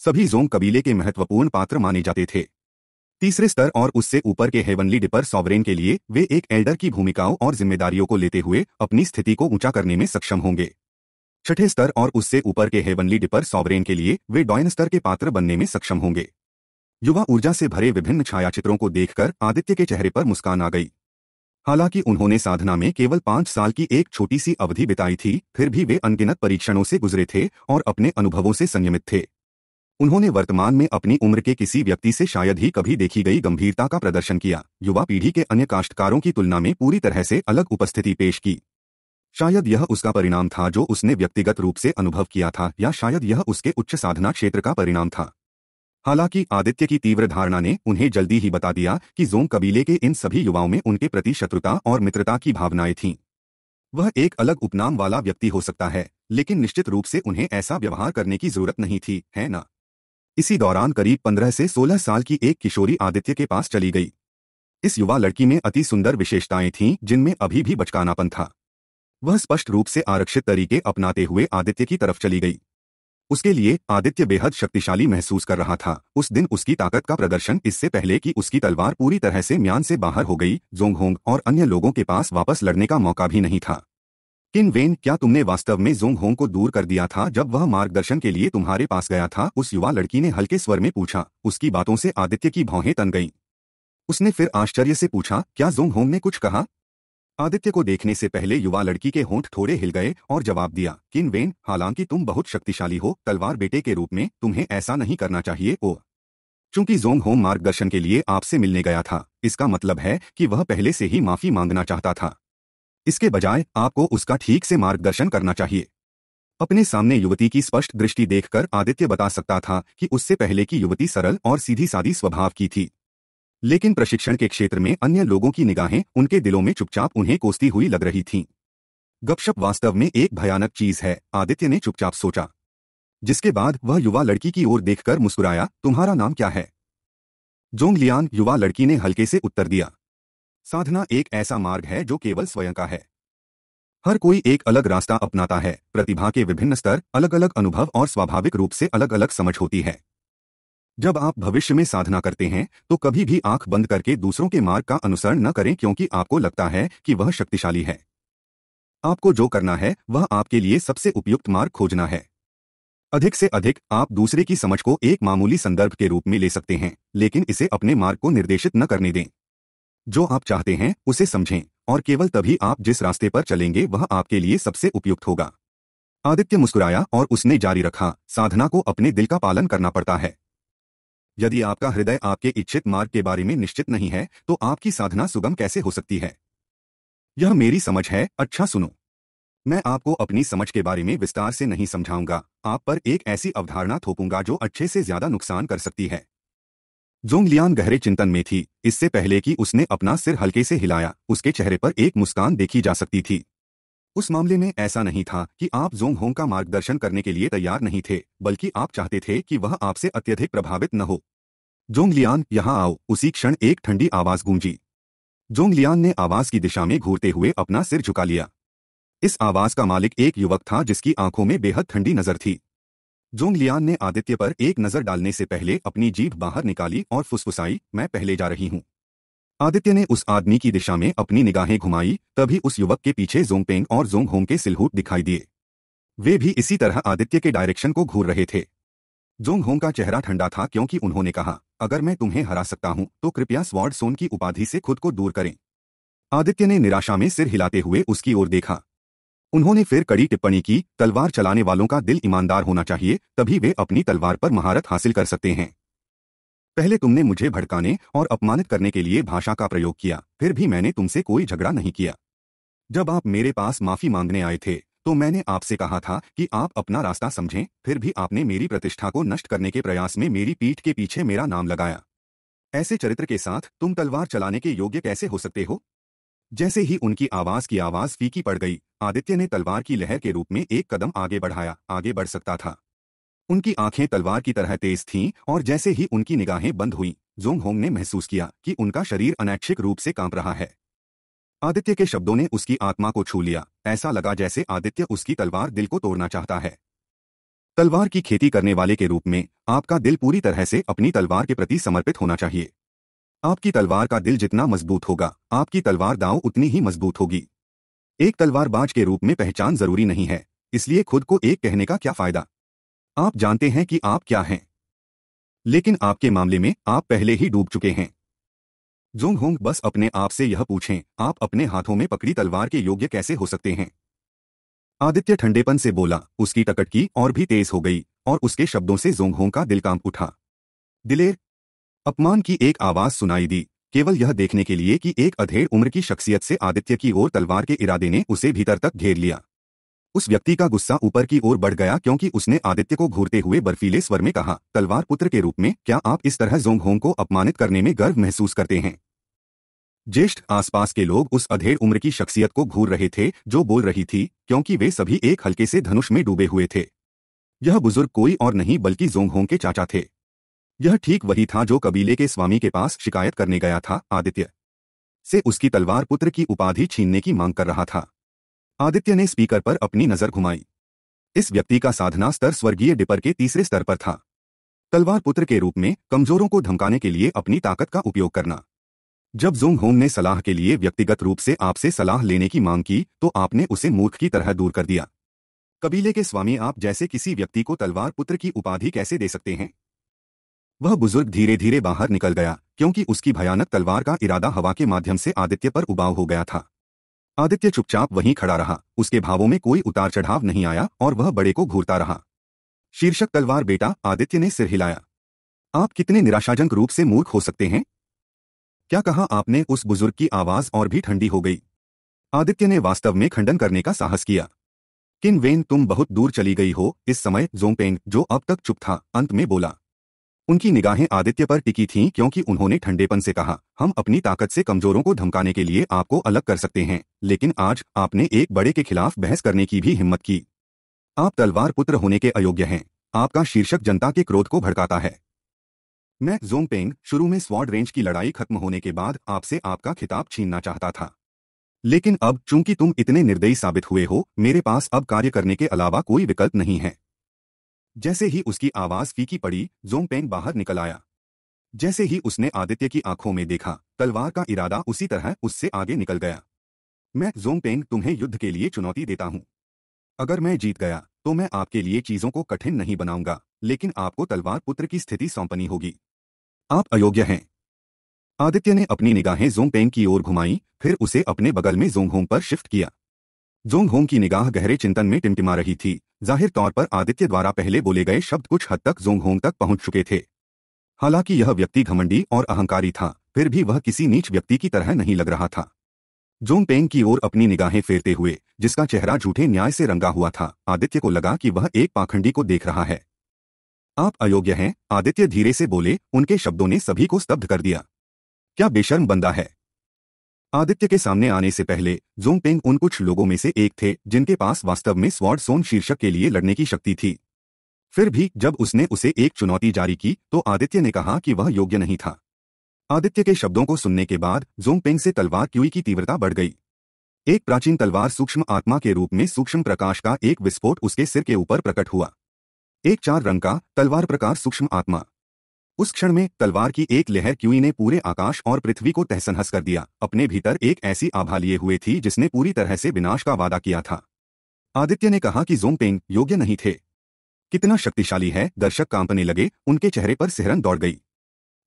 सभी जोम कबीले के महत्वपूर्ण पात्र माने जाते थे तीसरे स्तर और उससे ऊपर के हेवनली डिपर सॉवरेन के लिए वे एक एल्डर की भूमिकाओं और जिम्मेदारियों को लेते हुए अपनी स्थिति को ऊंचा करने में सक्षम होंगे छठे स्तर और उससे ऊपर के हेवनली डिपर सॉवरेन के लिए वे डॉयन स्तर के पात्र बनने में सक्षम होंगे युवा ऊर्जा से भरे विभिन्न छायाचित्रों को देखकर आदित्य के चेहरे पर मुस्कान आ गई हालांकि उन्होंने साधना में केवल पांच साल की एक छोटी सी अवधि बिताई थी फिर भी वे अनगिनत परीक्षणों से गुजरे थे और अपने अनुभवों से संयमित थे उन्होंने वर्तमान में अपनी उम्र के किसी व्यक्ति से शायद ही कभी देखी गई गंभीरता का प्रदर्शन किया युवा पीढ़ी के अन्य काश्तकारों की तुलना में पूरी तरह से अलग उपस्थिति पेश की शायद यह उसका परिणाम था जो उसने व्यक्तिगत रूप से अनुभव किया था या शायद यह उसके उच्च साधना क्षेत्र का परिणाम था हालांकि आदित्य की तीव्र धारणा ने उन्हें जल्दी ही बता दिया कि जोंग कबीले के इन सभी युवाओं में उनके प्रति शत्रुता और मित्रता की भावनाएं थीं वह एक अलग उपनाम वाला व्यक्ति हो सकता है लेकिन निश्चित रूप से उन्हें ऐसा व्यवहार करने की जरूरत नहीं थी है ना इसी दौरान करीब पंद्रह से सोलह साल की एक किशोरी आदित्य के पास चली गई इस युवा लड़की में अति सुंदर विशेषताएं थीं जिनमें अभी भी बचकानापन था वह स्पष्ट रूप से आरक्षित तरीके अपनाते हुए आदित्य की तरफ चली गई उसके लिए आदित्य बेहद शक्तिशाली महसूस कर रहा था उस दिन उसकी ताकत का प्रदर्शन इससे पहले कि उसकी तलवार पूरी तरह से म्यान से बाहर हो गई जोंगहोंग और अन्य लोगों के पास वापस लड़ने का मौका भी नहीं था किन वेन क्या तुमने वास्तव में जोंगहोंग को दूर कर दिया था जब वह मार्गदर्शन के लिए तुम्हारे पास गया था उस युवा लड़की ने हल्के स्वर में पूछा उसकी बातों से आदित्य की भौहें तन गईं उसने फिर आश्चर्य से पूछा क्या जोंगहोंग ने कुछ कहा आदित्य को देखने से पहले युवा लड़की के होंठ थोड़े हिल गए और जवाब दिया किन वेन हालांकि तुम बहुत शक्तिशाली हो तलवार बेटे के रूप में तुम्हें ऐसा नहीं करना चाहिए ओ चूंकि जोंग होम मार्गदर्शन के लिए आपसे मिलने गया था इसका मतलब है कि वह पहले से ही माफी मांगना चाहता था इसके बजाय आपको उसका ठीक से मार्गदर्शन करना चाहिए अपने सामने युवती की स्पष्ट दृष्टि देखकर आदित्य बता सकता था कि उससे पहले की युवती सरल और सीधी सादी स्वभाव की थी लेकिन प्रशिक्षण के क्षेत्र में अन्य लोगों की निगाहें उनके दिलों में चुपचाप उन्हें कोसती हुई लग रही थीं। गपशप वास्तव में एक भयानक चीज है आदित्य ने चुपचाप सोचा जिसके बाद वह युवा लड़की की ओर देखकर मुस्कुराया तुम्हारा नाम क्या है जोंग युवा लड़की ने हल्के से उत्तर दिया साधना एक ऐसा मार्ग है जो केवल स्वयं का है हर कोई एक अलग रास्ता अपनाता है प्रतिभा के विभिन्न स्तर अलग अलग अनुभव और स्वाभाविक रूप से अलग अलग समझ होती है जब आप भविष्य में साधना करते हैं तो कभी भी आंख बंद करके दूसरों के मार्ग का अनुसरण न करें क्योंकि आपको लगता है कि वह शक्तिशाली है आपको जो करना है वह आपके लिए सबसे उपयुक्त मार्ग खोजना है अधिक से अधिक आप दूसरे की समझ को एक मामूली संदर्भ के रूप में ले सकते हैं लेकिन इसे अपने मार्ग को निर्देशित न करने दें जो आप चाहते हैं उसे समझें और केवल तभी आप जिस रास्ते पर चलेंगे वह आपके लिए सबसे उपयुक्त होगा आदित्य मुस्कुराया और उसने जारी रखा साधना को अपने दिल का पालन करना पड़ता है यदि आपका हृदय आपके इच्छित मार्ग के बारे में निश्चित नहीं है तो आपकी साधना सुगम कैसे हो सकती है यह मेरी समझ है अच्छा सुनो मैं आपको अपनी समझ के बारे में विस्तार से नहीं समझाऊंगा आप पर एक ऐसी अवधारणा थोपूंगा जो अच्छे से ज्यादा नुकसान कर सकती है जोंगलियान गहरे चिंतन में थी इससे पहले कि उसने अपना सिर हल्के से हिलाया उसके चेहरे पर एक मुस्कान देखी जा सकती थी उस मामले में ऐसा नहीं था कि आप जोंग होंग का मार्गदर्शन करने के लिए तैयार नहीं थे बल्कि आप चाहते थे कि वह आपसे अत्यधिक प्रभावित न हो जोंग लियान यहाँ आओ उसी क्षण एक ठंडी आवाज गूंजी जोंग लियान ने आवाज की दिशा में घूरते हुए अपना सिर झुका लिया इस आवाज का मालिक एक युवक था जिसकी आंखों में बेहद ठंडी नजर थी जोंग लियान ने आदित्य पर एक नजर डालने से पहले अपनी जीभ बाहर निकाली और फुसफुसाई मैं पहले जा रही हूं आदित्य ने उस आदमी की दिशा में अपनी निगाहें घुमाई तभी उस युवक के पीछे जोंगपेंग और जोंग होंग के सिलहूट दिखाई दिए वे भी इसी तरह आदित्य के डायरेक्शन को घूर रहे थे जोंग होंग का चेहरा ठंडा था क्योंकि उन्होंने कहा अगर मैं तुम्हें हरा सकता हूं तो कृपया स्वॉर्ड सोन की उपाधि से खुद को दूर करें आदित्य ने निराशा में सिर हिलाते हुए उसकी ओर देखा उन्होंने फिर कड़ी टिप्पणी की तलवार चलाने वालों का दिल ईमानदार होना चाहिए तभी वे अपनी तलवार पर महारत हासिल कर सकते हैं पहले तुमने मुझे भड़काने और अपमानित करने के लिए भाषा का प्रयोग किया फिर भी मैंने तुमसे कोई झगड़ा नहीं किया जब आप मेरे पास माफी मांगने आए थे तो मैंने आपसे कहा था कि आप अपना रास्ता समझें फिर भी आपने मेरी प्रतिष्ठा को नष्ट करने के प्रयास में मेरी पीठ के पीछे मेरा नाम लगाया ऐसे चरित्र के साथ तुम तलवार चलाने के योग्य कैसे हो सकते हो जैसे ही उनकी आवाज की आवाज फीकी पड़ गई आदित्य ने तलवार की लहर के रूप में एक कदम आगे बढ़ाया आगे बढ़ सकता था उनकी आंखें तलवार की तरह तेज थीं और जैसे ही उनकी निगाहें बंद हुई जोंग होंग ने महसूस किया कि उनका शरीर अनैच्छिक रूप से कांप रहा है आदित्य के शब्दों ने उसकी आत्मा को छू लिया ऐसा लगा जैसे आदित्य उसकी तलवार दिल को तोड़ना चाहता है तलवार की खेती करने वाले के रूप में आपका दिल पूरी तरह से अपनी तलवार के प्रति समर्पित होना चाहिए आपकी तलवार का दिल जितना मजबूत होगा आपकी तलवार दाव उतनी ही मजबूत होगी एक तलवारबाज के रूप में पहचान जरूरी नहीं है इसलिए खुद को एक कहने का क्या फायदा आप जानते हैं कि आप क्या हैं लेकिन आपके मामले में आप पहले ही डूब चुके हैं जोंग होंग बस अपने आप से यह पूछें आप अपने हाथों में पकड़ी तलवार के योग्य कैसे हो सकते हैं आदित्य ठंडेपन से बोला उसकी टकट की और भी तेज हो गई और उसके शब्दों से जोंग होंग का दिल उठा दिलेर अपमान की एक आवाज सुनाई दी केवल यह देखने के लिए कि एक अधेड़ उम्र की शख्सियत से आदित्य की ओर तलवार के इरादे ने उसे भीतर तक घेर लिया उस व्यक्ति का गुस्सा ऊपर की ओर बढ़ गया क्योंकि उसने आदित्य को घूरते हुए बर्फीले स्वर में कहा तलवार पुत्र के रूप में क्या आप इस तरह जोंग होंग को अपमानित करने में गर्व महसूस करते हैं ज्येष्ठ आसपास के लोग उस अधेड़ उम्र की शख्सियत को घूर रहे थे जो बोल रही थी क्योंकि वे सभी एक हल्के से धनुष में डूबे हुए थे यह बुजुर्ग कोई और नहीं बल्कि जोंगहोंग के चाचा थे यह ठीक वही था जो कबीले के स्वामी के पास शिकायत करने गया था आदित्य से उसकी तलवार पुत्र की उपाधि छीनने की मांग कर रहा था आदित्य ने स्पीकर पर अपनी नजर घुमाई इस व्यक्ति का साधना स्तर स्वर्गीय डिपर के तीसरे स्तर पर था तलवार पुत्र के रूप में कमजोरों को धमकाने के लिए अपनी ताकत का उपयोग करना जब जोंग होम ने सलाह के लिए व्यक्तिगत रूप से आपसे सलाह लेने की मांग की तो आपने उसे मूर्ख की तरह दूर कर दिया कबीले के स्वामी आप जैसे किसी व्यक्ति को तलवार पुत्र की उपाधि कैसे दे सकते हैं वह बुजुर्ग धीरे धीरे बाहर निकल गया क्योंकि उसकी भयानक तलवार का इरादा हवा के माध्यम से आदित्य पर उबाव हो गया था आदित्य चुपचाप वहीं खड़ा रहा उसके भावों में कोई उतार चढ़ाव नहीं आया और वह बड़े को घूरता रहा शीर्षक तलवार बेटा आदित्य ने सिर हिलाया आप कितने निराशाजनक रूप से मूर्ख हो सकते हैं क्या कहा आपने उस बुजुर्ग की आवाज और भी ठंडी हो गई आदित्य ने वास्तव में खंडन करने का साहस किया किन वेन तुम बहुत दूर चली गई हो इस समय जोंगपेंग जो अब तक चुप था अंत में बोला उनकी निगाहें आदित्य पर टिकी थीं क्योंकि उन्होंने ठंडेपन से कहा हम अपनी ताकत से कमजोरों को धमकाने के लिए आपको अलग कर सकते हैं लेकिन आज आपने एक बड़े के खिलाफ बहस करने की भी हिम्मत की आप तलवार पुत्र होने के अयोग्य हैं आपका शीर्षक जनता के क्रोध को भड़काता है मैं जोंगपेंग शुरू में स्वाड रेंज की लड़ाई खत्म होने के बाद आपसे आपका खिताब छीनना चाहता था लेकिन अब चूंकि तुम इतने निर्दयी साबित हुए हो मेरे पास अब कार्य करने के अलावा कोई विकल्प नहीं है जैसे ही उसकी आवाज फीकी पड़ी जोंगपेंग बाहर निकल आया जैसे ही उसने आदित्य की आंखों में देखा तलवार का इरादा उसी तरह उससे आगे निकल गया मैं जोंगपेंग तुम्हें युद्ध के लिए चुनौती देता हूं अगर मैं जीत गया तो मैं आपके लिए चीजों को कठिन नहीं बनाऊंगा लेकिन आपको तलवार पुत्र की स्थिति सौंपनी होगी आप अयोग्य हैं आदित्य ने अपनी निगाहें जोंगपेंग की ओर घुमाई फिर उसे अपने बगल में जोंगहोंग पर शिफ्ट किया जोंग होंग की निगाह गहरे चिंतन में टिमटिमा रही थी जाहिर तौर पर आदित्य द्वारा पहले बोले गए शब्द कुछ हद तक जोंग होंग तक पहुंच चुके थे हालांकि यह व्यक्ति घमंडी और अहंकारी था फिर भी वह किसी नीच व्यक्ति की तरह नहीं लग रहा था जोंग पेंग की ओर अपनी निगाहें फेरते हुए जिसका चेहरा झूठे न्याय से रंगा हुआ था आदित्य को लगा कि वह एक पाखंडी को देख रहा है आप अयोग्य हैं आदित्य धीरे से बोले उनके शब्दों ने सभी को स्तब्ध कर दिया क्या बेशर्म बंदा है आदित्य के सामने आने से पहले जोंगपेंग उन कुछ लोगों में से एक थे जिनके पास वास्तव में स्वॉर्ड सोन शीर्षक के लिए लड़ने की शक्ति थी फिर भी जब उसने उसे एक चुनौती जारी की तो आदित्य ने कहा कि वह योग्य नहीं था आदित्य के शब्दों को सुनने के बाद जोंगपेंग से तलवार क्यूई की तीव्रता बढ़ गई एक प्राचीन तलवार सूक्ष्म आत्मा के रूप में सूक्ष्म प्रकाश का एक विस्फोट उसके सिर के ऊपर प्रकट हुआ एक चार रंग का तलवार प्रकार सूक्ष्म आत्मा उस क्षण में तलवार की एक लहर क्यूई ने पूरे आकाश और पृथ्वी को तहसनहस कर दिया अपने भीतर एक ऐसी आभा लिए हुए थी जिसने पूरी तरह से विनाश का वादा किया था आदित्य ने कहा कि जोमपेंग योग्य नहीं थे कितना शक्तिशाली है दर्शक कांपने लगे उनके चेहरे पर सिहरन दौड़ गई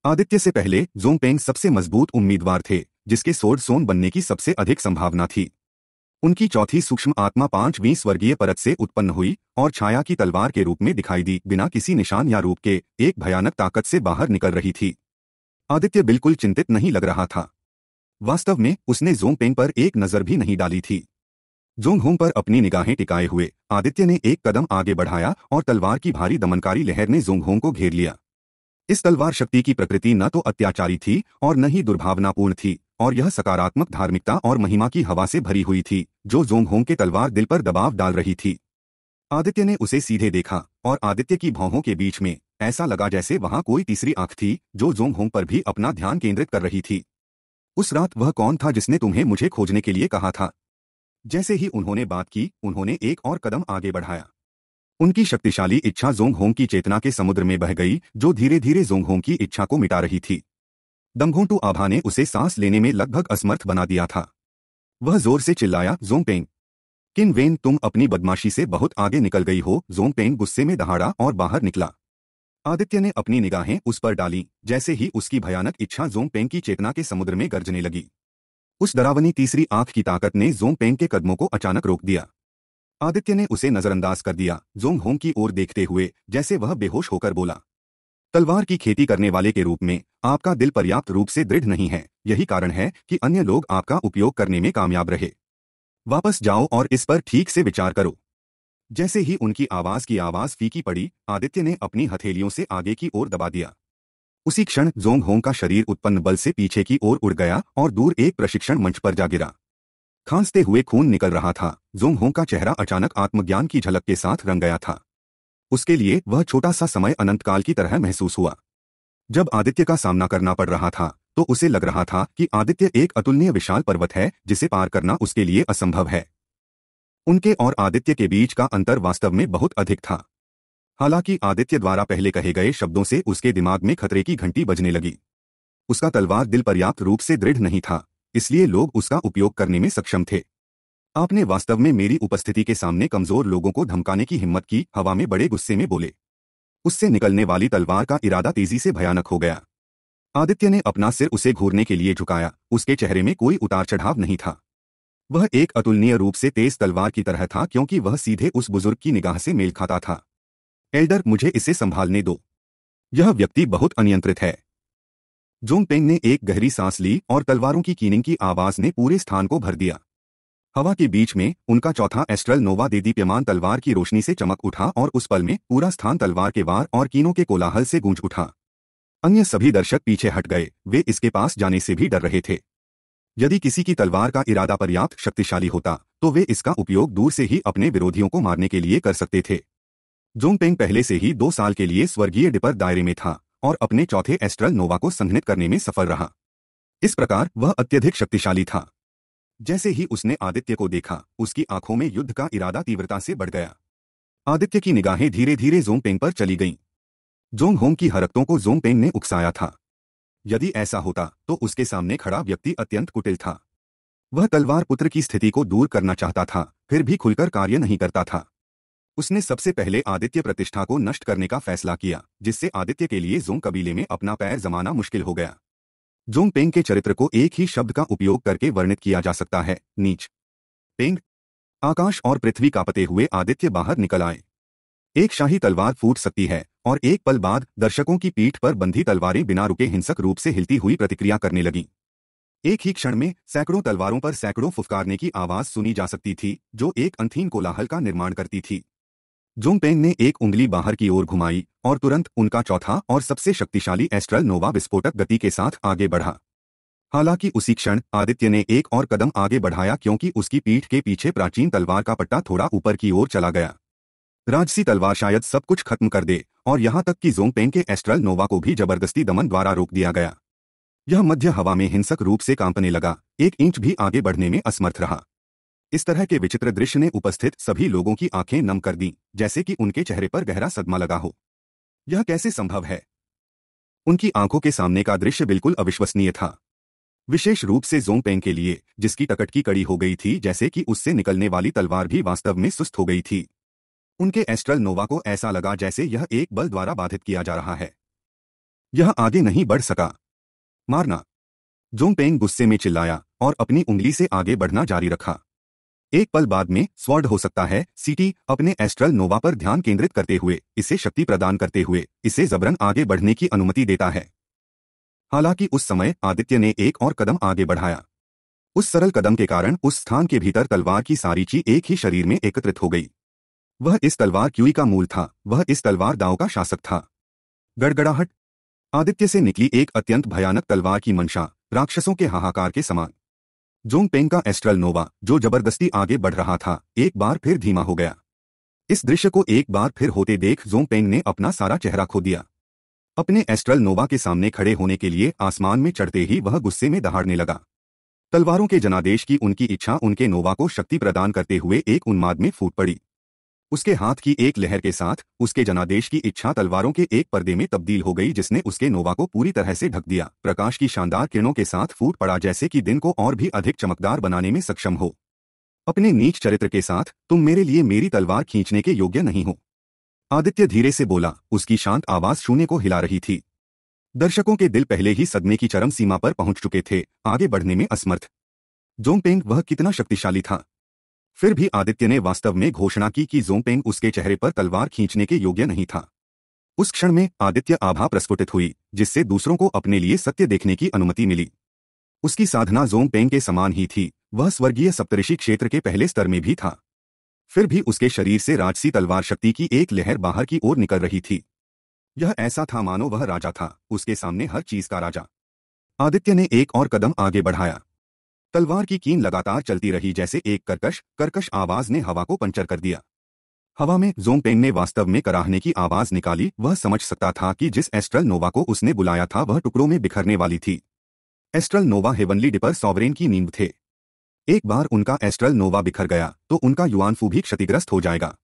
आदित्य से पहले जोमपेंग सबसे मजबूत उम्मीदवार थे जिसके सोड सोन बनने की सबसे अधिक संभावना थी उनकी चौथी सूक्ष्म आत्मा पांचवीं स्वर्गीय परत से उत्पन्न हुई और छाया की तलवार के रूप में दिखाई दी बिना किसी निशान या रूप के एक भयानक ताकत से बाहर निकल रही थी आदित्य बिल्कुल चिंतित नहीं लग रहा था वास्तव में उसने पेंग पर एक नज़र भी नहीं डाली थी होंग पर अपनी निगाहें टिकाए हुए आदित्य ने एक कदम आगे बढ़ाया और तलवार की भारी दमनकारी लहर ने जोंगहोंग को घेर लिया इस तलवार शक्ति की प्रकृति न तो अत्याचारी थी और न ही दुर्भावनापूर्ण थी और यह सकारात्मक धार्मिकता और महिमा की हवा से भरी हुई थी जो जोंगहोंग के तलवार दिल पर दबाव डाल रही थी आदित्य ने उसे सीधे देखा और आदित्य की भौहों के बीच में ऐसा लगा जैसे वहां कोई तीसरी आंख थी जो जोंगहोंग पर भी अपना ध्यान केंद्रित कर रही थी उस रात वह कौन था जिसने तुम्हें मुझे खोजने के लिए कहा था जैसे ही उन्होंने बात की उन्होंने एक और कदम आगे बढ़ाया उनकी शक्तिशाली इच्छा जोंगहोंग की चेतना के समुद्र में बह गई जो धीरे धीरे जोंगहोंग की इच्छा को मिटा रही थी दमघोंटू आभा ने उसे सांस लेने में लगभग असमर्थ बना दिया था वह जोर से चिल्लाया जोंगपेंग किन वेन तुम अपनी बदमाशी से बहुत आगे निकल गई हो जोंगपेंग गुस्से में दहाड़ा और बाहर निकला आदित्य ने अपनी निगाहें उस पर डाली जैसे ही उसकी भयानक इच्छा जोंगपेंग की चेतना के समुद्र में गर्जने लगी उस डरावनी तीसरी आंख की ताकत ने जोंगपेंग के कदमों को अचानक रोक दिया आदित्य ने उसे नजरअंदाज कर दिया जोंग होंग की ओर देखते हुए जैसे वह बेहोश होकर बोला तलवार की खेती करने वाले के रूप में आपका दिल पर्याप्त रूप से दृढ़ नहीं है यही कारण है कि अन्य लोग आपका उपयोग करने में कामयाब रहे वापस जाओ और इस पर ठीक से विचार करो जैसे ही उनकी आवाज की आवाज फीकी पड़ी आदित्य ने अपनी हथेलियों से आगे की ओर दबा दिया उसी क्षण जोंग होंग का शरीर उत्पन्न बल से पीछे की ओर उड़ गया और दूर एक प्रशिक्षण मंच पर जा गिरा खांसते हुए खून निकल रहा था जोंग होंग का चेहरा अचानक आत्मज्ञान की झलक के साथ रंग गया था उसके लिए वह छोटा सा समय अनंतकाल की तरह महसूस हुआ जब आदित्य का सामना करना पड़ रहा था तो उसे लग रहा था कि आदित्य एक अतुलनीय विशाल पर्वत है जिसे पार करना उसके लिए असंभव है उनके और आदित्य के बीच का अंतर वास्तव में बहुत अधिक था हालांकि आदित्य द्वारा पहले कहे गए शब्दों से उसके दिमाग में खतरे की घंटी बजने लगी उसका तलवार दिल पर्याप्त रूप से दृढ़ नहीं था इसलिए लोग उसका उपयोग करने में सक्षम थे आपने वास्तव में मेरी उपस्थिति के सामने कमजोर लोगों को धमकाने की हिम्मत की हवा में बड़े गुस्से में बोले उससे निकलने वाली तलवार का इरादा तेजी से भयानक हो गया आदित्य ने अपना सिर उसे घूरने के लिए झुकाया उसके चेहरे में कोई उतार चढ़ाव नहीं था वह एक अतुलनीय रूप से तेज तलवार की तरह था क्योंकि वह सीधे उस बुजुर्ग की निगाह से मेल खाता था एल्डर मुझे इसे संभालने दो यह व्यक्ति बहुत अनियंत्रित है जोंगपेंग ने एक गहरी सांस ली और तलवारों की कीनिंग की आवाज ने पूरे स्थान को भर दिया हवा के बीच में उनका चौथा एस्ट्रल नोवा दे दीप्यमान तलवार की रोशनी से चमक उठा और उस पल में पूरा स्थान तलवार के वार और कीनों के कोलाहल से गूंज उठा अन्य सभी दर्शक पीछे हट गए वे इसके पास जाने से भी डर रहे थे यदि किसी की तलवार का इरादा पर्याप्त शक्तिशाली होता तो वे इसका उपयोग दूर से ही अपने विरोधियों को मारने के लिए कर सकते थे जोंगपेंग पहले से ही दो साल के लिए स्वर्गीय डिपर दायरे में था और अपने चौथे एस्ट्रल नोवा को संघनित करने में सफल रहा इस प्रकार वह अत्यधिक शक्तिशाली था जैसे ही उसने आदित्य को देखा उसकी आंखों में युद्ध का इरादा तीव्रता से बढ़ गया आदित्य की निगाहें धीरे धीरे जोंगपेंग पर चली गईं। जोंग होम की हरकतों को जोंगपेंग ने उकसाया था यदि ऐसा होता तो उसके सामने खड़ा व्यक्ति अत्यंत कुटिल था वह तलवार पुत्र की स्थिति को दूर करना चाहता था फिर भी खुलकर कार्य नहीं करता था उसने सबसे पहले आदित्य प्रतिष्ठा को नष्ट करने का फैसला किया जिससे आदित्य के लिए जोंग कबीले में अपना पैर जमाना मुश्किल हो गया जोंग पेंग के चरित्र को एक ही शब्द का उपयोग करके वर्णित किया जा सकता है नीच पेंग आकाश और पृथ्वी कापते हुए आदित्य बाहर निकल आए एक शाही तलवार फूट सकती है और एक पल बाद दर्शकों की पीठ पर बंधी तलवारें बिना रुके हिंसक रूप से हिलती हुई प्रतिक्रिया करने लगीं एक ही क्षण में सैकड़ों तलवारों पर सैकड़ों फुफकारने की आवाज सुनी जा सकती थी जो एक अंथीन कोलाहल का निर्माण करती थी जोंगपेंग ने एक उंगली बाहर की ओर घुमाई और तुरंत उनका चौथा और सबसे शक्तिशाली एस्ट्रल नोवा विस्फोटक गति के साथ आगे बढ़ा हालांकि उसी क्षण आदित्य ने एक और कदम आगे बढ़ाया क्योंकि उसकी पीठ के पीछे प्राचीन तलवार का पट्टा थोड़ा ऊपर की ओर चला गया राजसी तलवार शायद सब कुछ खत्म कर दे और यहां तक कि जोंगपेंग के एस्ट्रल नोवा को भी जबरदस्ती दमन द्वारा रोक दिया गया यह मध्य हवा में हिंसक रूप से कांपने लगा एक इंच भी आगे बढ़ने में असमर्थ रहा इस तरह के विचित्र दृश्य ने उपस्थित सभी लोगों की आंखें नम कर दी जैसे कि उनके चेहरे पर गहरा सदमा लगा हो यह कैसे संभव है उनकी आंखों के सामने का दृश्य बिल्कुल अविश्वसनीय था विशेष रूप से जोंग पेंग के लिए जिसकी टकट की कड़ी हो गई थी जैसे कि उससे निकलने वाली तलवार भी वास्तव में सुस्त हो गई थी उनके एस्ट्रल नोवा को ऐसा लगा जैसे यह एक बल द्वारा बाधित किया जा रहा है यह आगे नहीं बढ़ सका मारना जोंग पेंग गुस्से में चिल्लाया और अपनी उंगली से आगे बढ़ना जारी रखा एक पल बाद में स्वर्ड हो सकता है सीटी अपने एस्ट्रल नोवा पर ध्यान केंद्रित करते हुए इसे शक्ति प्रदान करते हुए इसे जबरन आगे बढ़ने की अनुमति देता है हालांकि उस समय आदित्य ने एक और कदम आगे बढ़ाया उस सरल कदम के कारण उस स्थान के भीतर तलवार की सारी चीज एक ही शरीर में एकत्रित हो गई वह इस तलवार क्यूई का मूल था वह इस तलवार दाव का शासक था गड़गड़ाहट आदित्य से निकली एक अत्यंत भयानक तलवार की मंशा राक्षसों के हाहाकार के समान जोंग पेंग का एस्ट्रल नोवा जो जबरदस्ती आगे बढ़ रहा था एक बार फिर धीमा हो गया इस दृश्य को एक बार फिर होते देख जोंग पेंग ने अपना सारा चेहरा खो दिया अपने एस्ट्रल नोवा के सामने खड़े होने के लिए आसमान में चढ़ते ही वह गुस्से में दहाड़ने लगा तलवारों के जनादेश की उनकी इच्छा उनके नोवा को शक्ति प्रदान करते हुए एक उन्माद में फूट पड़ी उसके हाथ की एक लहर के साथ उसके जनादेश की इच्छा तलवारों के एक पर्दे में तब्दील हो गई जिसने उसके नोवा को पूरी तरह से ढक दिया प्रकाश की शानदार किरणों के साथ फूट पड़ा जैसे कि दिन को और भी अधिक चमकदार बनाने में सक्षम हो अपने नीच चरित्र के साथ तुम मेरे लिए मेरी तलवार खींचने के योग्य नहीं हो आदित्य धीरे से बोला उसकी शांत आवाज शून्य को हिला रही थी दर्शकों के दिल पहले ही सदमे की चरम सीमा पर पहुंच चुके थे आगे बढ़ने में असमर्थ जोंगपेंग वह कितना शक्तिशाली था फिर भी आदित्य ने वास्तव में घोषणा की कि जोमपेंग उसके चेहरे पर तलवार खींचने के योग्य नहीं था उस क्षण में आदित्य आभा प्रस्फुटित हुई जिससे दूसरों को अपने लिए सत्य देखने की अनुमति मिली उसकी साधना जोमपेंग के समान ही थी वह स्वर्गीय सप्तऋषि क्षेत्र के पहले स्तर में भी था फिर भी उसके शरीर से राजसी तलवार शक्ति की एक लहर बाहर की ओर निकल रही थी यह ऐसा था मानो वह राजा था उसके सामने हर चीज का राजा आदित्य ने एक और कदम आगे बढ़ाया तलवार की कीन लगातार चलती रही जैसे एक कर्कश कर्कश आवाज ने हवा को पंचर कर दिया हवा में जोंगपेंग ने वास्तव में कराहने की आवाज निकाली वह समझ सकता था कि जिस एस्ट्रल नोवा को उसने बुलाया था वह टुकड़ों में बिखरने वाली थी astral nova heavenly dipper sovereign की नींव थे एक बार उनका एस्ट्रल नोवा बिखर गया तो उनका युवानफू भी क्षतिग्रस्त हो जाएगा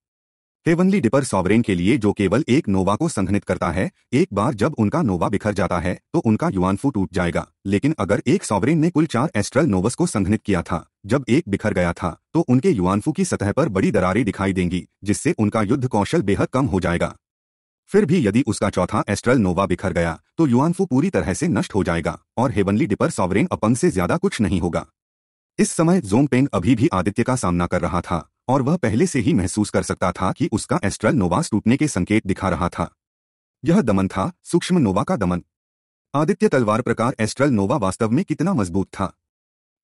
हेवनली डिपर सॉवरेन के लिए जो केवल एक नोवा को संघनित करता है एक बार जब उनका नोवा बिखर जाता है तो उनका युवानफू टूट जाएगा लेकिन अगर एक सॉवरेन ने कुल चार एस्ट्रल नोवस को संघनित किया था जब एक बिखर गया था तो उनके युवानफू की सतह पर बड़ी दरारें दिखाई देंगी जिससे उनका युद्ध कौशल बेहद कम हो जाएगा फिर भी यदि उसका चौथा एस्ट्रल नोवा बिखर गया तो युवानफू पूरी तरह से नष्ट हो जाएगा और हेवनली डिपर सॉवरेन अपंग से ज्यादा कुछ नहीं होगा इस समय जोमपेंग अभी भी आदित्य का सामना कर रहा था और वह पहले से ही महसूस कर सकता था कि उसका एस्ट्रल नोवा टूटने के संकेत दिखा रहा था यह दमन था सूक्ष्म नोवा का दमन आदित्य तलवार प्रकार एस्ट्रल नोवा वास्तव में कितना मजबूत था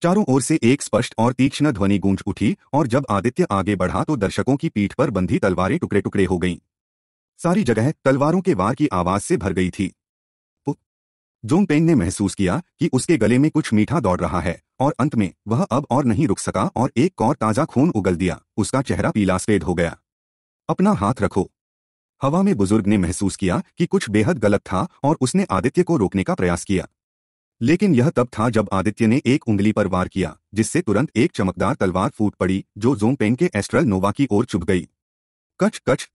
चारों ओर से एक स्पष्ट और तीक्ष्ण ध्वनि गूंज उठी और जब आदित्य आगे बढ़ा तो दर्शकों की पीठ पर बंधी तलवारें टुकड़े टुकड़े हो गईं सारी जगह तलवारों के वार की आवाज से भर गई थी जोंग पेंग ने महसूस किया कि उसके गले में कुछ मीठा दौड़ रहा है और अंत में वह अब और नहीं रुक सका और एक और ताजा खून उगल दिया उसका चेहरा पीला सफेद हो गया अपना हाथ रखो हवा में बुजुर्ग ने महसूस किया कि कुछ बेहद गलत था और उसने आदित्य को रोकने का प्रयास किया लेकिन यह तब था जब आदित्य ने एक उंगली पर वार किया जिससे तुरंत एक चमकदार तलवार फूट पड़ी जो जोंगपेन के एस्ट्रल नोवा की ओर चुभ गई कच कच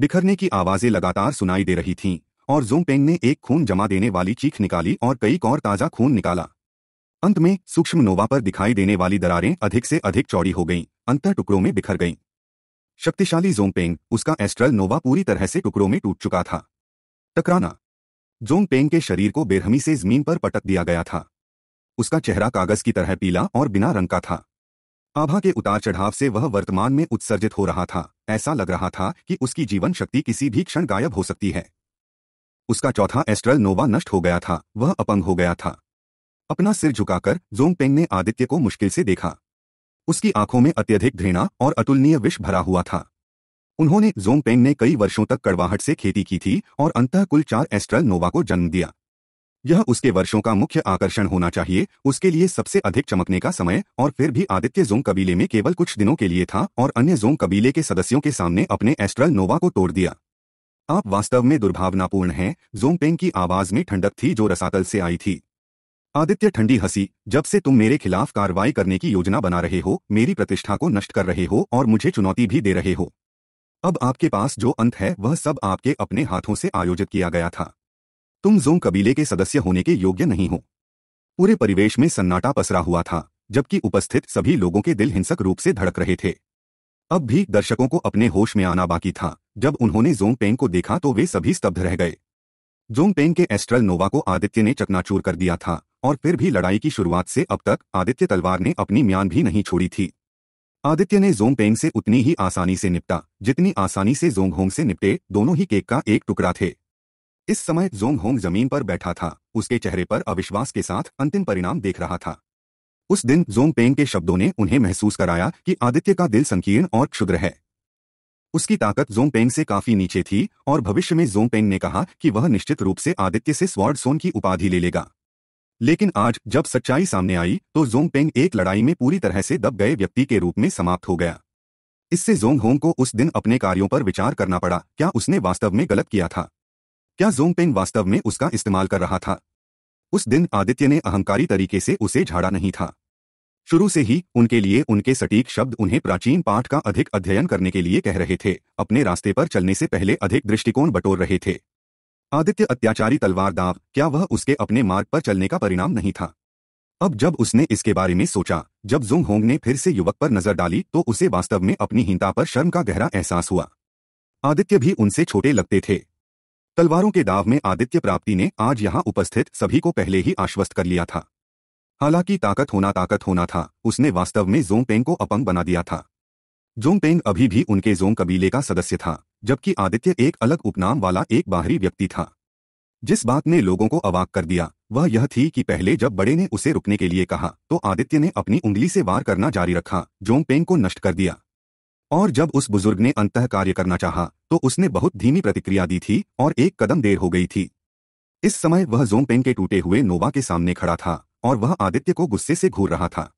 बिखरने की आवाजें लगातार सुनाई दे रही थीं और जोंगपेंग ने एक खून जमा देने वाली चीख निकाली और कई और ताज़ा खून निकाला अंत में सूक्ष्म नोवा पर दिखाई देने वाली दरारें अधिक से अधिक चौड़ी हो गईं अंतर टुकड़ों में बिखर गईं शक्तिशाली जोंगपेंग उसका एस्ट्रल नोवा पूरी तरह से टुकड़ों में टूट चुका था टकराना जोंगपेंग के शरीर को बेरहमी से जमीन पर पटक दिया गया था उसका चेहरा कागज की तरह पीला और बिना रंग का था आभा के उतार चढ़ाव से वह वर्तमान में उत्सर्जित हो रहा था ऐसा लग रहा था कि उसकी जीवन शक्ति किसी भी क्षण गायब हो सकती है उसका चौथा एस्ट्रल नोवा नष्ट हो गया था वह अपंग हो गया था अपना सिर झुकाकर जोंगपेंग ने आदित्य को मुश्किल से देखा उसकी आंखों में अत्यधिक घृणा और अतुलनीय विष भरा हुआ था उन्होंने जोंगपेंग ने कई वर्षों तक कड़वाहट से खेती की थी और अंतः कुल चार एस्ट्रल नोवा को जन्म दिया यह उसके वर्षों का मुख्य आकर्षण होना चाहिए उसके लिए सबसे अधिक चमकने का समय और फिर भी आदित्य जोंग कबीले में केवल कुछ दिनों के लिए था और अन्य जोंग कबीले के सदस्यों के सामने अपने एस्ट्रल नोवा को तोड़ दिया आप वास्तव में दुर्भावनापूर्ण हैं जोमपेंग की आवाज में ठंडक थी जो रसातल से आई थी आदित्य ठंडी हंसी जब से तुम मेरे खिलाफ कार्रवाई करने की योजना बना रहे हो मेरी प्रतिष्ठा को नष्ट कर रहे हो और मुझे चुनौती भी दे रहे हो अब आपके पास जो अंत है वह सब आपके अपने हाथों से आयोजित किया गया था तुम जोम कबीले के सदस्य होने के योग्य नहीं हो पूरे परिवेश में सन्नाटा पसरा हुआ था जबकि उपस्थित सभी लोगों के दिल हिंसक रूप से धड़क रहे थे अब भी दर्शकों को अपने होश में आना बाकी था जब उन्होंने जोंग पेंग को देखा तो वे सभी स्तब्ध रह गए जोंग पेंग के एस्ट्रल नोवा को आदित्य ने चकनाचूर कर दिया था और फिर भी लड़ाई की शुरुआत से अब तक आदित्य तलवार ने अपनी म्यान भी नहीं छोड़ी थी आदित्य ने जोंग पेंग से उतनी ही आसानी से निपटा जितनी आसानी से जोंग होंग से निपटे दोनों ही केक का एक टुकड़ा थे इस समय जोंग होंग जमीन पर बैठा था उसके चेहरे पर अविश्वास के साथ अंतिम परिणाम देख रहा था उस दिन जोंग पेंग के शब्दों ने उन्हें महसूस कराया कि आदित्य का दिल संकीर्ण और क्षुद्र है उसकी ताकत जोंग पेंग से काफी नीचे थी और भविष्य में जोंग पेंग ने कहा कि वह निश्चित रूप से आदित्य से स्वर्ड सोन की उपाधि ले लेगा लेकिन आज जब सच्चाई सामने आई तो जोंग पेंग एक लड़ाई में पूरी तरह से दब गए व्यक्ति के रूप में समाप्त हो गया इससे जोंग होंग को उस दिन अपने कार्यों पर विचार करना पड़ा क्या उसने वास्तव में गलत किया था क्या जोंग पेंग वास्तव में उसका इस्तेमाल कर रहा था उस दिन आदित्य ने अहंकारी तरीके से उसे झाड़ा नहीं था शुरू से ही उनके लिए उनके सटीक शब्द उन्हें प्राचीन पाठ का अधिक अध्ययन करने के लिए कह रहे थे अपने रास्ते पर चलने से पहले अधिक दृष्टिकोण बटोर रहे थे आदित्य अत्याचारी तलवार दाव क्या वह उसके अपने मार्ग पर चलने का परिणाम नहीं था अब जब उसने इसके बारे में सोचा जब जुंग होंग ने फिर से युवक पर नजर डाली तो उसे वास्तव में अपनी हीनता पर शर्म का गहरा एहसास हुआ आदित्य भी उनसे छोटे लगते थे तलवारों के दाव में आदित्य प्राप्ति ने आज यहां उपस्थित सभी को पहले ही आश्वस्त कर लिया था हालांकि ताकत होना ताकत होना था उसने वास्तव में जोंग पेंग को अपंग बना दिया था जोंग पेंग अभी भी उनके जोंग कबीले का सदस्य था जबकि आदित्य एक अलग उपनाम वाला एक बाहरी व्यक्ति था जिस बात ने लोगों को अवाक कर दिया वह यह थी कि पहले जब बड़े ने उसे रुकने के लिए कहा तो आदित्य ने अपनी उंगली से वार करना जारी रखा जोंग पेंग को नष्ट कर दिया और जब उस बुजुर्ग ने अंत कार्य करना चाहा तो उसने बहुत धीमी प्रतिक्रिया दी थी और एक कदम देर हो गई थी इस समय वह जोंग पेंग के टूटे हुए नोवा के सामने खड़ा था और वह आदित्य को गुस्से से घूर रहा था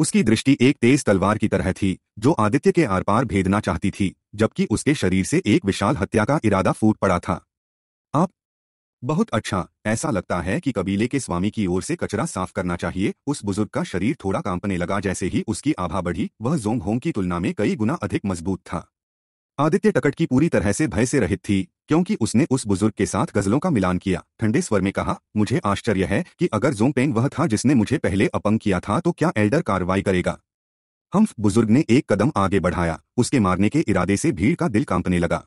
उसकी दृष्टि एक तेज तलवार की तरह थी जो आदित्य के आरपार भेदना चाहती थी जबकि उसके शरीर से एक विशाल हत्या का इरादा फूट पड़ा था आप बहुत अच्छा ऐसा लगता है कि कबीले के स्वामी की ओर से कचरा साफ करना चाहिए उस बुजुर्ग का शरीर थोड़ा कांपने लगा जैसे ही उसकी आभा बढ़ी वह जोंग होंग की तुलना में कई गुना अधिक मजबूत था आदित्य टकट की पूरी तरह से भय से रहित थी क्योंकि उसने उस बुजुर्ग के साथ गजलों का मिलान किया ठंडे स्वर में कहा मुझे आश्चर्य है कि अगर जोमपेंग वह था जिसने मुझे पहले अपंग किया था तो क्या एल्डर कार्रवाई करेगा हम बुजुर्ग ने एक कदम आगे बढ़ाया उसके मारने के इरादे से भीड़ का दिल कांपने लगा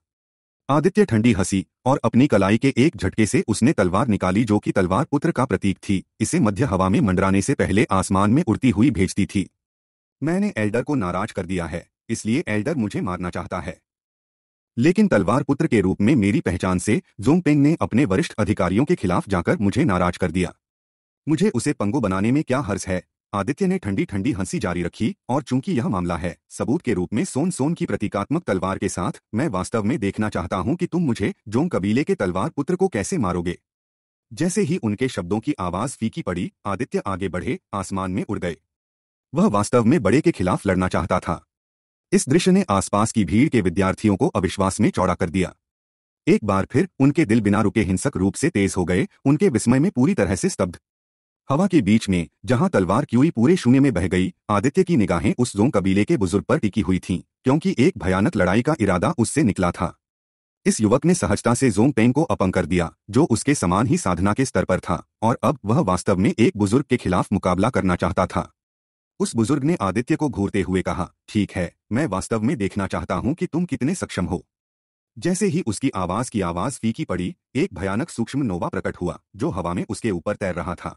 आदित्य ठंडी हंसी और अपनी कलाई के एक झटके से उसने तलवार निकाली जो कि तलवार पुत्र का प्रतीक थी इसे मध्य हवा में मंडराने से पहले आसमान में उड़ती हुई भेजती थी मैंने एल्डर को नाराज कर दिया है इसलिए एल्डर मुझे मारना चाहता है लेकिन तलवार पुत्र के रूप में मेरी पहचान से जोंगपेंग ने अपने वरिष्ठ अधिकारियों के खिलाफ जाकर मुझे नाराज कर दिया मुझे उसे पंगु बनाने में क्या हर्ज है आदित्य ने ठंडी ठंडी हंसी जारी रखी और चूंकि यह मामला है सबूत के रूप में सोन सोन की प्रतीकात्मक तलवार के साथ मैं वास्तव में देखना चाहता हूं कि तुम मुझे जोंग कबीले के तलवार पुत्र को कैसे मारोगे जैसे ही उनके शब्दों की आवाज फीकी पड़ी आदित्य आगे बढ़े आसमान में उड़ गए वह वास्तव में बड़े के खिलाफ लड़ना चाहता था इस दृश्य ने आसपास की भीड़ के विद्यार्थियों को अविश्वास में चौड़ा कर दिया एक बार फिर उनके दिल बिना रुके हिंसक रूप से तेज हो गए उनके विस्मय में पूरी तरह से स्तब्ध हवा के बीच में जहां तलवार क्यूई पूरे शून्य में बह गई आदित्य की निगाहें उस जो कबीले के बुजुर्ग पर टिकी हुई थीं क्योंकि एक भयानक लड़ाई का इरादा उससे निकला था इस युवक ने सहजता से जोंग पेंग को अपंग कर दिया जो उसके समान ही साधना के स्तर पर था और अब वह वास्तव में एक बुजुर्ग के खिलाफ मुकाबला करना चाहता था उस बुजुर्ग ने आदित्य को घूरते हुए कहा ठीक है मैं वास्तव में देखना चाहता हूं कि तुम कितने सक्षम हो जैसे ही उसकी आवाज की आवाज फीकी पड़ी एक भयानक सूक्ष्म नोवा प्रकट हुआ जो हवा में उसके ऊपर तैर रहा था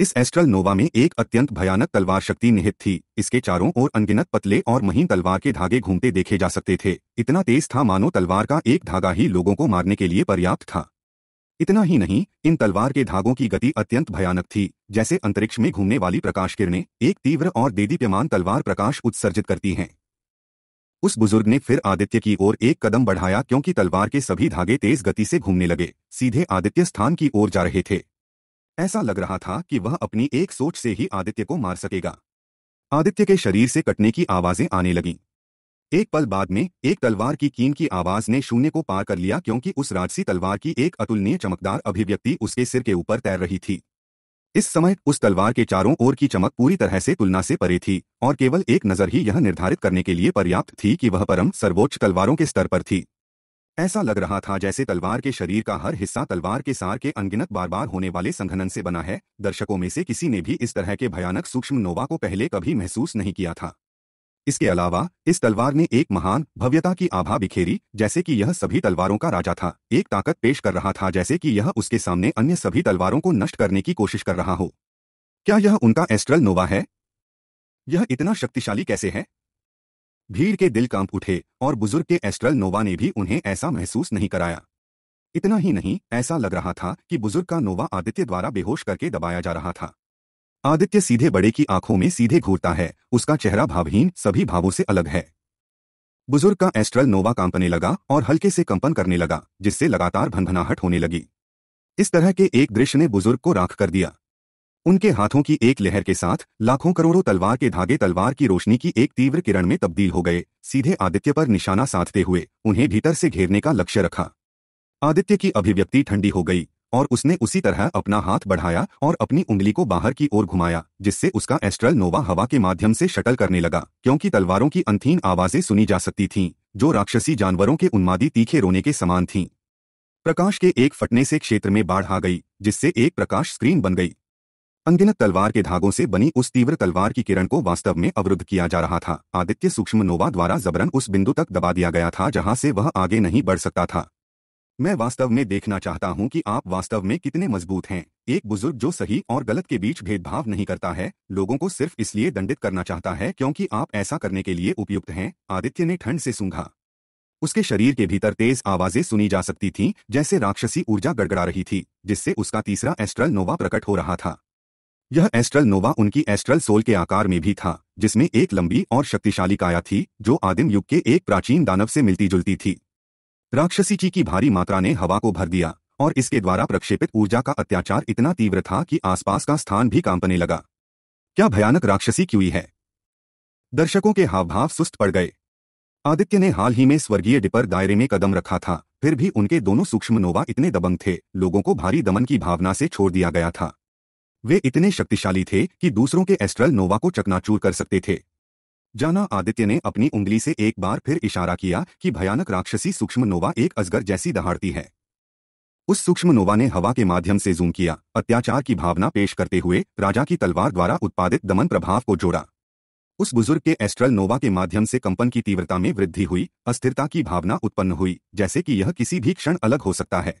इस एस्ट्रल नोवा में एक अत्यंत भयानक तलवार शक्ति निहित थी इसके चारों ओर अनगिनत पतले और महीन तलवार के धागे घूमते देखे जा सकते थे इतना तेज था मानो तलवार का एक धागा ही लोगों को मारने के लिए पर्याप्त था इतना ही नहीं इन तलवार के धागों की गति अत्यंत भयानक थी जैसे अंतरिक्ष में घूमने वाली प्रकाश किरणें एक तीव्र और देदीप्यमान तलवार प्रकाश उत्सर्जित करती हैं उस बुजुर्ग ने फिर आदित्य की ओर एक कदम बढ़ाया क्योंकि तलवार के सभी धागे तेज गति से घूमने लगे सीधे आदित्य स्थान की ओर जा रहे थे ऐसा लग रहा था कि वह अपनी एक सोच से ही आदित्य को मार सकेगा आदित्य के शरीर से कटने की आवाजें आने लगीं एक पल बाद में एक तलवार की कीन की आवाज ने शून्य को पार कर लिया क्योंकि उस राजसी तलवार की एक अतुलनीय चमकदार अभिव्यक्ति उसके सिर के ऊपर तैर रही थी इस समय उस तलवार के चारों ओर की चमक पूरी तरह से तुलना से परे थी और केवल एक नजर ही यह निर्धारित करने के लिए पर्याप्त थी कि वह परम सर्वोच्च तलवारों के स्तर पर थी ऐसा लग रहा था जैसे तलवार के शरीर का हर हिस्सा तलवार के सार के अनगिनत बार बार होने वाले संघनन से बना है दर्शकों में से किसी ने भी इस तरह के भयानक सूक्ष्म नोवा को पहले कभी महसूस नहीं किया था इसके अलावा इस तलवार ने एक महान भव्यता की आभा बिखेरी जैसे कि यह सभी तलवारों का राजा था एक ताकत पेश कर रहा था जैसे कि यह उसके सामने अन्य सभी तलवारों को नष्ट करने की कोशिश कर रहा हो क्या यह उनका एस्ट्रल नोवा है यह इतना शक्तिशाली कैसे है भीड़ के दिल कांप उठे और बुजुर्ग के एस्ट्रल नोवा ने भी उन्हें ऐसा महसूस नहीं कराया इतना ही नहीं ऐसा लग रहा था कि बुजुर्ग का नोवा आदित्य द्वारा बेहोश करके दबाया जा रहा था आदित्य सीधे बड़े की आंखों में सीधे घूरता है उसका चेहरा भावहीन सभी भावों से अलग है बुजुर्ग का एस्ट्रल नोवा कांपने लगा और हल्के से कंपन करने लगा जिससे लगातार भनभनाहट होने लगी इस तरह के एक दृश्य ने बुजुर्ग को राख कर दिया उनके हाथों की एक लहर के साथ लाखों करोड़ों तलवार के धागे तलवार की रोशनी की एक तीव्र किरण में तब्दील हो गए सीधे आदित्य पर निशाना साधते हुए उन्हें भीतर से घेरने का लक्ष्य रखा आदित्य की अभिव्यक्ति ठंडी हो गई और उसने उसी तरह अपना हाथ बढ़ाया और अपनी उंगली को बाहर की ओर घुमाया जिससे उसका एस्ट्रल नोवा हवा के माध्यम से शटल करने लगा क्योंकि तलवारों की अंथीन आवाजें सुनी जा सकती थीं जो राक्षसी जानवरों के उन्मादी तीखे रोने के समान थीं प्रकाश के एक फटने से क्षेत्र में बाढ़ आ गई जिससे एक प्रकाश स्क्रीन बन गई अनगिनत तलवार के धागों से बनी उस तीव्र तलवार की किरण को वास्तव में अवरुद्ध किया जा रहा था आदित्य सूक्ष्म नोवा द्वारा जबरन उस बिंदु तक दबा दिया गया था जहां से वह आगे नहीं बढ़ सकता था मैं वास्तव में देखना चाहता हूं कि आप वास्तव में कितने मजबूत हैं एक बुजुर्ग जो सही और गलत के बीच भेदभाव नहीं करता है लोगों को सिर्फ इसलिए दंडित करना चाहता है क्योंकि आप ऐसा करने के लिए उपयुक्त हैं आदित्य ने ठंड से सूंघा उसके शरीर के भीतर तेज आवाजें सुनी जा सकती थीं जैसे राक्षसी ऊर्जा गड़गड़ा रही थी जिससे उसका तीसरा एस्ट्रल नोवा प्रकट हो रहा था यह एस्ट्रल नोवा उनकी एस्ट्रल सोल के आकार में भी था जिसमें एक लंबी और शक्तिशाली काया थी जो आदिम युग के एक प्राचीन दानव से मिलती जुलती थी राक्षसी ची की भारी मात्रा ने हवा को भर दिया और इसके द्वारा प्रक्षेपित ऊर्जा का अत्याचार इतना तीव्र था कि आसपास का स्थान भी कांपने लगा क्या भयानक राक्षसी क्यों है दर्शकों के हावभाव सुस्त पड़ गए आदित्य ने हाल ही में स्वर्गीय डिपर दायरे में कदम रखा था फिर भी उनके दोनों सूक्ष्म नोवा इतने दबंग थे लोगों को भारी दमन की भावना से छोड़ दिया गया था वे इतने शक्तिशाली थे कि दूसरों के एस्ट्रल नोवा को चकनाचूर कर सकते थे जाना आदित्य ने अपनी उंगली से एक बार फिर इशारा किया कि भयानक राक्षसी सूक्ष्म नोवा एक अजगर जैसी दहाड़ती है उस सूक्ष्म नोवा ने हवा के माध्यम से जूम किया अत्याचार की भावना पेश करते हुए राजा की तलवार द्वारा उत्पादित दमन प्रभाव को जोड़ा उस बुजुर्ग के एस्ट्रल नोवा के माध्यम से कंपन की तीव्रता में वृद्धि हुई अस्थिरता की भावना उत्पन्न हुई जैसे कि यह किसी भी क्षण अलग हो सकता है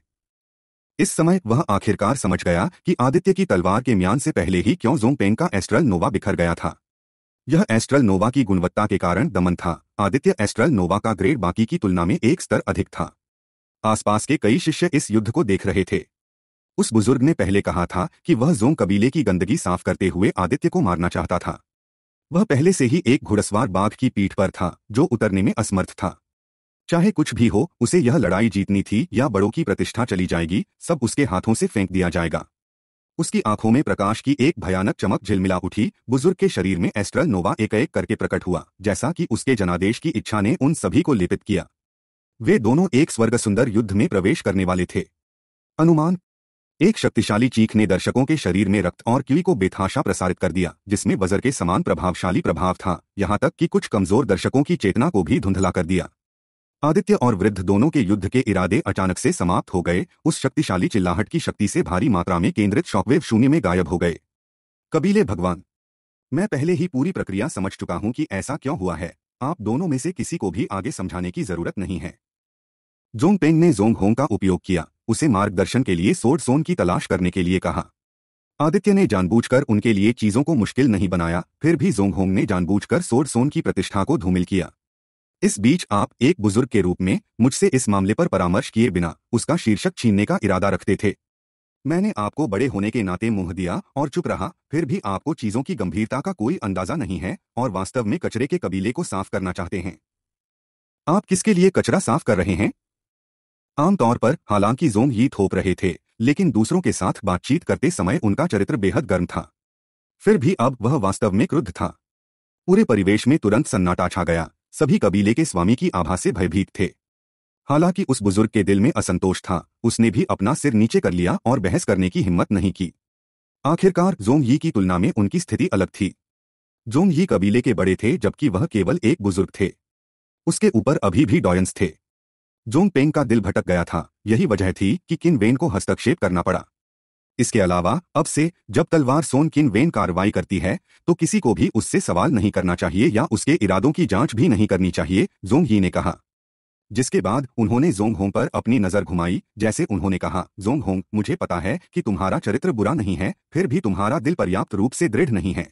इस समय वह आखिरकार समझ गया कि आदित्य की तलवार के म्यान से पहले ही क्यों जोंगपेंग का एस्ट्रल नोवा बिखर गया था यह एस्ट्रल नोवा की गुणवत्ता के कारण दमन था आदित्य एस्ट्रल नोवा का ग्रेड बाकी की तुलना में एक स्तर अधिक था आसपास के कई शिष्य इस युद्ध को देख रहे थे उस बुजुर्ग ने पहले कहा था कि वह जोंग कबीले की गंदगी साफ करते हुए आदित्य को मारना चाहता था वह पहले से ही एक घुड़सवार बाघ की पीठ पर था जो उतरने में असमर्थ था चाहे कुछ भी हो उसे यह लड़ाई जीतनी थी या बड़ों की प्रतिष्ठा चली जाएगी सब उसके हाथों से फेंक दिया जाएगा उसकी आंखों में प्रकाश की एक भयानक चमक झिलमिला उठी बुजुर्ग के शरीर में एस्ट्रल नोवा एक एक करके प्रकट हुआ जैसा कि उसके जनादेश की इच्छा ने उन सभी को लिपित किया वे दोनों एक स्वर्ग सुंदर युद्ध में प्रवेश करने वाले थे अनुमान एक शक्तिशाली चीख ने दर्शकों के शरीर में रक्त और कीड़ी को बेथाशा प्रसारित कर दिया जिसमें वजर के समान प्रभावशाली प्रभाव था यहां तक कि कुछ कमजोर दर्शकों की चेतना को भी धुंधला कर दिया आदित्य और वृद्ध दोनों के युद्ध के इरादे अचानक से समाप्त हो गए उस शक्तिशाली चिल्लाहट की शक्ति से भारी मात्रा में केंद्रित शॉकवेव शून्य में गायब हो गए कबीले भगवान मैं पहले ही पूरी प्रक्रिया समझ चुका हूं कि ऐसा क्यों हुआ है आप दोनों में से किसी को भी आगे समझाने की जरूरत नहीं है जोंग पेंग ने जोंग होंग का उपयोग किया उसे मार्गदर्शन के लिए सोड सोन की तलाश करने के लिए कहा आदित्य ने जानबूझकर उनके लिए चीजों को मुश्किल नहीं बनाया फिर भी जोंग होंग ने जानबूझकर सोड सोन की प्रतिष्ठा को धूमिल किया इस बीच आप एक बुजुर्ग के रूप में मुझसे इस मामले पर परामर्श किए बिना उसका शीर्षक छीनने का इरादा रखते थे मैंने आपको बड़े होने के नाते मुंह दिया और चुप रहा फिर भी आपको चीजों की गंभीरता का कोई अंदाजा नहीं है और वास्तव में कचरे के कबीले को साफ करना चाहते हैं आप किसके लिए कचरा साफ कर रहे हैं आमतौर पर हालांकि जोंग ही थोप रहे थे लेकिन दूसरों के साथ बातचीत करते समय उनका चरित्र बेहद गर्म था फिर भी अब वह वास्तव में क्रुद्ध था पूरे परिवेश में तुरंत सन्नाटा छा गया सभी कबीले के स्वामी की आभा से भयभीत थे हालांकि उस बुजुर्ग के दिल में असंतोष था उसने भी अपना सिर नीचे कर लिया और बहस करने की हिम्मत नहीं की आखिरकार जोंग यी की तुलना में उनकी स्थिति अलग थी जोंग यी कबीले के बड़े थे जबकि वह केवल एक बुजुर्ग थे उसके ऊपर अभी भी डॉयंस थे जोंग पेंग का दिल भटक गया था यही वजह थी कि किन वेन को हस्तक्षेप करना पड़ा इसके अलावा अब से जब तलवार सोन किन वेन कार्रवाई करती है तो किसी को भी उससे सवाल नहीं करना चाहिए या उसके इरादों की जांच भी नहीं करनी चाहिए जोंग ही ने कहा जिसके बाद उन्होंने जोंग होंग पर अपनी नजर घुमाई जैसे उन्होंने कहा जोंग होंग मुझे पता है कि तुम्हारा चरित्र बुरा नहीं है फिर भी तुम्हारा दिल पर्याप्त रूप से दृढ़ नहीं है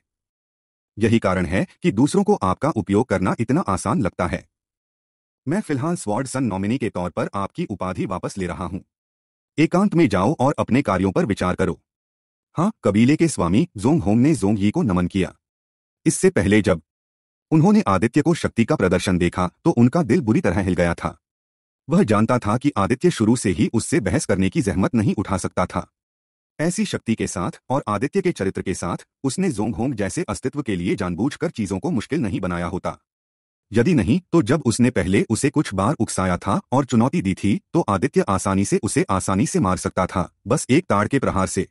यही कारण है कि दूसरों को आपका उपयोग करना इतना आसान लगता है मैं फिलहाल स्वॉर्ड सन नॉमिनी के तौर पर आपकी उपाधि वापस ले रहा हूं एकांत में जाओ और अपने कार्यों पर विचार करो हाँ कबीले के स्वामी जोंग होम ने जोंग ही को नमन किया इससे पहले जब उन्होंने आदित्य को शक्ति का प्रदर्शन देखा तो उनका दिल बुरी तरह हिल गया था वह जानता था कि आदित्य शुरू से ही उससे बहस करने की जहमत नहीं उठा सकता था ऐसी शक्ति के साथ और आदित्य के चरित्र के साथ उसने जोंग होंग जैसे अस्तित्व के लिए जानबूझकर चीजों को मुश्किल नहीं बनाया होता यदि नहीं तो जब उसने पहले उसे कुछ बार उकसाया था और चुनौती दी थी तो आदित्य आसानी से उसे आसानी से मार सकता था बस एक ताड़ के प्रहार से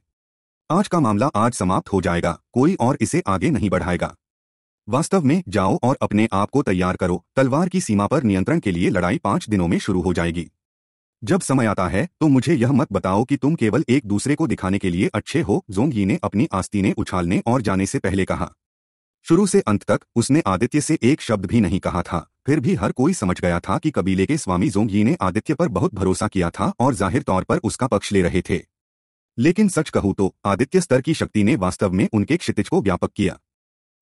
आज का मामला आज समाप्त हो जाएगा कोई और इसे आगे नहीं बढ़ाएगा वास्तव में जाओ और अपने आप को तैयार करो तलवार की सीमा पर नियंत्रण के लिए लड़ाई पांच दिनों में शुरू हो जाएगी जब समय आता है तो मुझे यह मत बताओ कि तुम केवल एक दूसरे को दिखाने के लिए अच्छे हो जोंगी ने अपनी आस्तीने उछालने और जाने से पहले कहा शुरू से अंत तक उसने आदित्य से एक शब्द भी नहीं कहा था फिर भी हर कोई समझ गया था कि कबीले के स्वामी जोंगी ने आदित्य पर बहुत भरोसा किया था और जाहिर तौर पर उसका पक्ष ले रहे थे लेकिन सच कहूं तो आदित्य स्तर की शक्ति ने वास्तव में उनके क्षितिज को व्यापक किया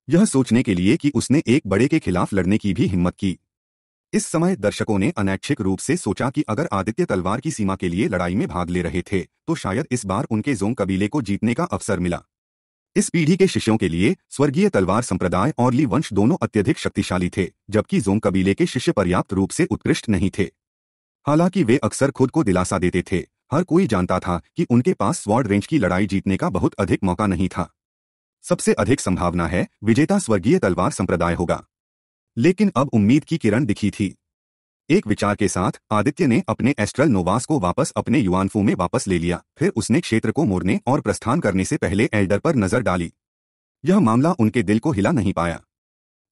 यह सोचने के लिए कि उसने एक बड़े के खिलाफ लड़ने की भी हिम्मत की इस समय दर्शकों ने अनैच्छिक रूप से सोचा कि अगर आदित्य तलवार की सीमा के लिए लड़ाई में भाग ले रहे थे तो शायद इस बार उनके जोंग कबीले को जीतने का अवसर मिला इस पीढ़ी के शिष्यों के लिए स्वर्गीय तलवार संप्रदाय और ली वंश दोनों अत्यधिक शक्तिशाली थे जबकि जोंग कबीले के शिष्य पर्याप्त रूप से उत्कृष्ट नहीं थे हालांकि वे अक्सर खुद को दिलासा देते थे हर कोई जानता था कि उनके पास स्वॉर्ड रेंज की लड़ाई जीतने का बहुत अधिक मौका नहीं था सबसे अधिक संभावना है विजेता स्वर्गीय तलवार संप्रदाय होगा लेकिन अब उम्मीद की किरण दिखी थी एक विचार के साथ आदित्य ने अपने एस्ट्रल नोवास को वापस अपने युवानफू में वापस ले लिया फिर उसने क्षेत्र को मोड़ने और प्रस्थान करने से पहले एल्डर पर नजर डाली यह मामला उनके दिल को हिला नहीं पाया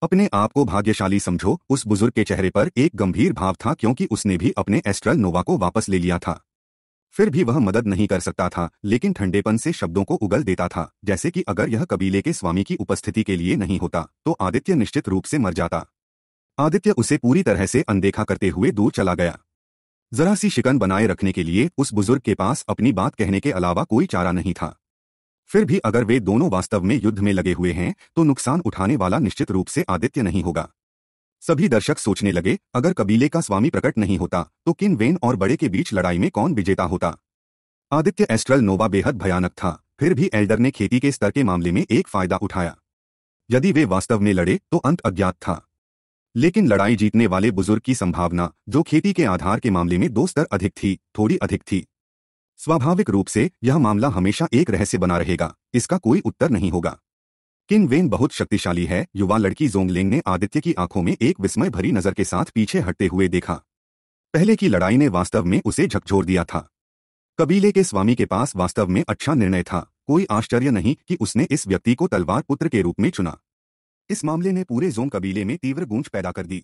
अपने आप को भाग्यशाली समझो उस बुजुर्ग के चेहरे पर एक गंभीर भाव था क्योंकि उसने भी अपने एस्ट्रल नोवा को वापस ले लिया था फिर भी वह मदद नहीं कर सकता था लेकिन ठंडेपन से शब्दों को उगल देता था जैसे कि अगर यह कबीले के स्वामी की उपस्थिति के लिए नहीं होता तो आदित्य निश्चित रूप से मर जाता आदित्य उसे पूरी तरह से अनदेखा करते हुए दूर चला गया जरा सी शिकन बनाए रखने के लिए उस बुजुर्ग के पास अपनी बात कहने के अलावा कोई चारा नहीं था फिर भी अगर वे दोनों वास्तव में युद्ध में लगे हुए हैं तो नुकसान उठाने वाला निश्चित रूप से आदित्य नहीं होगा सभी दर्शक सोचने लगे अगर कबीले का स्वामी प्रकट नहीं होता तो किन वेन और बड़े के बीच लड़ाई में कौन विजेता होता आदित्य एस्ट्रल नोवा बेहद भयानक था फिर भी एल्डर ने खेती के स्तर के मामले में एक फायदा उठाया यदि वे वास्तव में लड़े तो अंत अज्ञात था लेकिन लड़ाई जीतने वाले बुजुर्ग की संभावना जो खेती के आधार के मामले में दो स्तर अधिक थी थोड़ी अधिक थी स्वाभाविक रूप से यह मामला हमेशा एक रहस्य बना रहेगा इसका कोई उत्तर नहीं होगा किन वेन बहुत शक्तिशाली है युवा लड़की जोंगलिंग ने आदित्य की आंखों में एक विस्मय भरी नजर के साथ पीछे हटते हुए देखा पहले की लड़ाई ने वास्तव में उसे झकझोर दिया था कबीले के स्वामी के पास वास्तव में अच्छा निर्णय था कोई आश्चर्य नहीं कि उसने इस व्यक्ति को तलवार पुत्र के रूप में चुना इस मामले ने पूरे जोंग कबीले में तीव्र गूंज पैदा कर दी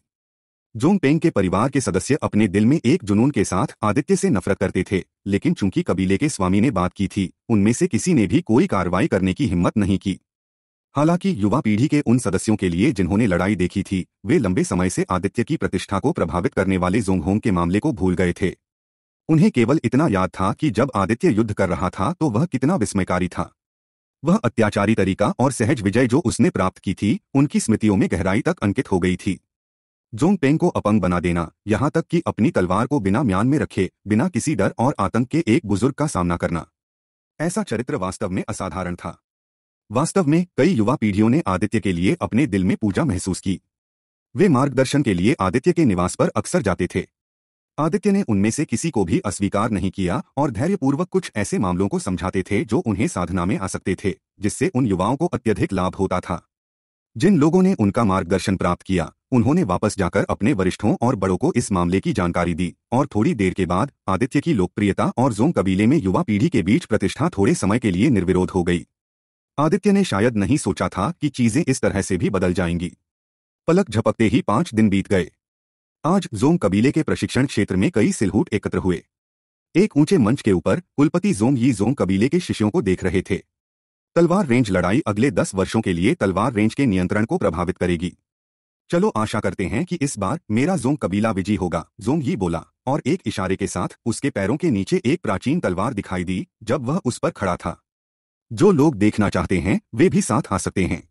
जोंग पेंग के परिवार के सदस्य अपने दिल में एक जुनून के साथ आदित्य से नफरत करते थे लेकिन चूंकि कबीले के स्वामी ने बात की थी उनमें से किसी ने भी कोई कार्रवाई करने की हिम्मत नहीं की हालांकि युवा पीढ़ी के उन सदस्यों के लिए जिन्होंने लड़ाई देखी थी वे लंबे समय से आदित्य की प्रतिष्ठा को प्रभावित करने वाले जोंगहोंग के मामले को भूल गए थे उन्हें केवल इतना याद था कि जब आदित्य युद्ध कर रहा था तो वह कितना विस्मयकारी था वह अत्याचारी तरीका और सहज विजय जो उसने प्राप्त की थी उनकी स्मृतियों में गहराई तक अंकित हो गई थी जोंग पेंग को अपंग बना देना यहां तक कि अपनी तलवार को बिना म्यान में रखे बिना किसी डर और आतंक के एक बुजुर्ग का सामना करना ऐसा चरित्र वास्तव में असाधारण था वास्तव में कई युवा पीढ़ियों ने आदित्य के लिए अपने दिल में पूजा महसूस की वे मार्गदर्शन के लिए आदित्य के निवास पर अक्सर जाते थे आदित्य ने उनमें से किसी को भी अस्वीकार नहीं किया और धैर्यपूर्वक कुछ ऐसे मामलों को समझाते थे जो उन्हें साधना में आ सकते थे जिससे उन युवाओं को अत्यधिक लाभ होता था जिन लोगों ने उनका मार्गदर्शन प्राप्त किया उन्होंने वापस जाकर अपने वरिष्ठों और बड़ों को इस मामले की जानकारी दी और थोड़ी देर के बाद आदित्य की लोकप्रियता और जोम कबीले में युवा पीढ़ी के बीच प्रतिष्ठा थोड़े समय के लिए निर्विरोध हो गई आदित्य ने शायद नहीं सोचा था कि चीजें इस तरह से भी बदल जाएंगी पलक झपकते ही पांच दिन बीत गए आज जोंग कबीले के प्रशिक्षण क्षेत्र में कई सिलहूट एकत्र हुए एक ऊंचे मंच के ऊपर कुलपति जोंग यी जोंग कबीले के शिष्यों को देख रहे थे तलवार रेंज लड़ाई अगले दस वर्षों के लिए तलवार रेंज के नियंत्रण को प्रभावित करेगी चलो आशा करते हैं कि इस बार मेरा जोंग कबीला विजयी होगा जोंग यी बोला और एक इशारे के साथ उसके पैरों के नीचे एक प्राचीन तलवार दिखाई दी जब वह उस पर खड़ा था जो लोग देखना चाहते हैं वे भी साथ आ सकते हैं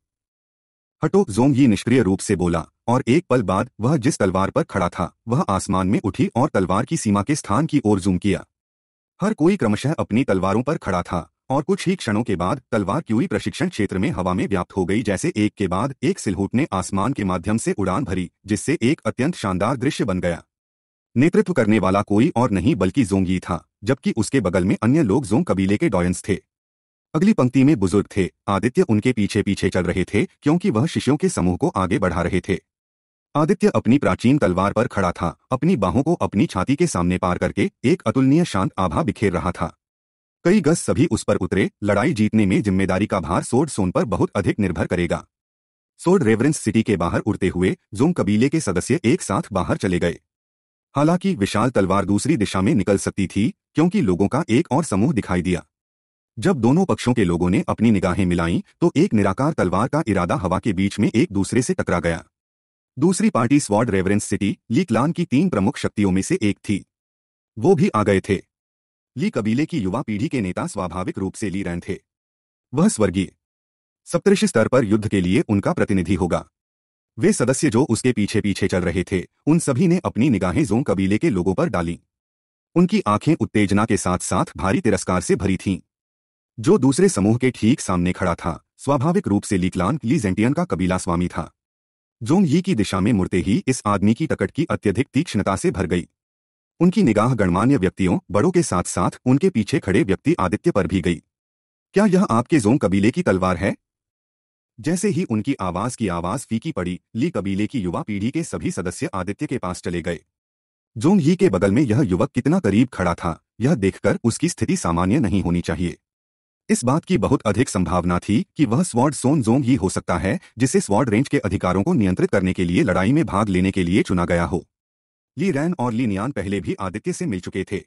हटो जोंग यी निष्क्रिय रूप से बोला और एक पल बाद वह जिस तलवार पर खड़ा था वह आसमान में उठी और तलवार की सीमा के स्थान की ओर जूम किया हर कोई क्रमशः अपनी तलवारों पर खड़ा था और कुछ ही क्षणों के बाद तलवार क्यूई प्रशिक्षण क्षेत्र में हवा में व्याप्त हो गई जैसे एक के बाद एक सिलहूट ने आसमान के माध्यम से उड़ान भरी जिससे एक अत्यंत शानदार दृश्य बन गया नेतृत्व करने वाला कोई और नहीं बल्कि जोंगी था जबकि उसके बगल में अन्य लोग जोंग कबीले के डॉयंस थे अगली पंक्ति में बुजुर्ग थे आदित्य उनके पीछे पीछे चल रहे थे क्योंकि वह शिष्यों के समूह को आगे बढ़ा रहे थे आदित्य अपनी प्राचीन तलवार पर खड़ा था अपनी बाहों को अपनी छाती के सामने पार करके एक अतुलनीय शांत आभा बिखेर रहा था कई गज सभी उस पर उतरे लड़ाई जीतने में जिम्मेदारी का भार सोड सोन पर बहुत अधिक निर्भर करेगा सोड रेवरेंस सिटी के बाहर उड़ते हुए जुम कबीले के सदस्य एक साथ बाहर चले गए हालांकि विशाल तलवार दूसरी दिशा में निकल सकती थी क्योंकि लोगों का एक और समूह दिखाई दिया जब दोनों पक्षों के लोगों ने अपनी निगाहें मिलाईं तो एक निराकार तलवार का इरादा हवा के बीच में एक दूसरे से टकरा गया दूसरी party sword reverence city Li clan की तीन प्रमुख शक्तियों में से एक थी वो भी आ गए थे ली कबीले की युवा पीढ़ी के नेता स्वाभाविक रूप से ली रैन थे वह स्वर्गीय सप्तृषि स्तर पर युद्ध के लिए उनका प्रतिनिधि होगा वे सदस्य जो उसके पीछे पीछे चल रहे थे उन सभी ने अपनी निगाहें जो कबीले के लोगों पर डाली उनकी आंखें उत्तेजना के साथ साथ भारी तिरस्कार से भरी थीं जो दूसरे समूह के ठीक सामने खड़ा था स्वाभाविक रूप से लीकलान लीजेंटियन का कबीला स्वामी था जोंग ही की दिशा में मुड़ते ही इस आदमी की तकट की अत्यधिक तीक्ष्णता से भर गई उनकी निगाह गणमान्य व्यक्तियों बड़ों के साथ साथ उनके पीछे खड़े व्यक्ति आदित्य पर भी गई क्या यह आपके जोंग कबीले की तलवार है जैसे ही उनकी आवाज की आवाज फीकी पड़ी ली कबीले की युवा पीढ़ी के सभी सदस्य आदित्य के पास चले गए जोंग ही के बगल में यह युवक कितना करीब खड़ा था यह देखकर उसकी स्थिति सामान्य नहीं होनी चाहिए इस बात की बहुत अधिक संभावना थी कि वह स्वॉर्ड सोन जोम ही हो सकता है जिसे स्वॉर्ड रेंज के अधिकारों को नियंत्रित करने के लिए लड़ाई में भाग लेने के लिए चुना गया हो ली रैन और ली नियान पहले भी आदित्य से मिल चुके थे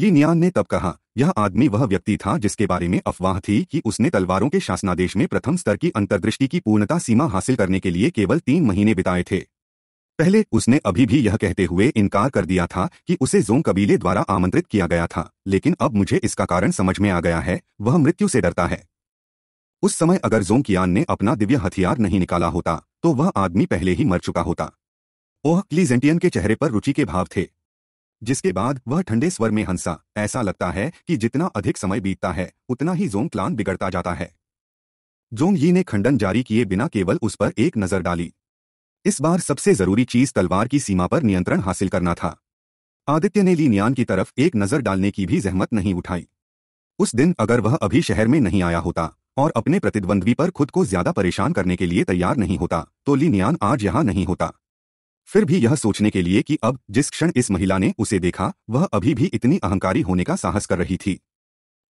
ली नियान ने तब कहा यह आदमी वह व्यक्ति था जिसके बारे में अफवाह थी कि उसने तलवारों के शासनादेश में प्रथम स्तर की अंतर्दृष्टि की पूर्णता सीमा हासिल करने के लिए केवल तीन महीने बिताए थे पहले उसने अभी भी यह कहते हुए इनकार कर दिया था कि उसे जोंग कबीले द्वारा आमंत्रित किया गया था लेकिन अब मुझे इसका कारण समझ में आ गया है वह मृत्यु से डरता है उस समय अगर जोंग कियान ने अपना दिव्य हथियार नहीं निकाला होता तो वह आदमी पहले ही मर चुका होता ओह क्लीजेंटियन के चेहरे पर रुचि के भाव थे जिसके बाद वह ठंडे स्वर में हंसा ऐसा लगता है कि जितना अधिक समय बीतता है उतना ही जोंग क्लान बिगड़ता जाता है जोंग यी ने खंडन जारी किए बिना केवल उस पर एक नजर डाली इस बार सबसे जरूरी चीज तलवार की सीमा पर नियंत्रण हासिल करना था आदित्य ने न्यान की तरफ एक नजर डालने की भी जहमत नहीं उठाई उस दिन अगर वह अभी शहर में नहीं आया होता और अपने प्रतिद्वंद्वी पर खुद को ज्यादा परेशान करने के लिए तैयार नहीं होता तो न्यान आज यहां नहीं होता फिर भी यह सोचने के लिए कि अब जिस क्षण इस महिला ने उसे देखा वह अभी भी इतनी अहंकारी होने का साहस कर रही थी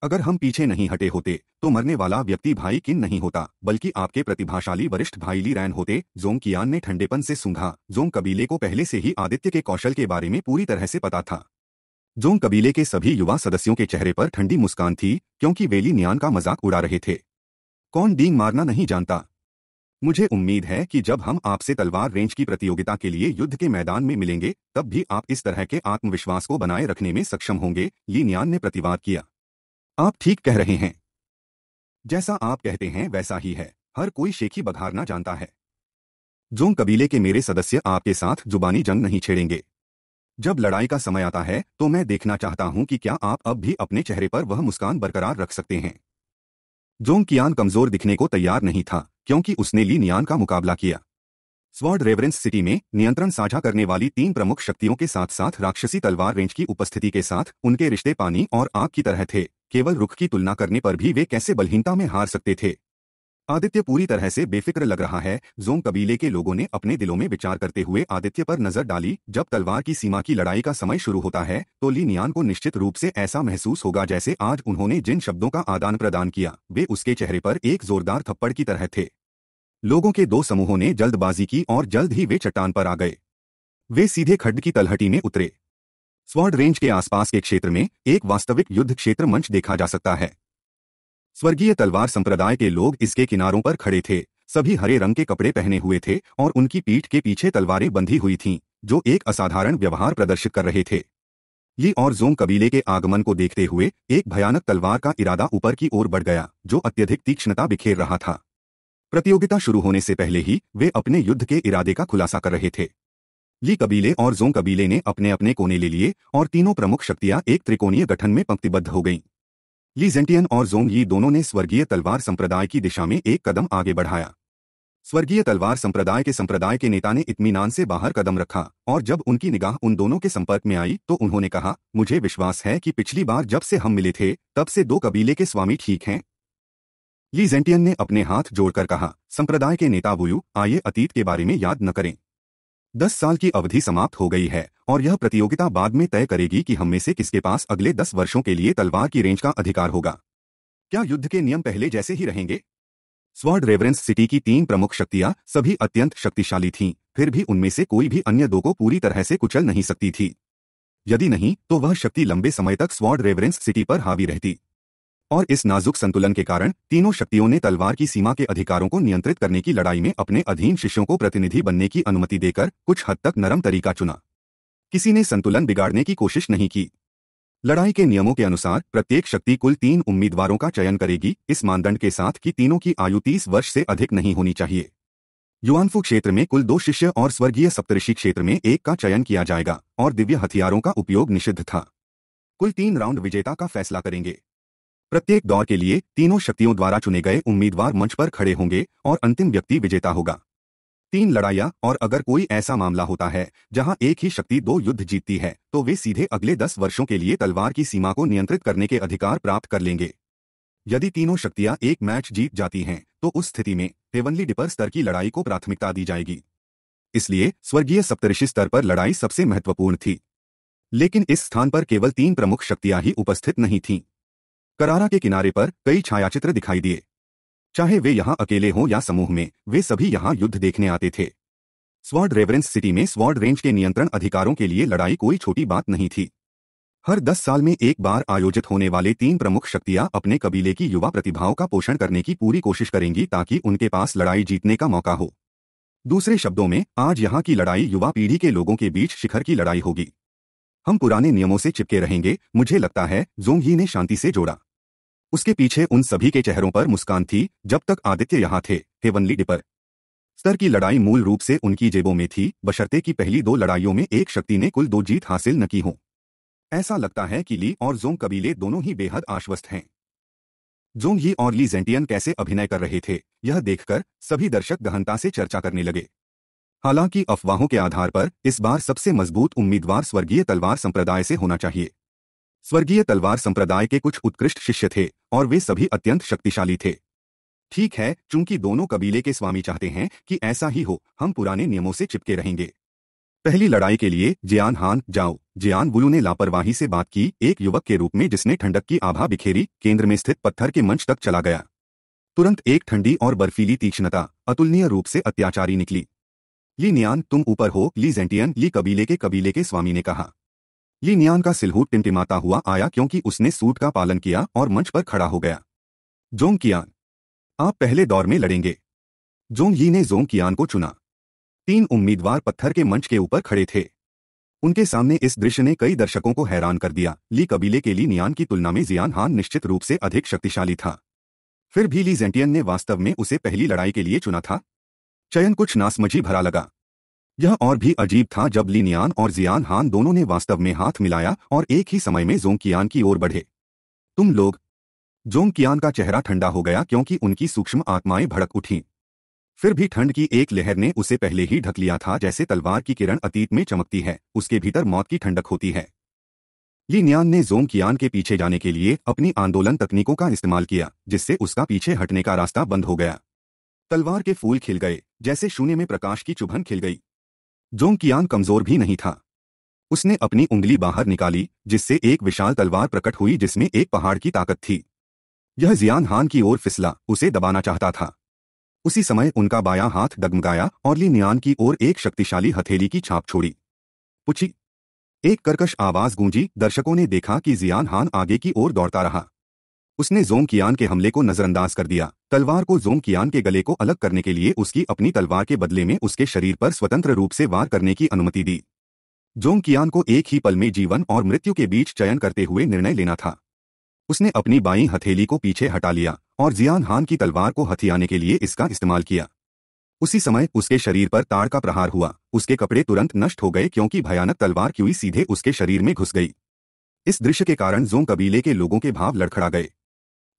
अगर हम पीछे नहीं हटे होते तो मरने वाला व्यक्ति भाई किन नहीं होता बल्कि आपके प्रतिभाशाली वरिष्ठ भाई ली रैन होते जोंग कियान ने ठंडेपन से सूंघा जोंग कबीले को पहले से ही आदित्य के कौशल के बारे में पूरी तरह से पता था जोंग कबीले के सभी युवा सदस्यों के चेहरे पर ठंडी मुस्कान थी क्योंकि वेली न्यान का मजाक उड़ा रहे थे कौन डींग मारना नहीं जानता मुझे उम्मीद है कि जब हम आपसे तलवार रेंज की प्रतियोगिता के लिए युद्ध के मैदान में मिलेंगे तब भी आप इस तरह के आत्मविश्वास को बनाए रखने में सक्षम होंगे ली न्यान ने प्रतिवाद किया आप ठीक कह रहे हैं जैसा आप कहते हैं वैसा ही है हर कोई शेखी बघारना जानता है जोंग कबीले के मेरे सदस्य आपके साथ जुबानी जंग नहीं छेड़ेंगे जब लड़ाई का समय आता है तो मैं देखना चाहता हूं कि क्या आप अब भी अपने चेहरे पर वह मुस्कान बरकरार रख सकते हैं जोंग कियान कमजोर दिखने को तैयार नहीं था क्योंकि उसने ली नियान का मुकाबला किया स्वॉर्ड रेवरेंस सिटी में नियंत्रण साझा करने वाली तीन प्रमुख शक्तियों के साथ साथ राक्षसी तलवार रेंज की उपस्थिति के साथ उनके रिश्ते पानी और आग की तरह थे केवल रुख की तुलना करने पर भी वे कैसे बलहीनता में हार सकते थे आदित्य पूरी तरह से बेफिक्र लग रहा है जोम कबीले के लोगों ने अपने दिलों में विचार करते हुए आदित्य पर नजर डाली जब तलवार की सीमा की लड़ाई का समय शुरू होता है तो ली को निश्चित रूप से ऐसा महसूस होगा जैसे आज उन्होंने जिन शब्दों का आदान प्रदान किया वे उसके चेहरे पर एक जोरदार थप्पड़ की तरह थे लोगों के दो समूहों ने जल्दबाजी की और जल्द ही वे चट्टान पर आ गए वे सीधे खड्ड की तलहटी में उतरे स्वर्ड रेंज के आसपास के क्षेत्र में एक वास्तविक युद्ध क्षेत्र मंच देखा जा सकता है स्वर्गीय तलवार संप्रदाय के लोग इसके किनारों पर खड़े थे सभी हरे रंग के कपड़े पहने हुए थे और उनकी पीठ के पीछे तलवारें बंधी हुई थीं, जो एक असाधारण व्यवहार प्रदर्शित कर रहे थे ये और जोम कबीले के आगमन को देखते हुए एक भयानक तलवार का इरादा ऊपर की ओर बढ़ गया जो अत्यधिक तीक्ष्णता बिखेर रहा था प्रतियोगिता शुरू होने से पहले ही वे अपने युद्ध के इरादे का खुलासा कर रहे थे ली कबीले और जों कबीले ने अपने अपने कोने ले लिए और तीनों प्रमुख शक्तियां एक त्रिकोणीय गठन में पंक्तिबद्ध हो गईं ली जेंटियन और जोंग यी दोनों ने स्वर्गीय तलवार संप्रदाय की दिशा में एक कदम आगे बढ़ाया स्वर्गीय तलवार संप्रदाय के संप्रदाय के नेता ने इतमीनान से बाहर कदम रखा और जब उनकी निगाह उन दोनों के संपर्क में आई तो उन्होंने कहा मुझे विश्वास है कि पिछली बार जब से हम मिले थे तब से दो कबीले के स्वामी ठीक हैं ली जेंटियन ने अपने हाथ जोड़कर कहा संप्रदाय के नेता वुयू आइए अतीत के बारे में याद न करें दस साल की अवधि समाप्त हो गई है और यह प्रतियोगिता बाद में तय करेगी कि हम में से किसके पास अगले दस वर्षों के लिए तलवार की रेंज का अधिकार होगा क्या युद्ध के नियम पहले जैसे ही रहेंगे स्वर्ड रेवरेंस सिटी की तीन प्रमुख शक्तियां सभी अत्यंत शक्तिशाली थीं, फिर भी उनमें से कोई भी अन्य दो को पूरी तरह से कुचल नहीं सकती थी यदि नहीं तो वह शक्ति लंबे समय तक स्वॉर्ड रेवरेंस सिटी पर हावी रहती और इस नाजुक संतुलन के कारण तीनों शक्तियों ने तलवार की सीमा के अधिकारों को नियंत्रित करने की लड़ाई में अपने अधीन शिष्यों को प्रतिनिधि बनने की अनुमति देकर कुछ हद तक नरम तरीका चुना किसी ने संतुलन बिगाड़ने की कोशिश नहीं की लड़ाई के नियमों के अनुसार प्रत्येक शक्ति कुल तीन उम्मीदवारों का चयन करेगी इस मानदंड के साथ कि तीनों की आयु तीस वर्ष से अधिक नहीं होनी चाहिए युवानफु क्षेत्र में कुल दो शिष्य और स्वर्गीय सप्तऋषि क्षेत्र में एक का चयन किया जाएगा और दिव्य हथियारों का उपयोग निषिद्ध था कुल तीन राउंड विजेता का फैसला करेंगे प्रत्येक दौर के लिए तीनों शक्तियों द्वारा चुने गए उम्मीदवार मंच पर खड़े होंगे और अंतिम व्यक्ति विजेता होगा तीन लड़ाइयां और अगर कोई ऐसा मामला होता है जहां एक ही शक्ति दो युद्ध जीतती है तो वे सीधे अगले दस वर्षों के लिए तलवार की सीमा को नियंत्रित करने के अधिकार प्राप्त कर लेंगे यदि तीनों शक्तियां एक मैच जीत जाती हैं तो उस स्थिति में हेवनली डिपर स्तर की लड़ाई को प्राथमिकता दी जाएगी इसलिए स्वर्गीय सप्तऋषि स्तर पर लड़ाई सबसे महत्वपूर्ण थी लेकिन इस स्थान पर केवल तीन प्रमुख शक्तियां ही उपस्थित नहीं थीं करारा के किनारे पर कई छायाचित्र दिखाई दिए चाहे वे यहां अकेले हों या समूह में वे सभी यहां युद्ध देखने आते थे स्वाड रेवरेंस सिटी में स्वाड रेंज के नियंत्रण अधिकारों के लिए लड़ाई कोई छोटी बात नहीं थी हर दस साल में एक बार आयोजित होने वाले तीन प्रमुख शक्तियां अपने कबीले की युवा प्रतिभाओं का पोषण करने की पूरी कोशिश करेंगी ताकि उनके पास लड़ाई जीतने का मौका हो दूसरे शब्दों में आज यहां की लड़ाई युवा पीढ़ी के लोगों के बीच शिखर की लड़ाई होगी हम पुराने नियमों से चिपके रहेंगे मुझे लगता है जोंग ही ने शांति से जोड़ा उसके पीछे उन सभी के चेहरों पर मुस्कान थी जब तक आदित्य यहाँ थे हेवनली डिपर स्तर की लड़ाई मूल रूप से उनकी जेबों में थी बशर्ते की पहली दो लड़ाइयों में एक शक्ति ने कुल दो जीत हासिल न की हो ऐसा लगता है कि ली और जोंग कबीले दोनों ही बेहद आश्वस्त हैं जोंग ही और ली जेंटियन कैसे अभिनय कर रहे थे यह देखकर सभी दर्शक गहनता से चर्चा करने लगे हालांकि अफवाहों के आधार पर इस बार सबसे मजबूत उम्मीदवार स्वर्गीय तलवार संप्रदाय से होना चाहिए स्वर्गीय तलवार संप्रदाय के कुछ उत्कृष्ट शिष्य थे और वे सभी अत्यंत शक्तिशाली थे ठीक है चूंकि दोनों कबीले के स्वामी चाहते हैं कि ऐसा ही हो हम पुराने नियमों से चिपके रहेंगे पहली लड़ाई के लिए जियान हान जाओ जियान वुलू ने लापरवाही से बात की एक युवक के रूप में जिसने ठंडक की आभा बिखेरी केंद्र में स्थित पत्थर के मंच तक चला गया तुरंत एक ठंडी और बर्फीली तीक्ष्णता अतुलनीय रूप से अत्याचारी निकली ली नियान तुम ऊपर हो ली जेंटियन ली कबीले के कबीले के स्वामी ने कहा ये नियान का सिलहूट टिमटिमाता हुआ आया क्योंकि उसने सूट का पालन किया और मंच पर खड़ा हो गया जोंग कियान आप पहले दौर में लड़ेंगे जोंग यी ने जोंग कियान को चुना तीन उम्मीदवार पत्थर के मंच के ऊपर खड़े थे उनके सामने इस दृश्य ने कई दर्शकों को हैरान कर दिया ली कबीले के लिए नियान की तुलना में जियान हान निश्चित रूप से अधिक शक्तिशाली था फिर भी ली जेंटियन ने वास्तव में उसे पहली लड़ाई के लिए चुना था चयन कुछ नासमझी भरा लगा यह और भी अजीब था जब लिनियान और जियान हान दोनों ने वास्तव में हाथ मिलाया और एक ही समय में जोंकियान की ओर बढ़े तुम लोग जोंकियान का चेहरा ठंडा हो गया क्योंकि उनकी सूक्ष्म आत्माएं भड़क उठी फिर भी ठंड की एक लहर ने उसे पहले ही ढक लिया था जैसे तलवार की किरण अतीत में चमकती है उसके भीतर मौत की ठंडक होती है लिनियान ने जोंकियान के पीछे जाने के लिए अपनी आंदोलन तकनीकों का इस्तेमाल किया जिससे उसका पीछे हटने का रास्ता बंद हो गया तलवार के फूल खिल गए जैसे शून्य में प्रकाश की चुभन खिल गई जोंग कियान कमजोर भी नहीं था उसने अपनी उंगली बाहर निकाली जिससे एक विशाल तलवार प्रकट हुई जिसमें एक पहाड़ की ताकत थी यह जियान हान की ओर फिसला उसे दबाना चाहता था उसी समय उनका बायां हाथ डगमगाया और ली नियान की ओर एक शक्तिशाली हथेली की छाप छोड़ी पूछी एक कर्कश आवाज गूंजी दर्शकों ने देखा कि जियान हान आगे की ओर दौड़ता रहा उसने जोम कियान के हमले को नजरअंदाज कर दिया तलवार को जोम कियान के गले को अलग करने के लिए उसकी अपनी तलवार के बदले में उसके शरीर पर स्वतंत्र रूप से वार करने की अनुमति दी जोम कियान को एक ही पल में जीवन और मृत्यु के बीच चयन करते हुए निर्णय लेना था उसने अपनी बाई हथेली को पीछे हटा लिया और जियान हान की तलवार को हथियाने के लिए इसका इस्तेमाल किया उसी समय उसके शरीर पर ताड़ का प्रहार हुआ उसके कपड़े तुरंत नष्ट हो गए क्योंकि भयानक तलवार क्यूई सीधे उसके शरीर में घुस गई इस दृश्य के कारण जोम कबीले के लोगों के भाव लड़खड़ा गए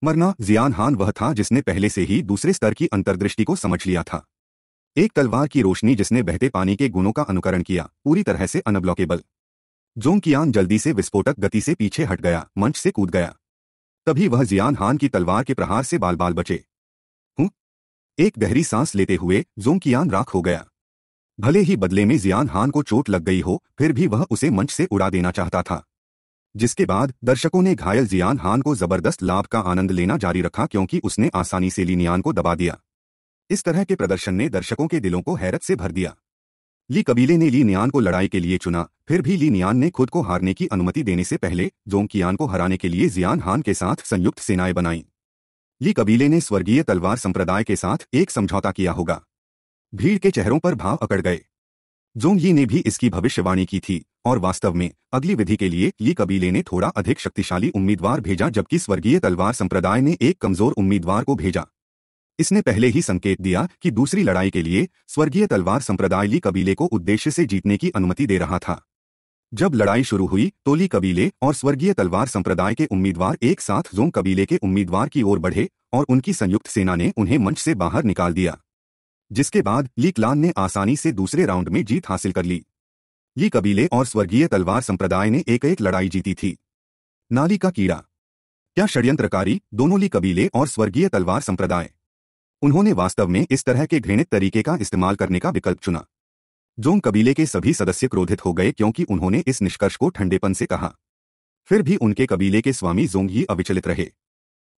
मरना जियान हान वह था जिसने पहले से ही दूसरे स्तर की अंतर्दृष्टि को समझ लिया था एक तलवार की रोशनी जिसने बहते पानी के गुणों का अनुकरण किया पूरी तरह से अनब्लॉकेबल जोंगकियान जल्दी से विस्फोटक गति से पीछे हट गया मंच से कूद गया तभी वह जियान हान की तलवार के प्रहार से बाल बाल बचे हूं एक गहरी सांस लेते हुए जोंगकियान राख हो गया भले ही बदले में जियान हान को चोट लग गई हो फिर भी वह उसे मंच से उड़ा देना चाहता था जिसके बाद दर्शकों ने घायल जियान हान को जबरदस्त लाभ का आनंद लेना जारी रखा क्योंकि उसने आसानी से लीनियान को दबा दिया इस तरह के प्रदर्शन ने दर्शकों के दिलों को हैरत से भर दिया ली कबीले ने ली नियान को लड़ाई के लिए चुना फिर भी ली नियान ने खुद को हारने की अनुमति देने से पहले जोंकियान को हराने के लिए जियान हान के साथ संयुक्त सेनाएं बनाईं ली कबीले ने स्वर्गीय तलवार संप्रदाय के साथ एक समझौता किया होगा भीड़ के चेहरों पर भाव अकड़ गए जोंग यी ने भी इसकी भविष्यवाणी की थी और वास्तव में अगली विधि के लिए ये कबीले ने थोड़ा अधिक शक्तिशाली उम्मीदवार भेजा जबकि स्वर्गीय तलवार संप्रदाय ने एक कमजोर उम्मीदवार को भेजा इसने पहले ही संकेत दिया कि दूसरी लड़ाई के लिए स्वर्गीय तलवार संप्रदाय ली कबीले को उद्देश्य से जीतने की अनुमति दे रहा था जब लड़ाई शुरू हुई तो ली कबीले और स्वर्गीय तलवार संप्रदाय के उम्मीदवार एक साथ जोंग कबीले के उम्मीदवार की ओर बढ़े और उनकी संयुक्त सेना ने उन्हें मंच से बाहर निकाल दिया जिसके बाद ली क्लान ने आसानी से दूसरे राउंड में जीत हासिल कर ली ली कबीले और स्वर्गीय तलवार संप्रदाय ने एक एक लड़ाई जीती थी नाली का कीड़ा क्या षड्यंत्रकारी दोनों ली कबीले और स्वर्गीय तलवार संप्रदाय उन्होंने वास्तव में इस तरह के घृणित तरीके का इस्तेमाल करने का विकल्प चुना जोंग कबीले के सभी सदस्य क्रोधित हो गए क्योंकि उन्होंने इस निष्कर्ष को ठंडेपन से कहा फिर भी उनके कबीले के स्वामी जोंग ही अविचलित रहे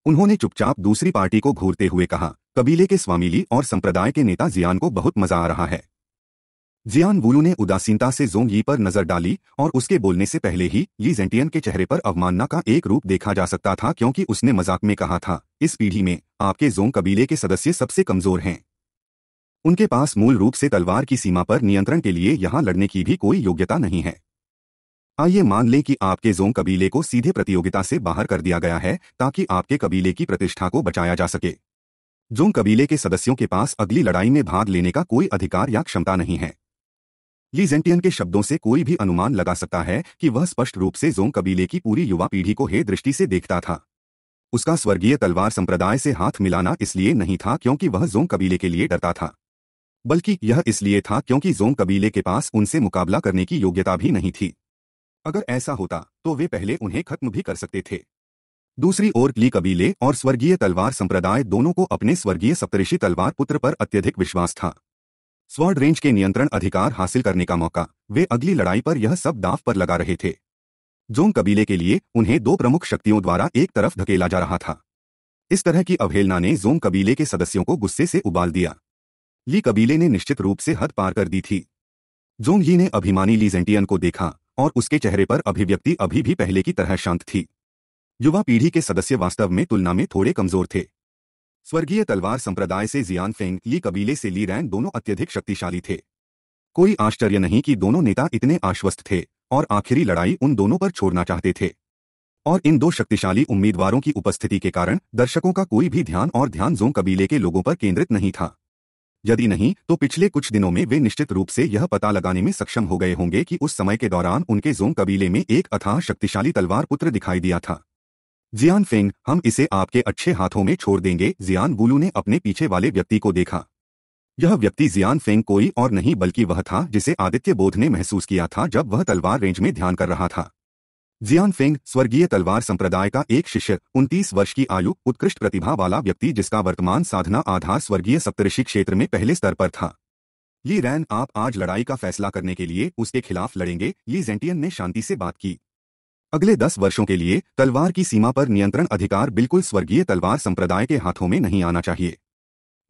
उन्होंने चुपचाप दूसरी पार्टी को घूरते हुए कहा कबीले के स्वामीली और संप्रदाय के नेता जियान को बहुत मजा आ रहा है जियान वुलू ने उदासीनता से जोंग यी पर नजर डाली और उसके बोलने से पहले ही यी जेंटियन के चेहरे पर अवमानना का एक रूप देखा जा सकता था क्योंकि उसने मजाक में कहा था इस पीढ़ी में आपके जोंग कबीले के सदस्य सबसे कमजोर हैं उनके पास मूल रूप से तलवार की सीमा पर नियंत्रण के लिए यहां लड़ने की भी कोई योग्यता नहीं है आइए मान लें कि आपके जोंग कबीले को सीधे प्रतियोगिता से बाहर कर दिया गया है ताकि आपके कबीले की प्रतिष्ठा को बचाया जा सके जो कबीले के सदस्यों के पास अगली लड़ाई में भाग लेने का कोई अधिकार या क्षमता नहीं है लीजेंटियन के शब्दों से कोई भी अनुमान लगा सकता है कि वह स्पष्ट रूप से जोंग कबीले की पूरी युवा पीढ़ी को हे दृष्टि से देखता था उसका स्वर्गीय तलवार संप्रदाय से हाथ मिलाना इसलिए नहीं था क्योंकि वह जोंग कबीले के लिए डरता था बल्कि यह इसलिए था क्योंकि जोंग कबीले के पास उनसे मुकाबला करने की योग्यता भी नहीं थी अगर ऐसा होता तो वे पहले उन्हें खत्म भी कर सकते थे दूसरी ओर ली कबीले और स्वर्गीय तलवार संप्रदाय दोनों को अपने स्वर्गीय सप्तऋषि तलवार पुत्र पर अत्यधिक विश्वास था स्वर्ड रेंज के नियंत्रण अधिकार हासिल करने का मौका वे अगली लड़ाई पर यह सब दाव पर लगा रहे थे जोंग कबीले के लिए उन्हें दो प्रमुख शक्तियों द्वारा एक तरफ धकेला जा रहा था इस तरह की अवहेलना ने जोंग कबीले के सदस्यों को गुस्से से उबाल दिया ली कबीले ने निश्चित रूप से हद पार कर दी थी जोंग ही ने अभिमानी लीजेंटियन को देखा और उसके चेहरे पर अभिव्यक्ति अभी भी पहले की तरह शांत थी युवा पीढ़ी के सदस्य वास्तव में तुलना में थोड़े कमजोर थे स्वर्गीय तलवार संप्रदाय से जियान फेंग ये कबीले से ली रैंग दोनों अत्यधिक शक्तिशाली थे कोई आश्चर्य नहीं कि दोनों नेता इतने आश्वस्त थे और आखिरी लड़ाई उन दोनों पर छोड़ना चाहते थे और इन दो शक्तिशाली उम्मीदवारों की उपस्थिति के कारण दर्शकों का कोई भी ध्यान और ध्यान जो कबीले के लोगों पर केंद्रित नहीं था यदि नहीं तो पिछले कुछ दिनों में वे निश्चित रूप से यह पता लगाने में सक्षम हो गए होंगे कि उस समय के दौरान उनके जोंग कबीले में एक अथाह शक्तिशाली तलवार पुत्र दिखाई दिया था जियान फेंग हम इसे आपके अच्छे हाथों में छोड़ देंगे जियान गुलू ने अपने पीछे वाले व्यक्ति को देखा यह व्यक्ति जियान फेंग कोई और नहीं बल्कि वह था जिसे आदित्य बोध ने महसूस किया था जब वह तलवार रेंज में ध्यान कर रहा था जियान फेंग स्वर्गीय तलवार संप्रदाय का एक शिष्य उनतीस वर्ष की आयु उत्कृष्ट प्रतिभा वाला व्यक्ति जिसका वर्तमान साधना आधार स्वर्गीय सप्तऋषि क्षेत्र में पहले स्तर पर था ली रैन आप आज लड़ाई का फैसला करने के लिए उसके खिलाफ लड़ेंगे ली जेंटियन ने शांति से बात की अगले दस वर्षों के लिए तलवार की सीमा पर नियंत्रण अधिकार बिल्कुल स्वर्गीय तलवार संप्रदाय के हाथों में नहीं आना चाहिए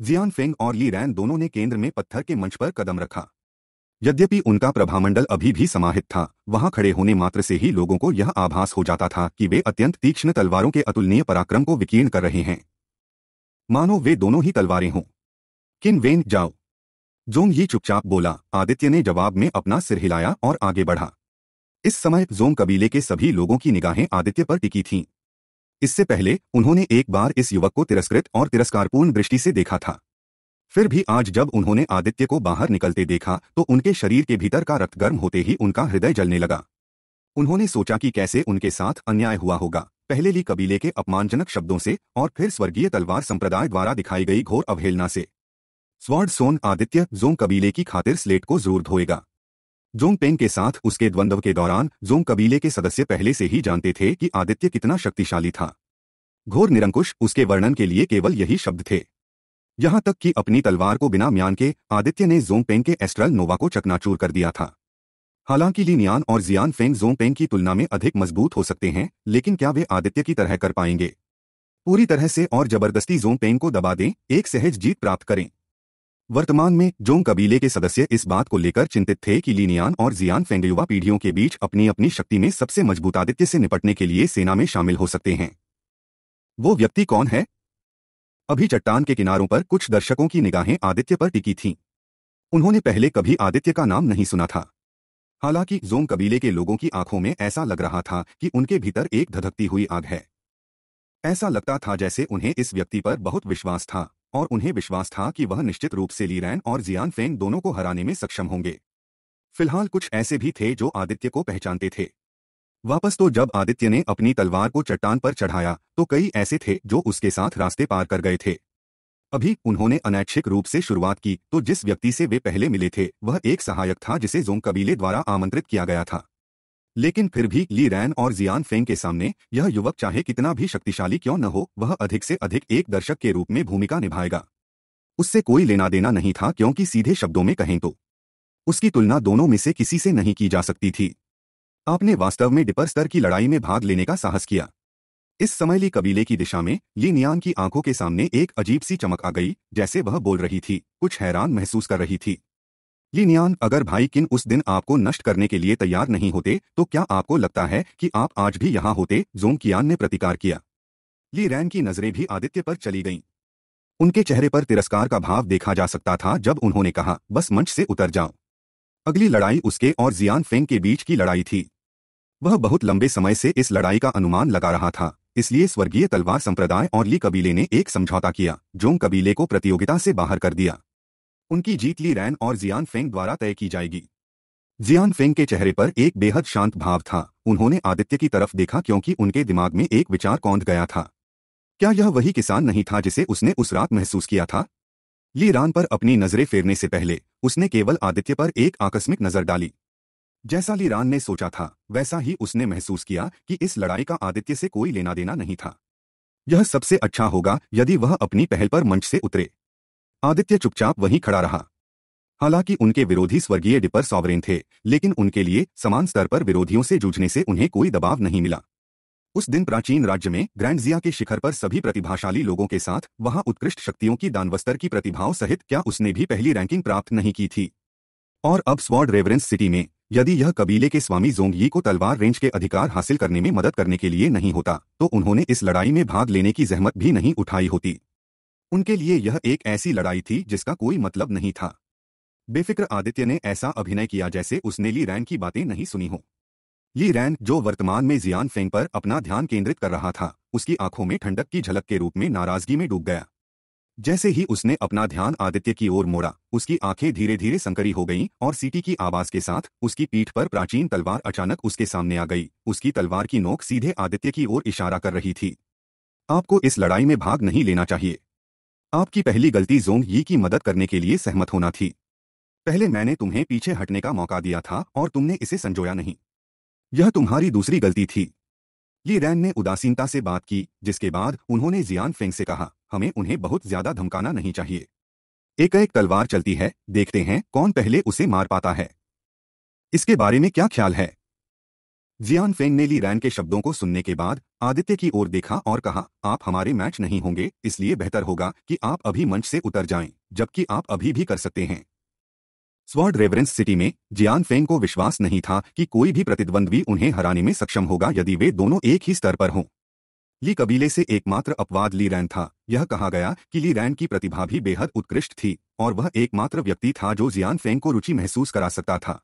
जियान फेंग और ली रैन दोनों ने केंद्र में पत्थर के मंच पर कदम रखा यद्यपि उनका प्रभामंडल अभी भी समाहित था वहां खड़े होने मात्र से ही लोगों को यह आभास हो जाता था कि वे अत्यंत तीक्ष्ण तलवारों के अतुलनीय पराक्रम को विकीर्ण कर रहे हैं मानो वे दोनों ही तलवारें हों किन वेन जाओ जोंग ही चुपचाप बोला आदित्य ने जवाब में अपना सिर हिलाया और आगे बढ़ा इस समय जोम कबीले के सभी लोगों की निगाहें आदित्य पर टिकी थीं। इससे पहले उन्होंने एक बार इस युवक को तिरस्कृत और तिरस्कारपूर्ण दृष्टि से देखा था फिर भी आज जब उन्होंने आदित्य को बाहर निकलते देखा तो उनके शरीर के भीतर का रक्त गर्म होते ही उनका हृदय जलने लगा उन्होंने सोचा कि कैसे उनके साथ अन्याय हुआ होगा पहले ली कबीले के अपमानजनक शब्दों से और फिर स्वर्गीय तलवार संप्रदाय द्वारा दिखाई गई घोर अवहेलना से स्वर्ड सोन आदित्य जोम कबीले की खातिर स्लेट को जोर धोएगा जोंग पेन के साथ उसके द्वंद्व के दौरान जोंग कबीले के सदस्य पहले से ही जानते थे कि आदित्य कितना शक्तिशाली था घोर निरंकुश उसके वर्णन के लिए केवल यही शब्द थे यहां तक कि अपनी तलवार को बिना म्यान के आदित्य ने जोंग पेन के एस्ट्रल नोवा को चकनाचूर कर दिया था हालांकि लीनियान और जियान फेंग जोंग पेन की तुलना में अधिक मजबूत हो सकते हैं लेकिन क्या वे आदित्य की तरह कर पाएंगे पूरी तरह से और जबरदस्ती जोंग पेन को दबा दें एक सहज जीत प्राप्त करें वर्तमान में जोंग कबीले के सदस्य इस बात को लेकर चिंतित थे कि लीनियान और जियान फेंगयुवा युवा पीढ़ियों के बीच अपनी अपनी शक्ति में सबसे मजबूत आदित्य से निपटने के लिए सेना में शामिल हो सकते हैं वो व्यक्ति कौन है अभी चट्टान के किनारों पर कुछ दर्शकों की निगाहें आदित्य पर टिकी थीं उन्होंने पहले कभी आदित्य का नाम नहीं सुना था हालांकि जोंग कबीले के लोगों की आंखों में ऐसा लग रहा था कि उनके भीतर एक धधकती हुई आग है ऐसा लगता था जैसे उन्हें इस व्यक्ति पर बहुत विश्वास था और उन्हें विश्वास था कि वह निश्चित रूप से लीरैन और जियान फेंग दोनों को हराने में सक्षम होंगे फिलहाल कुछ ऐसे भी थे जो आदित्य को पहचानते थे वापस तो जब आदित्य ने अपनी तलवार को चट्टान पर चढ़ाया तो कई ऐसे थे जो उसके साथ रास्ते पार कर गए थे अभी उन्होंने अनैच्छिक रूप से शुरुआत की तो जिस व्यक्ति से वे पहले मिले थे वह एक सहायक था जिसे जोंग कबीले द्वारा आमंत्रित किया गया था लेकिन फिर भी ली रैन और जियान फेंग के सामने यह युवक चाहे कितना भी शक्तिशाली क्यों न हो वह अधिक से अधिक एक दर्शक के रूप में भूमिका निभाएगा उससे कोई लेना देना नहीं था क्योंकि सीधे शब्दों में कहें तो उसकी तुलना दोनों में से किसी से नहीं की जा सकती थी आपने वास्तव में डिपर स्तर की लड़ाई में भाग लेने का साहस किया इस समय ली कबीले की दिशा में ली नियान की आंखों के सामने एक अजीब सी चमक आ गई जैसे वह बोल रही थी कुछ हैरान महसूस कर रही थी लिनियान अगर भाई किन उस दिन आपको नष्ट करने के लिए तैयार नहीं होते तो क्या आपको लगता है कि आप आज भी यहां होते जोंग कियान ने प्रतिकार किया ली रैन की नजरें भी आदित्य पर चली गईं। उनके चेहरे पर तिरस्कार का भाव देखा जा सकता था जब उन्होंने कहा बस मंच से उतर जाओ अगली लड़ाई उसके और जियान फेंग के बीच की लड़ाई थी वह बहुत लंबे समय से इस लड़ाई का अनुमान लगा रहा था इसलिए स्वर्गीय तलवार संप्रदाय और ली कबीले ने एक समझौता किया जोंग कबीले को प्रतियोगिता से बाहर कर दिया उनकी जीत ली रैन और जियान फेंग द्वारा तय की जाएगी जियान फेंग के चेहरे पर एक बेहद शांत भाव था उन्होंने आदित्य की तरफ देखा क्योंकि उनके दिमाग में एक विचार कौंध गया था क्या यह वही किसान नहीं था जिसे उसने उस रात महसूस किया था ली रान पर अपनी नजरें फेरने से पहले उसने केवल आदित्य पर एक आकस्मिक नजर डाली जैसा ली रान ने सोचा था वैसा ही उसने महसूस किया कि इस लड़ाई का आदित्य से कोई लेना देना नहीं था यह सबसे अच्छा होगा यदि वह अपनी पहल पर मंच से उतरे आदित्य चुपचाप वहीं खड़ा रहा हालांकि उनके विरोधी स्वर्गीय डिपर सॉवरेन थे लेकिन उनके लिए समान स्तर पर विरोधियों से जूझने से उन्हें कोई दबाव नहीं मिला उस दिन प्राचीन राज्य में ग्रैंडजिया के शिखर पर सभी प्रतिभाशाली लोगों के साथ वहां उत्कृष्ट शक्तियों की दानवस्तर की प्रतिभाओं सहित क्या उसने भी पहली रैंकिंग प्राप्त नहीं की थी और अब स्वॉर्ड रेवरेंस सिटी में यदि यह कबीले के स्वामी जोंगयी को तलवार रेंज के अधिकार हासिल करने में मदद करने के लिए नहीं होता तो उन्होंने इस लड़ाई में भाग लेने की जहमत भी नहीं उठाई होती उनके लिए यह एक ऐसी लड़ाई थी जिसका कोई मतलब नहीं था बेफिक्र आदित्य ने ऐसा अभिनय किया जैसे उसने ली रैन की बातें नहीं सुनी हो ली रैन जो वर्तमान में जियान फेंग पर अपना ध्यान केंद्रित कर रहा था उसकी आंखों में ठंडक की झलक के रूप में नाराजगी में डूब गया जैसे ही उसने अपना ध्यान आदित्य की ओर मोड़ा उसकी आंखें धीरे धीरे संकरी हो गईं और सीटी की आवाज के साथ उसकी पीठ पर प्राचीन तलवार अचानक उसके सामने आ गई उसकी तलवार की नोक सीधे आदित्य की ओर इशारा कर रही थी आपको इस लड़ाई में भाग नहीं लेना चाहिए आपकी पहली गलती जोंग यी की मदद करने के लिए सहमत होना थी पहले मैंने तुम्हें पीछे हटने का मौका दिया था और तुमने इसे संजोया नहीं यह तुम्हारी दूसरी गलती थी ली रैन ने उदासीनता से बात की जिसके बाद उन्होंने जियान फेंग से कहा हमें उन्हें बहुत ज्यादा धमकाना नहीं चाहिए एक एक तलवार चलती है देखते हैं कौन पहले उसे मार पाता है इसके बारे में क्या ख्याल है जियान फेंग ने ली रैन के शब्दों को सुनने के बाद आदित्य की ओर देखा और कहा आप हमारे मैच नहीं होंगे इसलिए बेहतर होगा कि आप अभी मंच से उतर जाएं, जबकि आप अभी भी कर सकते हैं स्वर्ड रेवरेंस सिटी में जियान फेंग को विश्वास नहीं था कि कोई भी प्रतिद्वंद्वी उन्हें हराने में सक्षम होगा यदि वे दोनों एक ही स्तर पर हों ली कबीले से एकमात्र अपवाद ली रैन था यह कहा गया कि ली रैन की प्रतिभा भी बेहद उत्कृष्ट थी और वह एकमात्र व्यक्ति था जो जियान फेंग को रुचि महसूस करा सकता था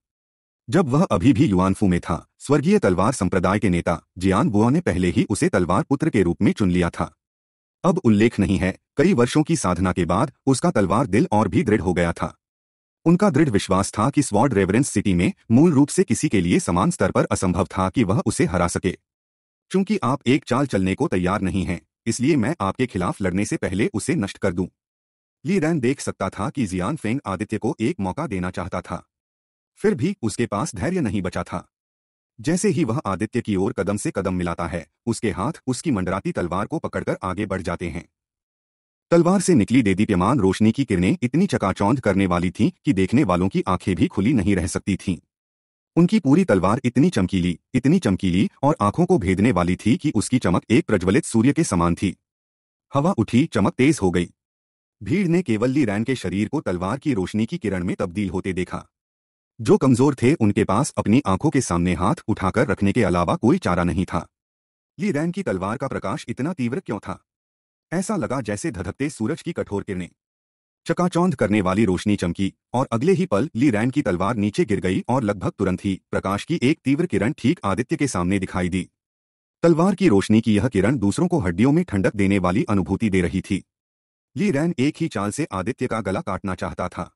जब वह अभी भी युवानफू में था स्वर्गीय तलवार संप्रदाय के नेता जियान बुआ ने पहले ही उसे तलवार पुत्र के रूप में चुन लिया था अब उल्लेख नहीं है कई वर्षों की साधना के बाद उसका तलवार दिल और भी दृढ़ हो गया था उनका दृढ़ विश्वास था कि स्वॉर्ड रेवरेंस सिटी में मूल रूप से किसी के लिए समान स्तर पर असंभव था कि वह उसे हरा सके चूंकि आप एक चाल चलने को तैयार नहीं हैं इसलिए मैं आपके खिलाफ लड़ने से पहले उसे नष्ट कर दूं। ली रैन देख सकता था कि जियान फेंग आदित्य को एक मौका देना चाहता था फिर भी उसके पास धैर्य नहीं बचा था जैसे ही वह आदित्य की ओर कदम से कदम मिलाता है उसके हाथ उसकी मंडराती तलवार को पकड़कर आगे बढ़ जाते हैं तलवार से निकली देदीप्यमान रोशनी की किरणें इतनी चकाचौंध करने वाली थीं कि देखने वालों की आंखें भी खुली नहीं रह सकती थीं। उनकी पूरी तलवार इतनी चमकीली इतनी चमकीली और आंखों को भेदने वाली थी कि उसकी चमक एक प्रज्वलित सूर्य के समान थी हवा उठी चमक तेज हो गई भीड़ ने केवल ली रैन के शरीर को तलवार की रोशनी की किरण में तब्दील होते देखा जो कमजोर थे उनके पास अपनी आंखों के सामने हाथ उठाकर रखने के अलावा कोई चारा नहीं था ये रैन की तलवार का प्रकाश इतना तीव्र क्यों था ऐसा लगा जैसे धधकते सूरज की कठोर किरणें चकाचौंध करने वाली रोशनी चमकी और अगले ही पल ली रैन की तलवार नीचे गिर गई और लगभग तुरंत ही प्रकाश की एक तीव्र किरण ठीक आदित्य के सामने दिखाई दी तलवार की रोशनी की यह किरण दूसरों को हड्डियों में ठंडक देने वाली अनुभूति दे रही थी ली रैन एक ही चाल से आदित्य का गला काटना चाहता था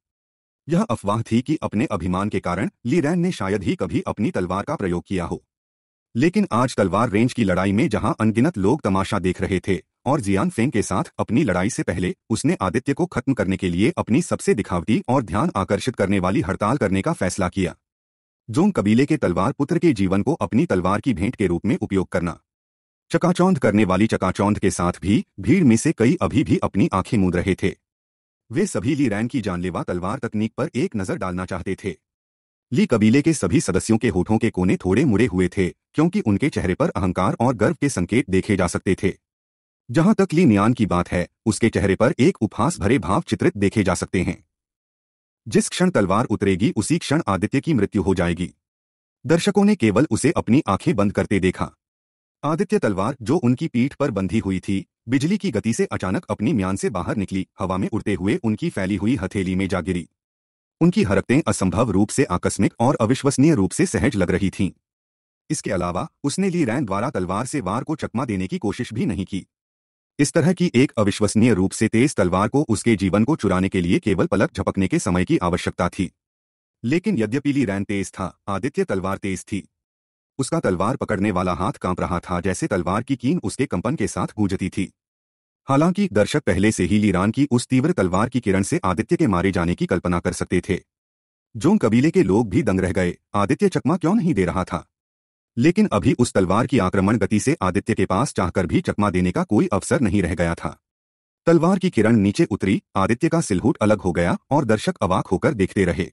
यह अफवाह थी कि अपने अभिमान के कारण लीरैन ने शायद ही कभी अपनी तलवार का प्रयोग किया हो लेकिन आज तलवार रेंज की लड़ाई में जहां अनगिनत लोग तमाशा देख रहे थे और जियान फेंग के साथ अपनी लड़ाई से पहले उसने आदित्य को खत्म करने के लिए अपनी सबसे दिखावटी और ध्यान आकर्षित करने वाली हड़ताल करने का फैसला किया जोंग कबीले के तलवार पुत्र के जीवन को अपनी तलवार की भेंट के रूप में उपयोग करना चकाचौंध करने वाली चकाचौंध के साथ भी भीड़ में से कई अभी भी अपनी आंखें मूंद रहे थे वे सभी ली रैन की जानलेवा तलवार तकनीक पर एक नजर डालना चाहते थे ली कबीले के सभी सदस्यों के होठों के कोने थोड़े मुड़े हुए थे क्योंकि उनके चेहरे पर अहंकार और गर्व के संकेत देखे जा सकते थे जहां तक ली न्यान की बात है उसके चेहरे पर एक उपहास भरे भाव चित्रित देखे जा सकते हैं जिस क्षण तलवार उतरेगी उसी क्षण आदित्य की मृत्यु हो जाएगी दर्शकों ने केवल उसे अपनी आंखें बंद करते देखा आदित्य तलवार जो उनकी पीठ पर बंधी हुई थी बिजली की गति से अचानक अपनी म्यान से बाहर निकली हवा में उड़ते हुए उनकी फैली हुई हथेली में जा गिरी उनकी हरकतें असंभव रूप से आकस्मिक और अविश्वसनीय रूप से सहज लग रही थीं इसके अलावा उसने ली रैन द्वारा तलवार से वार को चकमा देने की कोशिश भी नहीं की इस तरह की एक अविश्वसनीय रूप से तेज तलवार को उसके जीवन को चुराने के लिए केवल पलक झपकने के समय की आवश्यकता थी लेकिन यद्यपि ली रैन तेज था आदित्य तलवार तेज थी उसका तलवार पकड़ने वाला हाथ कांप रहा था जैसे तलवार की कीन उसके कंपन के साथ गूंजती थी हालांकि दर्शक पहले से ही लीरान की उस तीव्र तलवार की किरण से आदित्य के मारे जाने की कल्पना कर सकते थे जो कबीले के लोग भी दंग रह गए आदित्य चकमा क्यों नहीं दे रहा था लेकिन अभी उस तलवार की आक्रमण गति से आदित्य के पास चाहकर भी चकमा देने का कोई अवसर नहीं रह गया था तलवार की किरण नीचे उतरी आदित्य का सिलहूट अलग हो गया और दर्शक अवाक होकर देखते रहे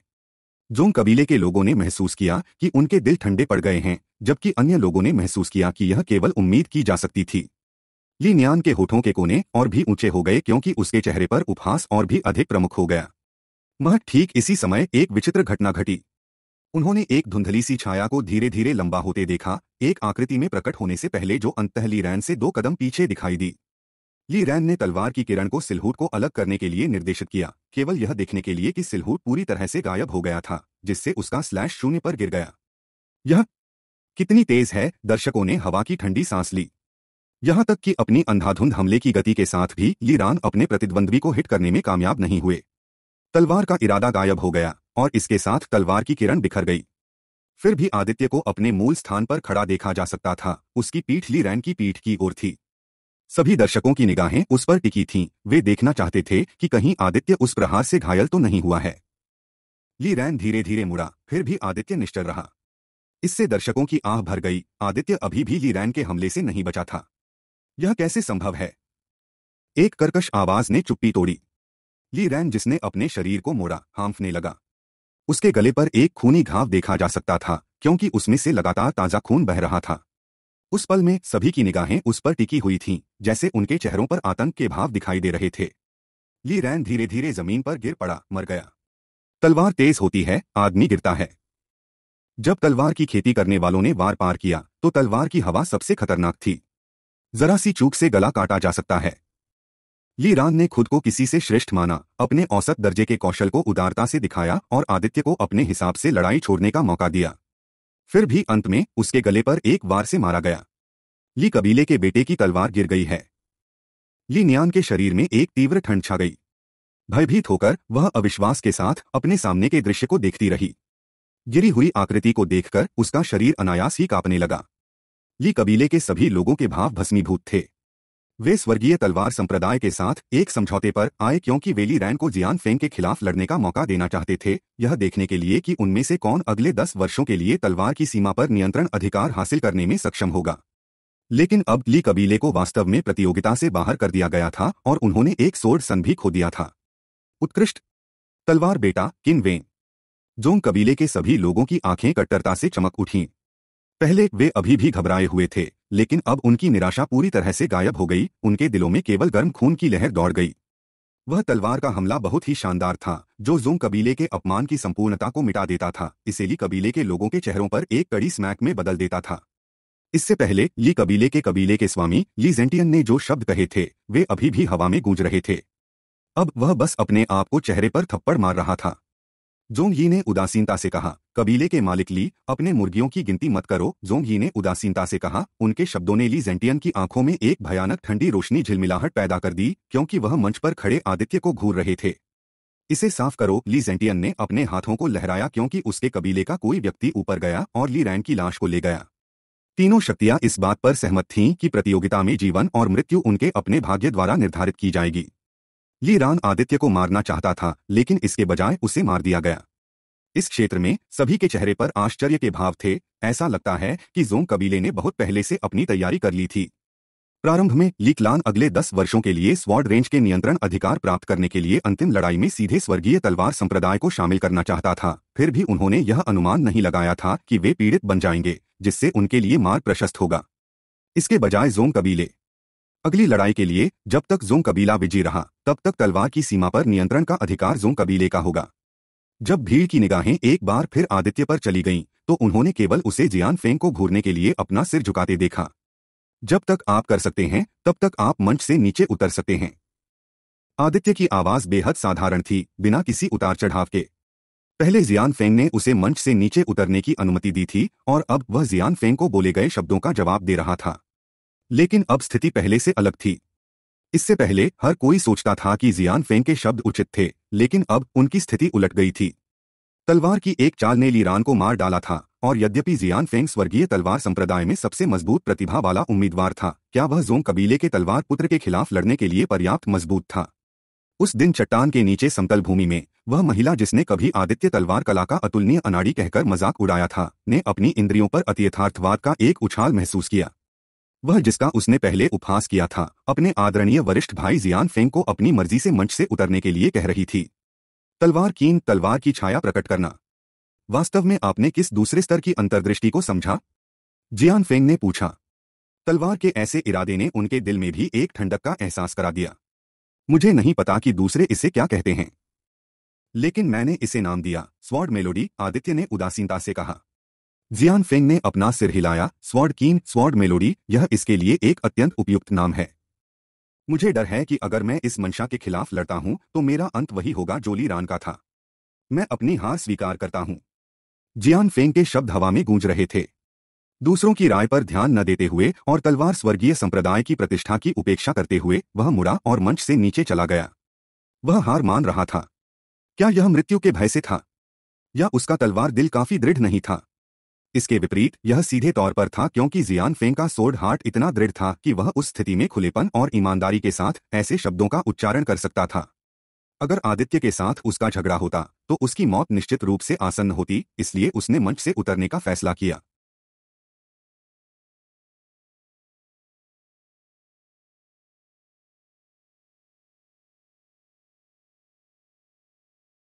जोंग कबीले के लोगों ने महसूस किया कि उनके दिल ठंडे पड़ गए हैं जबकि अन्य लोगों ने महसूस किया कि यह केवल उम्मीद की जा सकती थी ली न्यान के होठों के कोने और भी ऊंचे हो गए क्योंकि उसके चेहरे पर उपहास और भी अधिक प्रमुख हो गया वह ठीक इसी समय एक विचित्र घटना घटी उन्होंने एक धुंधली सी छाया को धीरे धीरे लंबा होते देखा एक आकृति में प्रकट होने से पहले जो अंतहली रैन से दो कदम पीछे दिखाई दी ली रैन ने तलवार की किरण को सिलहूट को अलग करने के लिए निर्देशित किया केवल यह देखने के लिए कि सिलहूट पूरी तरह से गायब हो गया था जिससे उसका स्लैश शून्य पर गिर गया यह कितनी तेज है दर्शकों ने हवा की ठंडी सांस ली यहां तक कि अपनी अंधाधुंध हमले की गति के साथ भी लीरान अपने प्रतिद्वंद्वी को हिट करने में कामयाब नहीं हुए तलवार का इरादा गायब हो गया और इसके साथ तलवार की किरण बिखर गई फिर भी आदित्य को अपने मूल स्थान पर खड़ा देखा जा सकता था उसकी पीठ लीरैन की पीठ की ओर थी सभी दर्शकों की निगाहें उस पर टिकी थीं। वे देखना चाहते थे कि कहीं आदित्य उस प्रहार से घायल तो नहीं हुआ है ली रैन धीरे धीरे मुड़ा फिर भी आदित्य निश्चर रहा इससे दर्शकों की आह भर गई आदित्य अभी भी ली रैन के हमले से नहीं बचा था यह कैसे संभव है एक कर्कश आवाज ने चुप्पी तोड़ी ली रैन जिसने अपने शरीर को मोड़ा हांफने लगा उसके गले पर एक खूनी घाव देखा जा सकता था क्योंकि उसमें से लगातार ताजा खून बह रहा था उस पल में सभी की निगाहें उस पर टिकी हुई थीं, जैसे उनके चेहरों पर आतंक के भाव दिखाई दे रहे थे ली रैन धीरे धीरे जमीन पर गिर पड़ा मर गया तलवार तेज होती है आदमी गिरता है जब तलवार की खेती करने वालों ने वार पार किया तो तलवार की हवा सबसे खतरनाक थी जरा सी चूक से गला काटा जा सकता है ली रान ने खुद को किसी से श्रेष्ठ माना अपने औसत दर्जे के कौशल को उदारता से दिखाया और आदित्य को अपने हिसाब से लड़ाई छोड़ने का मौका दिया फिर भी अंत में उसके गले पर एक वार से मारा गया ली कबीले के बेटे की तलवार गिर गई है ली नियान के शरीर में एक तीव्र ठंड छा गई भयभीत होकर वह अविश्वास के साथ अपने सामने के दृश्य को देखती रही गिरी हुई आकृति को देखकर उसका शरीर अनायास ही कांपने लगा ली कबीले के सभी लोगों के भाव भस्मीभूत थे वे स्वर्गीय तलवार संप्रदाय के साथ एक समझौते पर आए क्योंकि वेली रैन को जियान फेंग के खिलाफ लड़ने का मौका देना चाहते थे यह देखने के लिए कि उनमें से कौन अगले दस वर्षों के लिए तलवार की सीमा पर नियंत्रण अधिकार हासिल करने में सक्षम होगा लेकिन अब ली कबीले को वास्तव में प्रतियोगिता से बाहर कर दिया गया था और उन्होंने एक सोर्ड सन भी खो दिया था उत्कृष्ट तलवार बेटा किन वेन जोंग कबीले के सभी लोगों की आंखें कट्टरता से चमक उठीं पहले वे अभी भी घबराए हुए थे लेकिन अब उनकी निराशा पूरी तरह से गायब हो गई उनके दिलों में केवल गर्म खून की लहर दौड़ गई वह तलवार का हमला बहुत ही शानदार था जो जूम कबीले के अपमान की संपूर्णता को मिटा देता था इसीलिए कबीले के लोगों के चेहरों पर एक कड़ी स्मैक में बदल देता था इससे पहले ली कबीले के कबीले के स्वामी ली जेंटियन ने जो शब्द कहे थे वे अभी भी हवा में गूंज रहे थे अब वह बस अपने आप को चेहरे पर थप्पड़ मार रहा था जोंग ही ने उदासीनता से कहा कबीले के मालिक ली अपने मुर्गियों की गिनती मत करो जोंग ही ने उदासीनता से कहा उनके शब्दों ने ली जेंटियन की आंखों में एक भयानक ठंडी रोशनी झिलमिलाहट पैदा कर दी क्योंकि वह मंच पर खड़े आदित्य को घूर रहे थे इसे साफ करो ली जेंटियन ने अपने हाथों को लहराया क्योंकि उसके कबीले का कोई व्यक्ति ऊपर गया और ली रैन की लाश को ले गया तीनों शक्तियां इस बात पर सहमत थीं कि प्रतियोगिता में जीवन और मृत्यु उनके अपने भाग्य द्वारा निर्धारित की जाएगी ये रान आदित्य को मारना चाहता था लेकिन इसके बजाय उसे मार दिया गया इस क्षेत्र में सभी के चेहरे पर आश्चर्य के भाव थे ऐसा लगता है कि जोंग कबीले ने बहुत पहले से अपनी तैयारी कर ली थी प्रारंभ में लीकलान अगले दस वर्षों के लिए स्वाड रेंज के नियंत्रण अधिकार प्राप्त करने के लिए अंतिम लड़ाई में सीधे स्वर्गीय तलवार संप्रदाय को शामिल करना चाहता था फिर भी उन्होंने यह अनुमान नहीं लगाया था कि वे पीड़ित बन जाएंगे जिससे उनके लिए मार प्रशस्त होगा इसके बजाय जोंग कबीले अगली लड़ाई के लिए जब तक जोंग कबीला विजी रहा तब तक तलवार की सीमा पर नियंत्रण का अधिकार जोंग कबीले का होगा जब भीड़ की निगाहें एक बार फिर आदित्य पर चली गईं, तो उन्होंने केवल उसे जियान फेंग को घूरने के लिए अपना सिर झुकाते देखा जब तक आप कर सकते हैं तब तक आप मंच से नीचे उतर सकते हैं आदित्य की आवाज बेहद साधारण थी बिना किसी उतार चढ़ाव के पहले जियान फेंग ने उसे मंच से नीचे उतरने की अनुमति दी थी और अब वह जियान फेंग को बोले गए शब्दों का जवाब दे रहा था लेकिन अब स्थिति पहले से अलग थी इससे पहले हर कोई सोचता था कि जियान फेंग के शब्द उचित थे लेकिन अब उनकी स्थिति उलट गई थी तलवार की एक चाल ने लीरान को मार डाला था और यद्यपि जियान फेंग स्वर्गीय तलवार संप्रदाय में सबसे मजबूत प्रतिभा वाला उम्मीदवार था क्या वह जोंग कबीले के तलवार पुत्र के खिलाफ लड़ने के लिए पर्याप्त मजबूत था उस दिन चट्टान के नीचे समतल भूमि में वह महिला जिसने कभी आदित्य तलवार कला का अतुलनीय अनाड़ी कहकर मजाक उड़ाया था ने अपनी इंद्रियों पर अतियथार्थवाद का एक उछाल महसूस किया वह जिसका उसने पहले उपहास किया था अपने आदरणीय वरिष्ठ भाई जियान फेंग को अपनी मर्जी से मंच से उतरने के लिए कह रही थी तलवार कीन तलवार की छाया प्रकट करना वास्तव में आपने किस दूसरे स्तर की अंतर्दृष्टि को समझा जियान फेंग ने पूछा तलवार के ऐसे इरादे ने उनके दिल में भी एक ठंडक का एहसास करा दिया मुझे नहीं पता कि दूसरे इसे क्या कहते हैं लेकिन मैंने इसे नाम दिया स्वॉर्ड मेलोडी आदित्य ने उदासीनता से कहा जियान फेंग ने अपना सिर हिलाया स्वॉर्ड कीन स्वॉर्ड मेलोडी यह इसके लिए एक अत्यंत उपयुक्त नाम है मुझे डर है कि अगर मैं इस मंशा के खिलाफ लड़ता हूं तो मेरा अंत वही होगा जो ली रान का था मैं अपनी हार स्वीकार करता हूं जियान फेंग के शब्द हवा में गूंज रहे थे दूसरों की राय पर ध्यान न देते हुए और तलवार स्वर्गीय संप्रदाय की प्रतिष्ठा की उपेक्षा करते हुए वह मुड़ा और मंच से नीचे चला गया वह हार मान रहा था क्या यह मृत्यु के भय से था या उसका तलवार दिल काफी दृढ़ नहीं था इसके विपरीत यह सीधे तौर पर था क्योंकि जियान फेंग का सोर्ड हार्ट इतना दृढ़ था कि वह उस स्थिति में खुलेपन और ईमानदारी के साथ ऐसे शब्दों का उच्चारण कर सकता था अगर आदित्य के साथ उसका झगड़ा होता तो उसकी मौत निश्चित रूप से आसन्न होती इसलिए उसने मंच से उतरने का फैसला किया